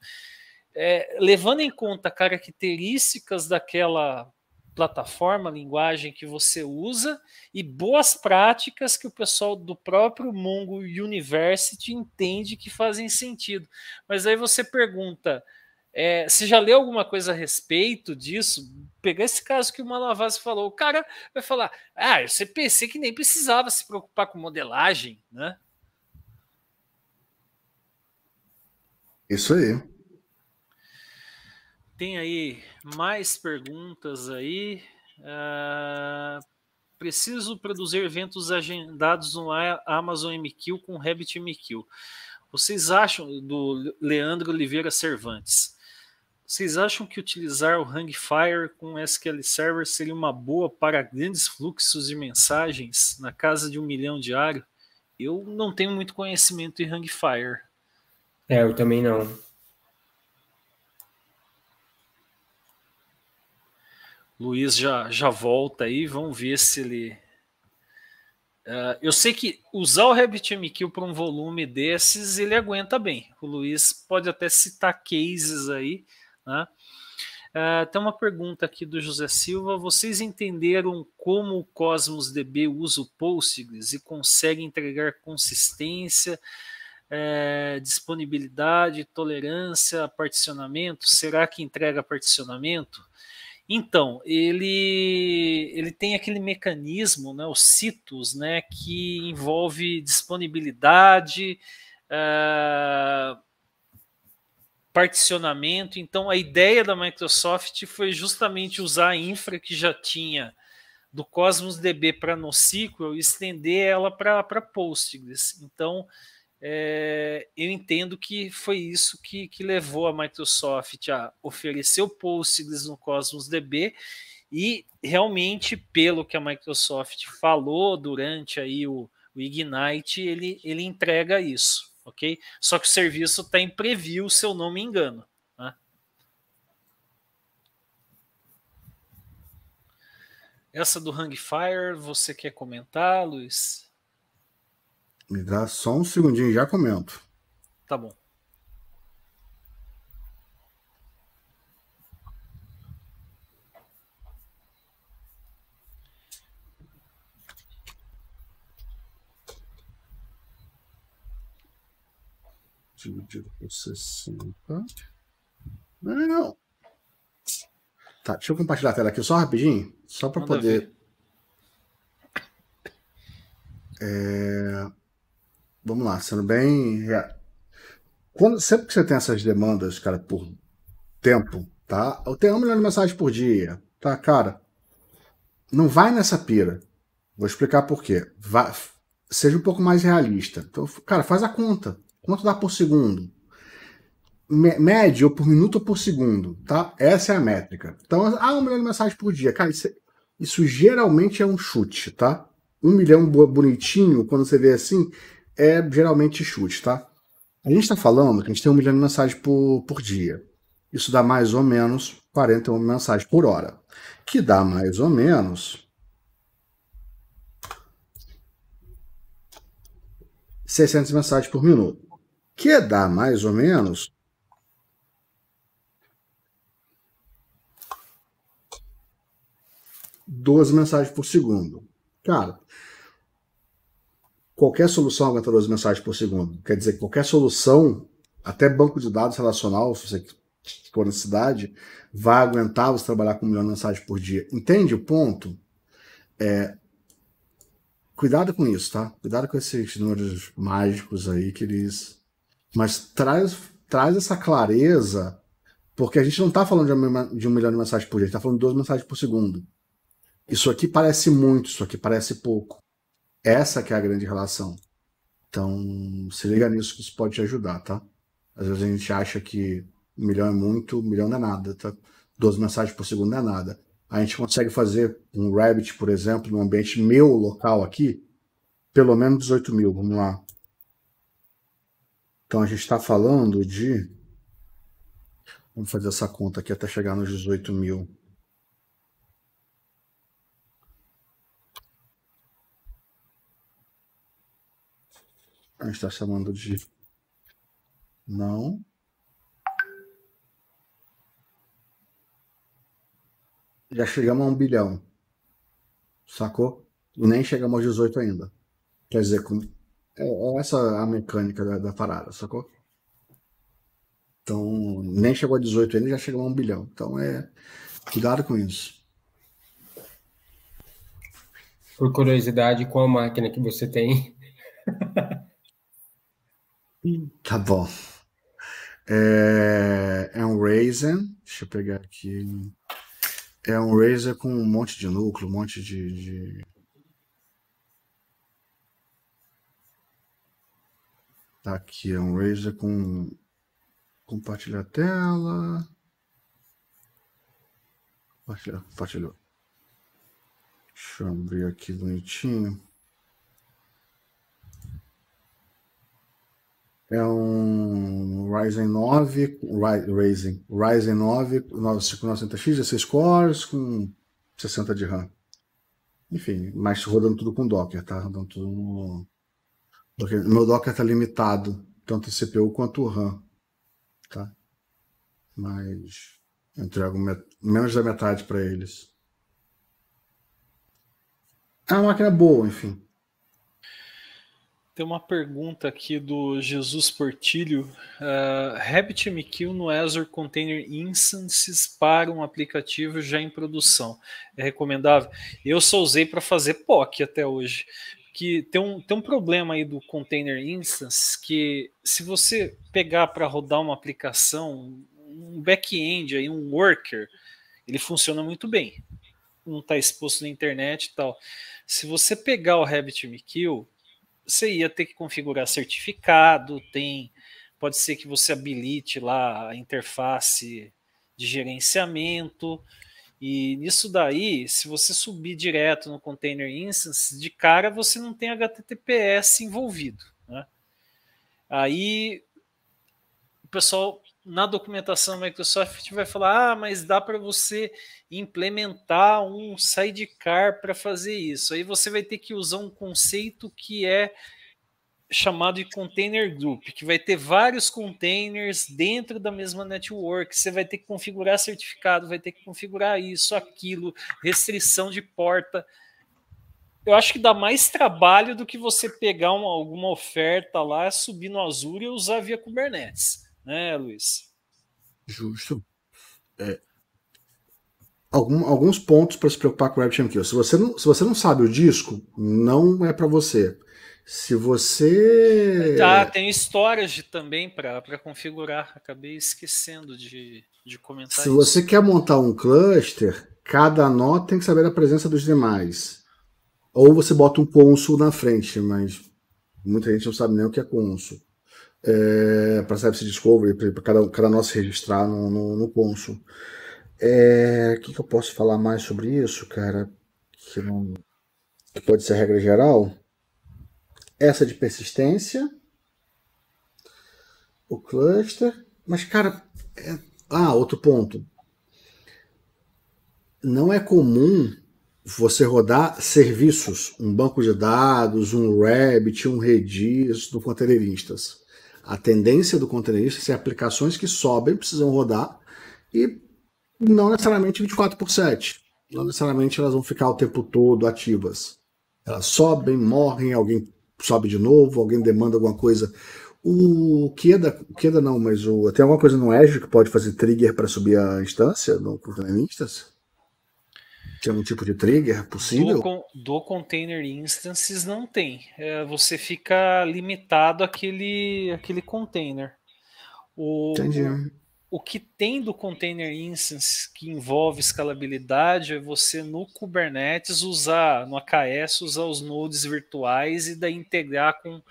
A: É, levando em conta características daquela plataforma, linguagem que você usa e boas práticas que o pessoal do próprio Mongo University entende que fazem sentido. Mas aí você pergunta, é, você já leu alguma coisa a respeito disso? Pegar esse caso que o Malavasi falou, o cara vai falar: ah, você pensei que nem precisava se preocupar com modelagem, né? Isso aí. Tem aí mais perguntas aí. Uh, preciso produzir eventos agendados no Amazon MQ com Rabbit MQ. Vocês acham do Leandro Oliveira Cervantes? Vocês acham que utilizar o Hangfire com SQL Server seria uma boa para grandes fluxos de mensagens na casa de um milhão diário? Eu não tenho muito conhecimento em Hangfire.
B: É, eu também não.
A: Luiz já, já volta aí, vamos ver se ele. Uh, eu sei que usar o RabbitMQ para um volume desses, ele aguenta bem. O Luiz pode até citar cases aí né? Uh, tem uma pergunta aqui do José Silva. Vocês entenderam como o Cosmos DB usa o Postgres e consegue entregar consistência, é, disponibilidade, tolerância, particionamento? Será que entrega particionamento? Então, ele, ele tem aquele mecanismo, né, os citus, né, que envolve disponibilidade, uh, particionamento. Então, a ideia da Microsoft foi justamente usar a infra que já tinha do Cosmos DB para NoSQL e estender ela para Postgres. Então, é, eu entendo que foi isso que, que levou a Microsoft a oferecer o Postgres no Cosmos DB e realmente, pelo que a Microsoft falou durante aí o, o Ignite, ele, ele entrega isso ok? Só que o serviço está em preview, se eu não me engano. Né? Essa do Hang Fire, você quer comentar, Luiz?
C: Me dá só um segundinho, já comento. Tá bom. dividido por 60. Não, não, não. Tá, deixa eu compartilhar a tela aqui só rapidinho, só para poder. É... Vamos lá, sendo bem. Quando, sempre que você tem essas demandas, cara, por tempo, tá? Eu tenho um milhão de mensagens por dia, tá, cara? Não vai nessa pira. Vou explicar por quê. Vai... Seja um pouco mais realista. Então, cara, faz a conta. Quanto dá por segundo? Médio por minuto ou por segundo, tá? Essa é a métrica. Então, ah, um milhão de mensagens por dia. Cara, isso, é, isso geralmente é um chute, tá? Um milhão bonitinho, quando você vê assim, é geralmente chute, tá? A gente está falando que a gente tem um milhão de mensagens por, por dia. Isso dá mais ou menos 41 mensagens por hora. Que dá mais ou menos 600 mensagens por minuto que dá mais ou menos. Duas mensagens por segundo. Cara, qualquer solução aguenta duas mensagens por segundo. Quer dizer, qualquer solução, até banco de dados relacional, se você for na cidade, vai aguentar você trabalhar com um milhão de mensagens por dia. Entende o ponto? É, cuidado com isso, tá? Cuidado com esses números mágicos aí que eles mas traz, traz essa clareza, porque a gente não está falando de, uma, de um milhão de mensagens por dia, a gente está falando de duas mensagens por segundo. Isso aqui parece muito, isso aqui parece pouco. Essa que é a grande relação. Então, se liga nisso que isso pode te ajudar, tá? Às vezes a gente acha que um milhão é muito, um milhão não é nada, tá? Duas mensagens por segundo não é nada. A gente consegue fazer um Rabbit, por exemplo, no ambiente meu local aqui, pelo menos 18 mil, vamos lá. Então a gente está falando de. Vamos fazer essa conta aqui até chegar nos 18 mil. A gente está chamando de. Não. Já chegamos a um bilhão. Sacou? E nem chegamos aos 18 ainda. Quer dizer, é, é essa a mecânica da, da parada, sacou? Então, nem chegou a 18 ainda, já chegou a 1 bilhão. Então, é cuidado com isso.
B: Por curiosidade, qual máquina que você tem?
C: tá bom. É, é um Razer. Deixa eu pegar aqui. É um Razer com um monte de núcleo, um monte de, de Tá aqui, é um Razer com. Compartilhar a tela. Compartilhar, compartilhou. Deixa eu abrir aqui bonitinho. É um Ryzen 9, Ryzen, Ryzen 9, 5900X, 16 cores, com 60 de RAM. Enfim, mas rodando tudo com Docker, tá? Rodando tudo no, porque meu Docker está limitado, tanto o CPU quanto o RAM. Tá? Mas eu entrego menos da metade para eles. É uma máquina boa, enfim.
A: Tem uma pergunta aqui do Jesus Portilho. Uh, ah, RabbitMQ no Azure Container Instances para um aplicativo já em produção. É recomendável? Eu só usei para fazer POC até hoje que tem um, tem um problema aí do container instance que se você pegar para rodar uma aplicação, um back-end aí, um worker, ele funciona muito bem. Não está exposto na internet e tal. Se você pegar o RabbitMQ, você ia ter que configurar certificado, tem pode ser que você habilite lá a interface de gerenciamento. E nisso daí, se você subir direto no container instance, de cara você não tem HTTPS envolvido. Né? Aí o pessoal na documentação da Microsoft vai falar: ah, mas dá para você implementar um sidecar para fazer isso. Aí você vai ter que usar um conceito que é chamado de container group, que vai ter vários containers dentro da mesma network. Você vai ter que configurar certificado, vai ter que configurar isso, aquilo, restrição de porta. Eu acho que dá mais trabalho do que você pegar uma, alguma oferta lá, subir no Azure e usar via Kubernetes, né, Luiz?
C: Justo. É. Algum, alguns pontos para se preocupar com o WebChamp Se você não, se você não sabe o disco, não é para você. Se você. Tá,
A: tem histórias de, também para configurar. Acabei esquecendo de, de comentar. Se isso.
C: você quer montar um cluster, cada nó tem que saber a presença dos demais. Ou você bota um consul na frente, mas muita gente não sabe nem o que é consul. É, para Service Discovery, para cada, cada nó se registrar no, no, no O é, que, que eu posso falar mais sobre isso, cara? Que não. Que pode ser regra geral? essa de persistência, o cluster, mas cara, é... ah, outro ponto. Não é comum você rodar serviços, um banco de dados, um Rabbit, um Redis do containeristas. A tendência do containerista é aplicações que sobem, precisam rodar e não necessariamente 24 por 7. Não necessariamente elas vão ficar o tempo todo ativas. Elas sobem, morrem, alguém sobe de novo, alguém demanda alguma coisa. O Keda, o não, mas o, tem alguma coisa no Azure que pode fazer trigger para subir a instância no container instance? Tem algum tipo de trigger possível? Do,
A: do container instances não tem. É, você fica limitado àquele, àquele container. O, Entendi o que tem do container instance que envolve escalabilidade é você no Kubernetes usar, no AKS, usar os nodes virtuais e daí integrar com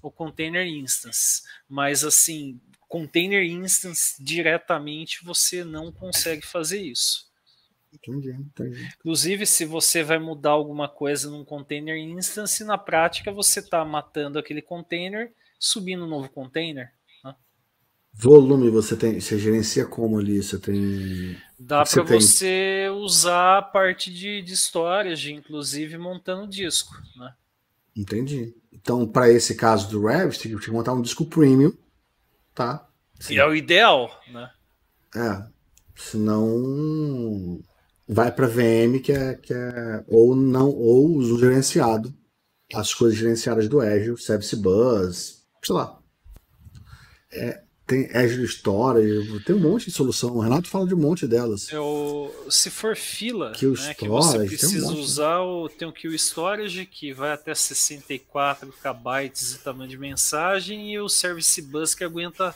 A: o container instance. Mas assim, container instance diretamente você não consegue fazer isso.
C: Entendi, entendi.
A: Inclusive, se você vai mudar alguma coisa num container instance, na prática você está matando aquele container, subindo um novo container.
C: Volume você tem, você gerencia como ali? Você tem. Dá para você
A: usar a parte de, de histórias, inclusive montando disco, né?
C: Entendi. Então, para esse caso do Revit, tem que montar um disco premium, tá?
A: Sim. E é o ideal, né?
C: É. Senão vai para VM que é, que é ou não ou uso gerenciado. As coisas gerenciadas do Azure, Service Bus, sei lá. É, tem Azure Storage, tem um monte de solução. O Renato fala de um monte delas. É o,
A: se for fila, que, né, storage, que você precisa tem um usar, o, tem o Kill Storage, que vai até 64 KB de tamanho de mensagem, e o Service Bus, que aguenta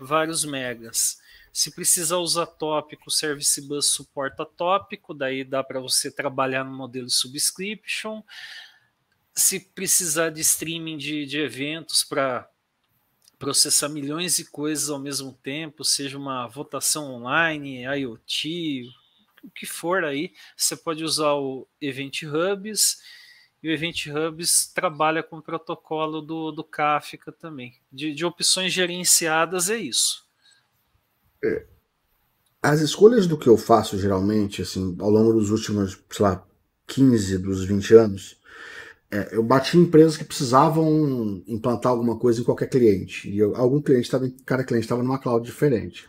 A: vários megas. Se precisar usar tópico, o Service Bus suporta tópico, daí dá para você trabalhar no modelo de subscription. Se precisar de streaming de, de eventos para processar milhões de coisas ao mesmo tempo, seja uma votação online, IoT, o que for aí, você pode usar o Event Hubs e o Event Hubs trabalha com o protocolo do, do Kafka também. De, de opções gerenciadas é isso. É.
C: As escolhas do que eu faço geralmente, assim, ao longo dos últimos, sei lá, 15 dos 20 anos, é, eu bati em empresas que precisavam implantar alguma coisa em qualquer cliente. E eu, algum cliente estava, cada cliente estava numa cloud diferente.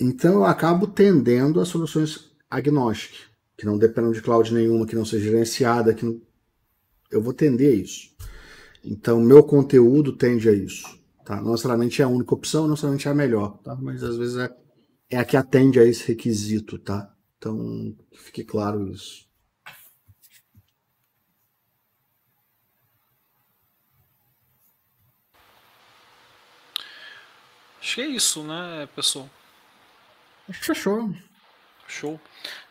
C: Então eu acabo tendendo a soluções agnósticas, que não dependam de cloud nenhuma, que não seja gerenciada, que não... eu vou tender a isso. Então meu conteúdo tende a isso. Tá? Não necessariamente é a única opção, não necessariamente é a melhor, tá? mas às vezes é, é a que atende a esse requisito. tá? Então fique claro isso.
A: Acho que é isso, né, pessoal? Acho que fechou. Show.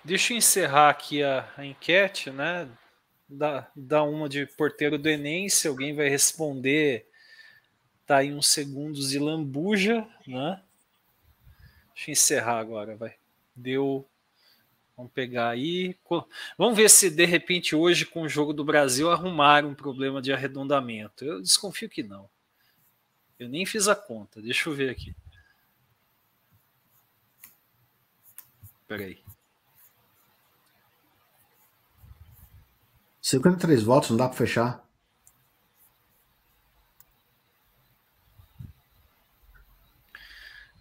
A: Deixa eu encerrar aqui a, a enquete, né? Dá, dá uma de porteiro do Enem, se alguém vai responder, tá aí uns segundos de lambuja, né? Deixa eu encerrar agora, vai. Deu. Vamos pegar aí. Vamos ver se de repente hoje, com o jogo do Brasil, arrumaram um problema de arredondamento. Eu desconfio que não. Eu nem fiz a conta, deixa eu ver aqui. Peraí.
C: 53 votos, não dá para fechar.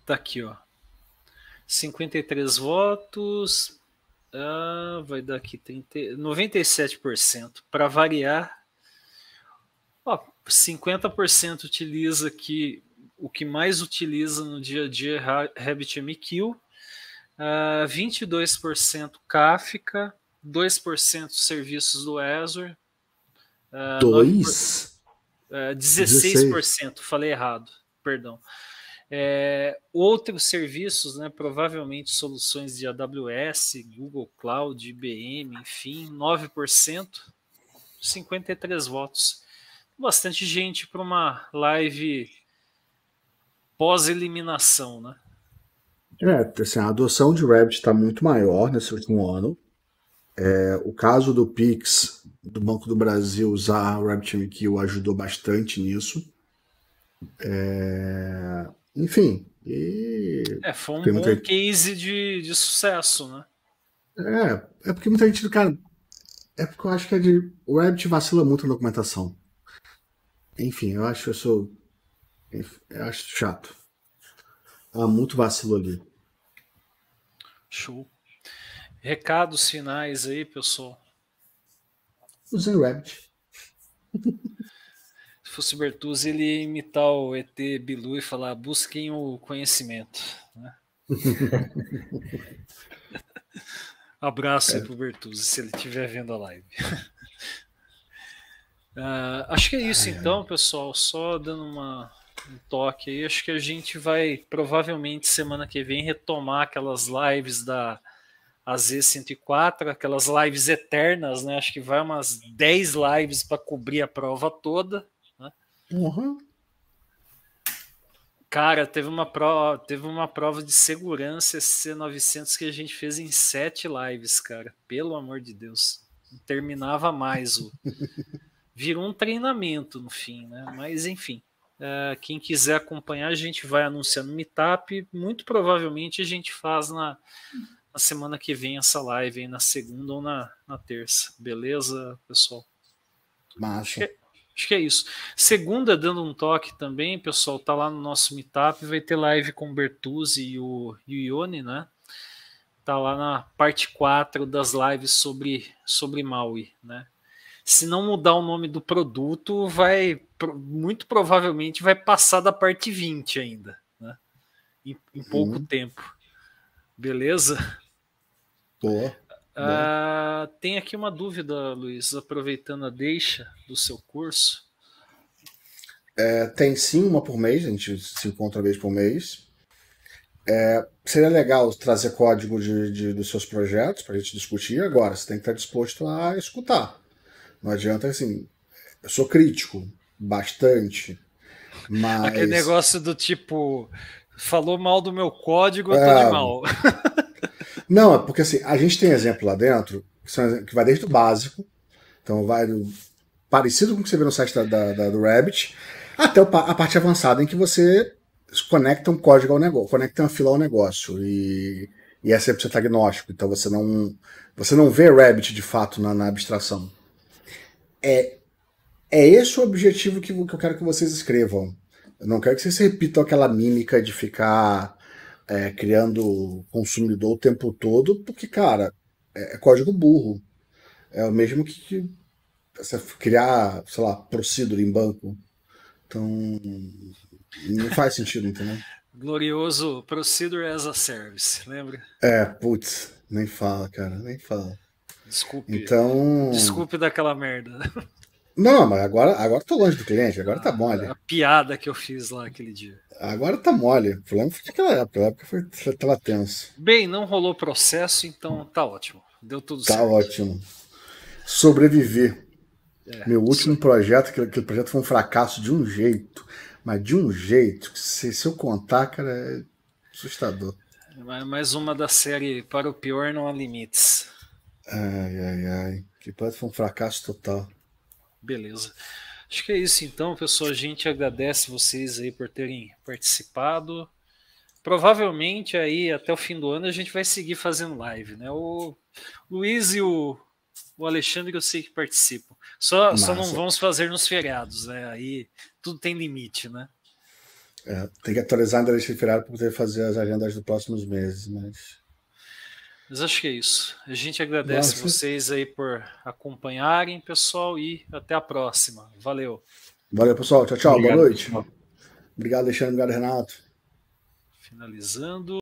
A: Tá aqui, ó. 53 votos. Ah, vai dar aqui 30, 97%. Para variar, 50% utiliza que o que mais utiliza no dia a dia é RabbitMQ, uh, 22% Kafka, 2% serviços do Azure. Uh, 2? Uh, 16%, 16, falei errado, perdão. É, outros serviços, né, provavelmente soluções de AWS, Google Cloud, IBM, enfim, 9%, 53 votos bastante gente para uma live pós-eliminação, né?
C: É, assim, a adoção de Rabbit está muito maior nesse último ano. É, o caso do Pix, do Banco do Brasil, usar o Rabbit MQ ajudou bastante nisso. É, enfim. E... É, foi um muita...
A: case de, de sucesso, né?
C: É, é porque muita gente, cara. É porque eu acho que é de. O Rabbit vacila muito na documentação. Enfim, eu acho, eu sou. Eu acho chato. Há muito vacilo ali. Show.
A: Recados finais aí, pessoal.
C: Usem Rabbit.
A: Se fosse Bertuzzi, ele ia imitar o ET Bilu e falar: busquem o conhecimento. Né? Abraço é. aí pro Bertuzzi, se ele estiver vendo a live. Uh, acho que é isso então, pessoal. Só dando uma, um toque aí. Acho que a gente vai provavelmente semana que vem retomar aquelas lives da AZ104, aquelas lives eternas, né? Acho que vai umas 10 lives para cobrir a prova toda.
C: Né? Uhum.
A: Cara, teve uma, prova, teve uma prova de segurança C900 que a gente fez em sete lives, cara. Pelo amor de Deus. Não terminava mais o virou um treinamento no fim, né? Mas enfim, uh, quem quiser acompanhar, a gente vai anunciando no Meetup. Muito provavelmente a gente faz na, na semana que vem essa live, aí, na segunda ou na, na terça. Beleza, pessoal? Massa. É, acho que é isso. Segunda, dando um toque também, pessoal, tá lá no nosso Meetup, vai ter live com o Bertuzzi e o, e o Ione, né? Tá lá na parte 4 das lives sobre, sobre Maui, né? se não mudar o nome do produto, vai muito provavelmente vai passar da parte 20 ainda, né? Em, em pouco uhum. tempo. Beleza? Boa. Ah, tem aqui uma dúvida, Luiz, aproveitando a deixa do seu curso.
C: É, tem sim uma por mês, a gente se encontra uma vez por mês. É, seria legal trazer código de, de dos seus projetos para a gente discutir. Agora, você tem que estar tá disposto a escutar. Não adianta assim. Eu sou crítico, bastante. Mas... Aquele negócio
A: do tipo, falou mal do meu código, eu tô é... de mal.
C: Não, é porque assim, a gente tem exemplo lá dentro, que, vai desde o básico, então vai do, parecido com o que você vê no site da, da, do Rabbit, até a parte avançada em que você conecta um código ao negócio, conecta uma fila ao negócio. E, e é sempre você está agnóstico, então você não, você não vê Rabbit de fato na, na abstração é, é esse o objetivo que, que eu quero que vocês escrevam. Eu não quero que vocês repitam aquela mímica de ficar é, criando consumidor o tempo todo, porque, cara, é, é código burro. É o mesmo que, que criar, sei lá, procedure em banco. Então, não faz sentido, entendeu?
A: Glorioso Procedure as a Service, lembra?
C: É, putz, nem fala, cara, nem fala. Desculpe. Então. Desculpe
A: daquela merda.
C: Não, mas agora, agora tô longe do cliente, agora tá ah, tá mole. A
A: piada que eu fiz lá aquele dia.
C: Agora tá mole. O problema foi daquela aquela época foi, tava tenso.
A: Bem, não rolou processo, então tá ótimo. Deu tudo tá certo. Tá
C: ótimo. Sobreviver. É, Meu último sim. projeto, aquele, aquele projeto foi um fracasso de um jeito, mas de um jeito, se, se eu contar, cara, é assustador.
A: É, Mais uma da série Para o Pior Não Há Limites.
C: Ai, ai, ai. Que pode foi um fracasso total.
A: Beleza. Acho que é isso então, pessoal. A gente agradece vocês aí por terem participado. Provavelmente aí até o fim do ano a gente vai seguir fazendo live, né? O Luiz e o, o Alexandre eu sei que participam. Só, só não vamos fazer nos feriados, né? Aí tudo tem limite, né?
C: É, tem que atualizar a lista de feriado para poder fazer as agendas dos próximos meses, mas
A: mas acho que é isso. A gente agradece Nossa. vocês aí por acompanharem, pessoal, e até a próxima. Valeu.
C: Valeu, pessoal. Tchau, tchau. Obrigado, Boa noite. Pessoal. Obrigado, Alexandre. Obrigado, Renato.
A: Finalizando.